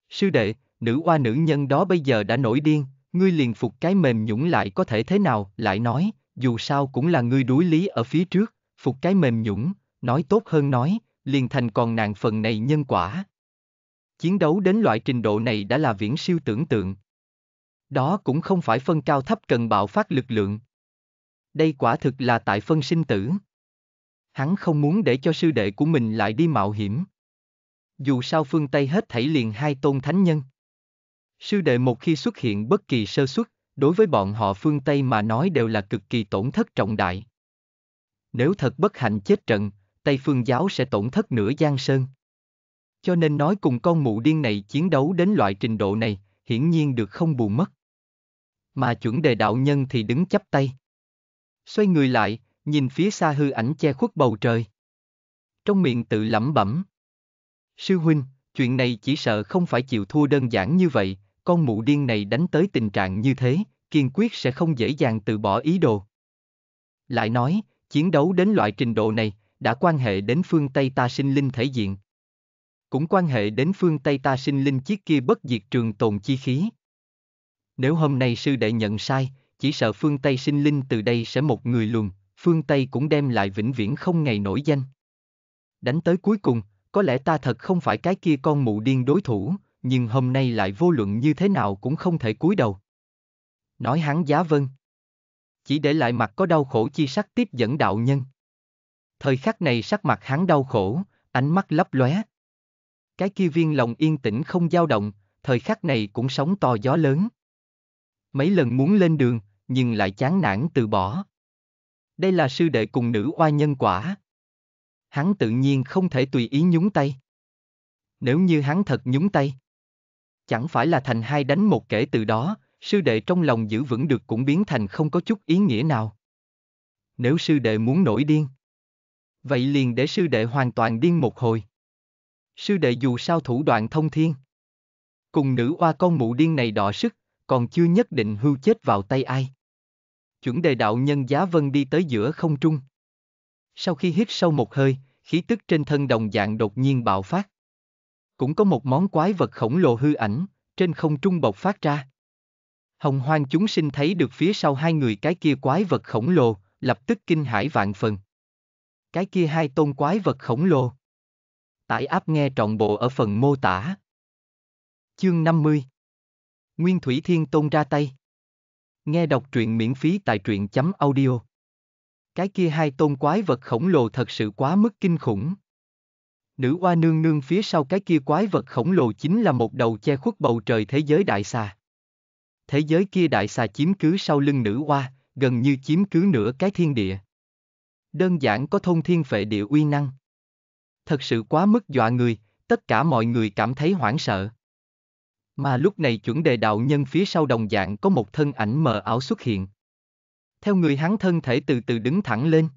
Sư đệ, nữ oa nữ nhân đó bây giờ đã nổi điên, ngươi liền phục cái mềm nhũng lại có thể thế nào, lại nói, dù sao cũng là ngươi đối lý ở phía trước, phục cái mềm nhũng, nói tốt hơn nói, liền thành còn nàng phần này nhân quả. Chiến đấu đến loại trình độ này đã là viễn siêu tưởng tượng. Đó cũng không phải phân cao thấp cần bạo phát lực lượng. Đây quả thực là tại phân sinh tử hắn không muốn để cho sư đệ của mình lại đi mạo hiểm. Dù sao phương Tây hết thảy liền hai tôn thánh nhân. Sư đệ một khi xuất hiện bất kỳ sơ xuất, đối với bọn họ phương Tây mà nói đều là cực kỳ tổn thất trọng đại. Nếu thật bất hạnh chết trận, Tây phương giáo sẽ tổn thất nửa giang sơn. Cho nên nói cùng con mụ điên này chiến đấu đến loại trình độ này, hiển nhiên được không bù mất. Mà chuẩn đề đạo nhân thì đứng chắp tay. Xoay người lại, nhìn phía xa hư ảnh che khuất bầu trời. Trong miệng tự lẩm bẩm. Sư huynh, chuyện này chỉ sợ không phải chịu thua đơn giản như vậy, con mụ điên này đánh tới tình trạng như thế, kiên quyết sẽ không dễ dàng từ bỏ ý đồ. Lại nói, chiến đấu đến loại trình độ này, đã quan hệ đến phương Tây ta sinh linh thể diện. Cũng quan hệ đến phương Tây ta sinh linh chiếc kia bất diệt trường tồn chi khí. Nếu hôm nay sư đệ nhận sai, chỉ sợ phương Tây sinh linh từ đây sẽ một người luồn, phương Tây cũng đem lại vĩnh viễn không ngày nổi danh. Đánh tới cuối cùng, có lẽ ta thật không phải cái kia con mụ điên đối thủ, nhưng hôm nay lại vô luận như thế nào cũng không thể cúi đầu. Nói hắn giá vân. Chỉ để lại mặt có đau khổ chi sắc tiếp dẫn đạo nhân. Thời khắc này sắc mặt hắn đau khổ, ánh mắt lấp lóe. Cái kia viên lòng yên tĩnh không dao động, thời khắc này cũng sóng to gió lớn. Mấy lần muốn lên đường, nhưng lại chán nản từ bỏ đây là sư đệ cùng nữ oai nhân quả. Hắn tự nhiên không thể tùy ý nhúng tay. Nếu như hắn thật nhúng tay, chẳng phải là thành hai đánh một kể từ đó, sư đệ trong lòng giữ vững được cũng biến thành không có chút ý nghĩa nào. Nếu sư đệ muốn nổi điên, vậy liền để sư đệ hoàn toàn điên một hồi. Sư đệ dù sao thủ đoạn thông thiên. Cùng nữ oa con mụ điên này đọ sức, còn chưa nhất định hưu chết vào tay ai chuẩn đề đạo nhân giá vân đi tới giữa không trung. Sau khi hít sâu một hơi, khí tức trên thân đồng dạng đột nhiên bạo phát. Cũng có một món quái vật khổng lồ hư ảnh, trên không trung bộc phát ra. Hồng hoang chúng sinh thấy được phía sau hai người cái kia quái vật khổng lồ, lập tức kinh hãi vạn phần. Cái kia hai tôn quái vật khổng lồ. Tải áp nghe trọn bộ ở phần mô tả. Chương 50 Nguyên Thủy Thiên Tôn ra tay. Nghe đọc truyện miễn phí tại truyện chấm audio. Cái kia hai tôn quái vật khổng lồ thật sự quá mức kinh khủng. Nữ oa nương nương phía sau cái kia quái vật khổng lồ chính là một đầu che khuất bầu trời thế giới đại xà. Thế giới kia đại xà chiếm cứ sau lưng nữ oa, gần như chiếm cứ nửa cái thiên địa. Đơn giản có thông thiên phệ địa uy năng. Thật sự quá mức dọa người, tất cả mọi người cảm thấy hoảng sợ. Mà lúc này chuẩn đề đạo nhân phía sau đồng dạng có một thân ảnh mờ ảo xuất hiện. Theo người hắn thân thể từ từ đứng thẳng lên.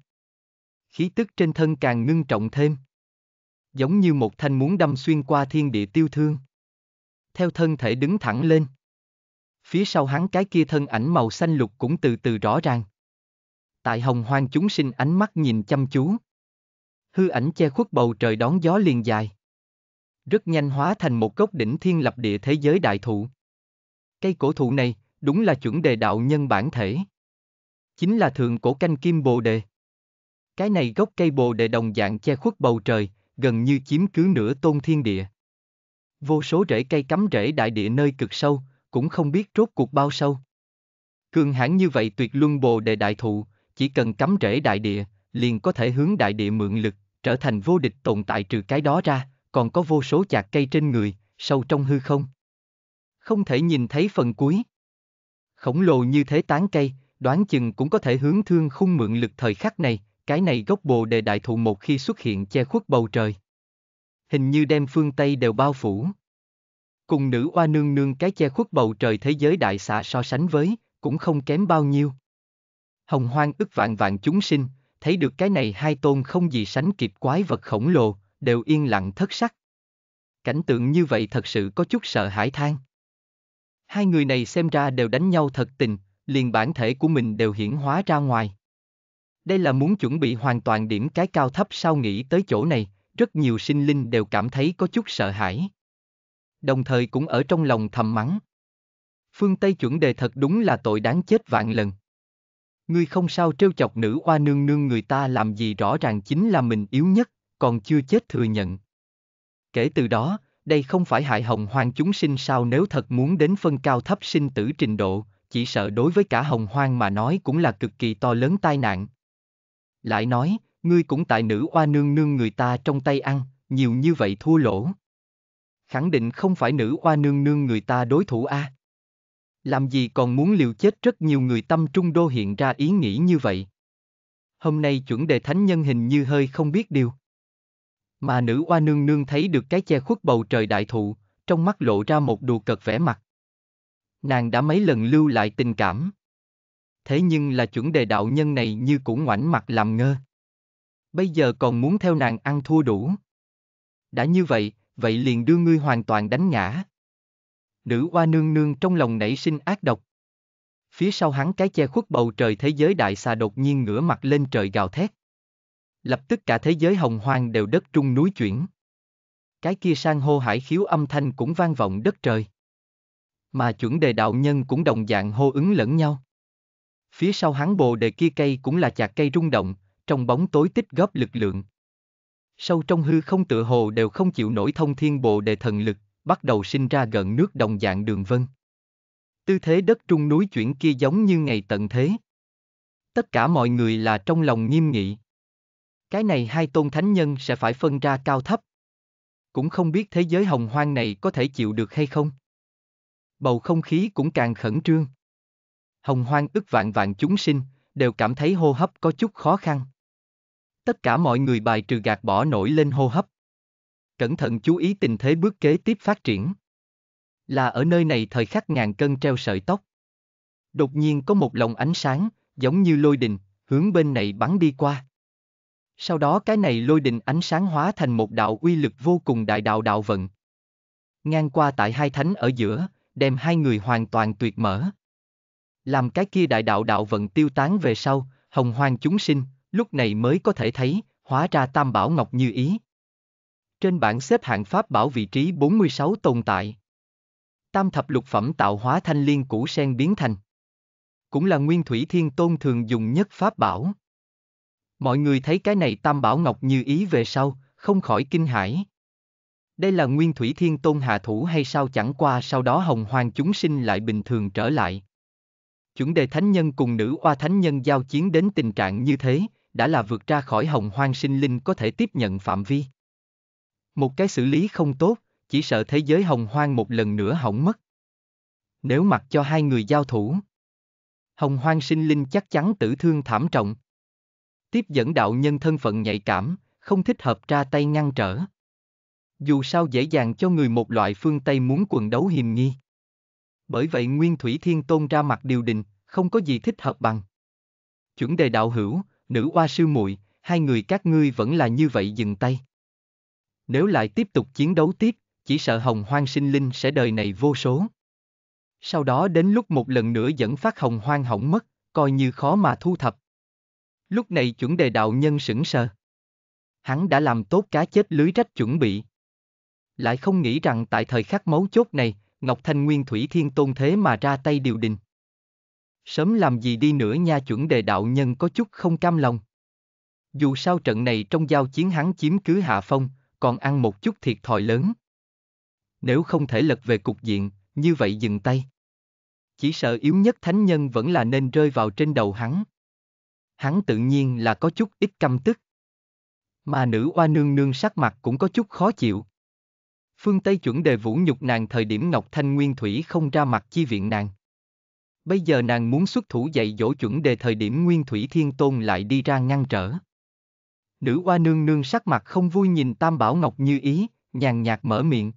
Khí tức trên thân càng ngưng trọng thêm. Giống như một thanh muốn đâm xuyên qua thiên địa tiêu thương. Theo thân thể đứng thẳng lên. Phía sau hắn cái kia thân ảnh màu xanh lục cũng từ từ rõ ràng. Tại hồng hoang chúng sinh ánh mắt nhìn chăm chú. Hư ảnh che khuất bầu trời đón gió liền dài rất nhanh hóa thành một gốc đỉnh thiên lập địa thế giới đại thụ. Cây cổ thụ này, đúng là chuẩn đề đạo nhân bản thể. Chính là thượng cổ canh kim bồ đề. Cái này gốc cây bồ đề đồng dạng che khuất bầu trời, gần như chiếm cứ nửa tôn thiên địa. Vô số rễ cây cắm rễ đại địa nơi cực sâu, cũng không biết rốt cuộc bao sâu. Cường hãn như vậy tuyệt luân bồ đề đại thụ, chỉ cần cắm rễ đại địa, liền có thể hướng đại địa mượn lực, trở thành vô địch tồn tại trừ cái đó ra, còn có vô số chạc cây trên người, sâu trong hư không. Không thể nhìn thấy phần cuối. Khổng lồ như thế tán cây, đoán chừng cũng có thể hướng thương khung mượn lực thời khắc này, cái này gốc bồ đề đại thụ một khi xuất hiện che khuất bầu trời. Hình như đem phương Tây đều bao phủ. Cùng nữ oa nương nương cái che khuất bầu trời thế giới đại xạ so sánh với, cũng không kém bao nhiêu. Hồng hoang ức vạn vạn chúng sinh, thấy được cái này hai tôn không gì sánh kịp quái vật khổng lồ, đều yên lặng thất sắc. Cảnh tượng như vậy thật sự có chút sợ hãi than. Hai người này xem ra đều đánh nhau thật tình, liền bản thể của mình đều hiển hóa ra ngoài. Đây là muốn chuẩn bị hoàn toàn điểm cái cao thấp sau nghĩ tới chỗ này, rất nhiều sinh linh đều cảm thấy có chút sợ hãi. Đồng thời cũng ở trong lòng thầm mắng. Phương Tây chuẩn đề thật đúng là tội đáng chết vạn lần. Ngươi không sao trêu chọc nữ oa nương nương người ta làm gì rõ ràng chính là mình yếu nhất còn chưa chết thừa nhận. Kể từ đó, đây không phải hại hồng hoang chúng sinh sao nếu thật muốn đến phân cao thấp sinh tử trình độ, chỉ sợ đối với cả hồng hoang mà nói cũng là cực kỳ to lớn tai nạn. Lại nói, ngươi cũng tại nữ oa nương nương người ta trong tay ăn, nhiều như vậy thua lỗ. Khẳng định không phải nữ oa nương nương người ta đối thủ a. À? Làm gì còn muốn liều chết rất nhiều người tâm trung đô hiện ra ý nghĩ như vậy. Hôm nay chuẩn đề thánh nhân hình như hơi không biết điều. Mà nữ oa nương nương thấy được cái che khuất bầu trời đại thụ, trong mắt lộ ra một đùa cợt vẻ mặt. Nàng đã mấy lần lưu lại tình cảm. Thế nhưng là chuẩn đề đạo nhân này như cũng ngoảnh mặt làm ngơ. Bây giờ còn muốn theo nàng ăn thua đủ. Đã như vậy, vậy liền đưa ngươi hoàn toàn đánh ngã. Nữ oa nương nương trong lòng nảy sinh ác độc. Phía sau hắn cái che khuất bầu trời thế giới đại xà đột nhiên ngửa mặt lên trời gào thét. Lập tức cả thế giới hồng hoang đều đất trung núi chuyển. Cái kia sang hô hải khiếu âm thanh cũng vang vọng đất trời. Mà chuẩn đề đạo nhân cũng đồng dạng hô ứng lẫn nhau. Phía sau hắn bồ đề kia cây cũng là chạc cây rung động, trong bóng tối tích góp lực lượng. Sâu trong hư không tựa hồ đều không chịu nổi thông thiên bồ đề thần lực, bắt đầu sinh ra gần nước đồng dạng đường vân. Tư thế đất trung núi chuyển kia giống như ngày tận thế. Tất cả mọi người là trong lòng nghiêm nghị. Cái này hai tôn thánh nhân sẽ phải phân ra cao thấp. Cũng không biết thế giới hồng hoang này có thể chịu được hay không. Bầu không khí cũng càng khẩn trương. Hồng hoang ức vạn vạn chúng sinh, đều cảm thấy hô hấp có chút khó khăn. Tất cả mọi người bài trừ gạt bỏ nổi lên hô hấp. Cẩn thận chú ý tình thế bước kế tiếp phát triển. Là ở nơi này thời khắc ngàn cân treo sợi tóc. Đột nhiên có một lồng ánh sáng, giống như lôi đình, hướng bên này bắn đi qua. Sau đó cái này lôi đình ánh sáng hóa thành một đạo uy lực vô cùng đại đạo đạo vận. Ngang qua tại hai thánh ở giữa, đem hai người hoàn toàn tuyệt mở. Làm cái kia đại đạo đạo vận tiêu tán về sau, hồng hoang chúng sinh, lúc này mới có thể thấy, hóa ra tam bảo ngọc như ý. Trên bảng xếp hạng pháp bảo vị trí 46 tồn tại. Tam thập lục phẩm tạo hóa thanh liên cũ sen biến thành. Cũng là nguyên thủy thiên tôn thường dùng nhất pháp bảo. Mọi người thấy cái này tam bảo ngọc như ý về sau, không khỏi kinh hãi. Đây là nguyên thủy thiên tôn hạ thủ hay sao chẳng qua sau đó hồng hoang chúng sinh lại bình thường trở lại. Chuẩn đề thánh nhân cùng nữ oa thánh nhân giao chiến đến tình trạng như thế, đã là vượt ra khỏi hồng hoang sinh linh có thể tiếp nhận phạm vi. Một cái xử lý không tốt, chỉ sợ thế giới hồng hoang một lần nữa hỏng mất. Nếu mặc cho hai người giao thủ, hồng hoang sinh linh chắc chắn tử thương thảm trọng tiếp dẫn đạo nhân thân phận nhạy cảm, không thích hợp ra tay ngăn trở. Dù sao dễ dàng cho người một loại phương Tây muốn quần đấu hiềm nghi. Bởi vậy Nguyên Thủy Thiên Tôn ra mặt điều đình, không có gì thích hợp bằng. Chuẩn đề đạo hữu, nữ oa sư muội, hai người các ngươi vẫn là như vậy dừng tay. Nếu lại tiếp tục chiến đấu tiếp, chỉ sợ hồng hoang sinh linh sẽ đời này vô số. Sau đó đến lúc một lần nữa dẫn phát hồng hoang hỏng mất, coi như khó mà thu thập. Lúc này chuẩn đề đạo nhân sững sờ. Hắn đã làm tốt cá chết lưới rách chuẩn bị. Lại không nghĩ rằng tại thời khắc mấu chốt này, Ngọc Thanh Nguyên Thủy Thiên Tôn thế mà ra tay điều đình. Sớm làm gì đi nữa nha chuẩn đề đạo nhân có chút không cam lòng. Dù sao trận này trong giao chiến hắn chiếm cứ hạ phong, còn ăn một chút thiệt thòi lớn. Nếu không thể lật về cục diện, như vậy dừng tay. Chỉ sợ yếu nhất thánh nhân vẫn là nên rơi vào trên đầu hắn hắn tự nhiên là có chút ít căm tức. Mà nữ oa nương nương sắc mặt cũng có chút khó chịu. Phương Tây chuẩn đề vũ nhục nàng thời điểm Ngọc Thanh Nguyên Thủy không ra mặt chi viện nàng. Bây giờ nàng muốn xuất thủ dạy dỗ chuẩn đề thời điểm Nguyên Thủy Thiên Tôn lại đi ra ngăn trở. Nữ oa nương nương sắc mặt không vui nhìn Tam Bảo Ngọc như ý, nhàn nhạt mở miệng.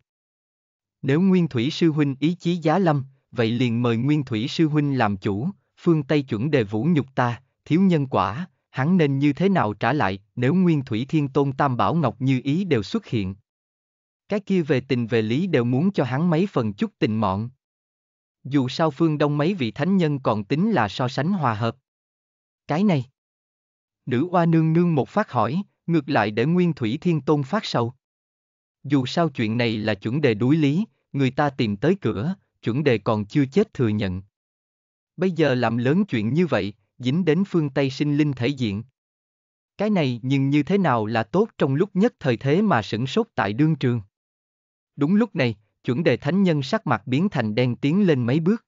Nếu Nguyên Thủy Sư Huynh ý chí giá lâm, vậy liền mời Nguyên Thủy Sư Huynh làm chủ, phương Tây chuẩn đề vũ nhục ta, thiếu nhân quả, hắn nên như thế nào trả lại nếu Nguyên Thủy Thiên Tôn Tam Bảo Ngọc như ý đều xuất hiện. Cái kia về tình về lý đều muốn cho hắn mấy phần chút tình mọn. Dù sao phương đông mấy vị thánh nhân còn tính là so sánh hòa hợp. Cái này. Nữ oa nương nương một phát hỏi, ngược lại để Nguyên Thủy Thiên Tôn phát sầu. Dù sao chuyện này là chuẩn đề đối lý, người ta tìm tới cửa, chuẩn đề còn chưa chết thừa nhận. Bây giờ làm lớn chuyện như vậy, dính đến phương Tây sinh linh thể diện. Cái này nhưng như thế nào là tốt trong lúc nhất thời thế mà sửng sốt tại đương trường. Đúng lúc này, chuẩn đề thánh nhân sắc mặt biến thành đen tiến lên mấy bước.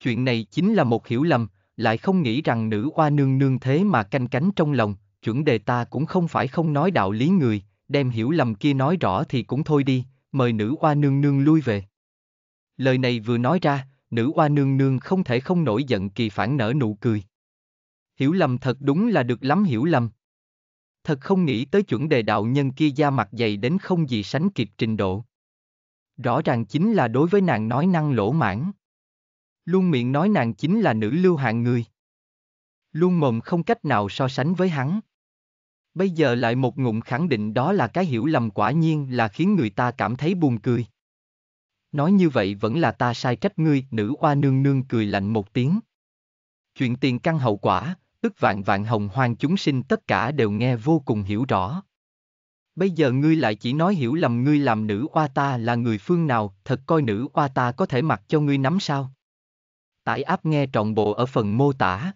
Chuyện này chính là một hiểu lầm, lại không nghĩ rằng nữ oa nương nương thế mà canh cánh trong lòng, chuẩn đề ta cũng không phải không nói đạo lý người, đem hiểu lầm kia nói rõ thì cũng thôi đi, mời nữ oa nương nương lui về. Lời này vừa nói ra, nữ oa nương nương không thể không nổi giận kỳ phản nở nụ cười. Hiểu lầm thật đúng là được lắm hiểu lầm. Thật không nghĩ tới chuẩn đề đạo nhân kia da mặt dày đến không gì sánh kịp trình độ. Rõ ràng chính là đối với nàng nói năng lỗ mãn. Luôn miệng nói nàng chính là nữ lưu hạng người. Luôn mồm không cách nào so sánh với hắn. Bây giờ lại một ngụm khẳng định đó là cái hiểu lầm quả nhiên là khiến người ta cảm thấy buồn cười. Nói như vậy vẫn là ta sai trách ngươi, nữ oa nương nương cười lạnh một tiếng. Chuyện tiền căn hậu quả, tức vạn vạn hồng hoang chúng sinh tất cả đều nghe vô cùng hiểu rõ. Bây giờ ngươi lại chỉ nói hiểu lầm ngươi làm nữ oa ta là người phương nào, thật coi nữ oa ta có thể mặc cho ngươi nắm sao? Tải áp nghe trọn bộ ở phần mô tả.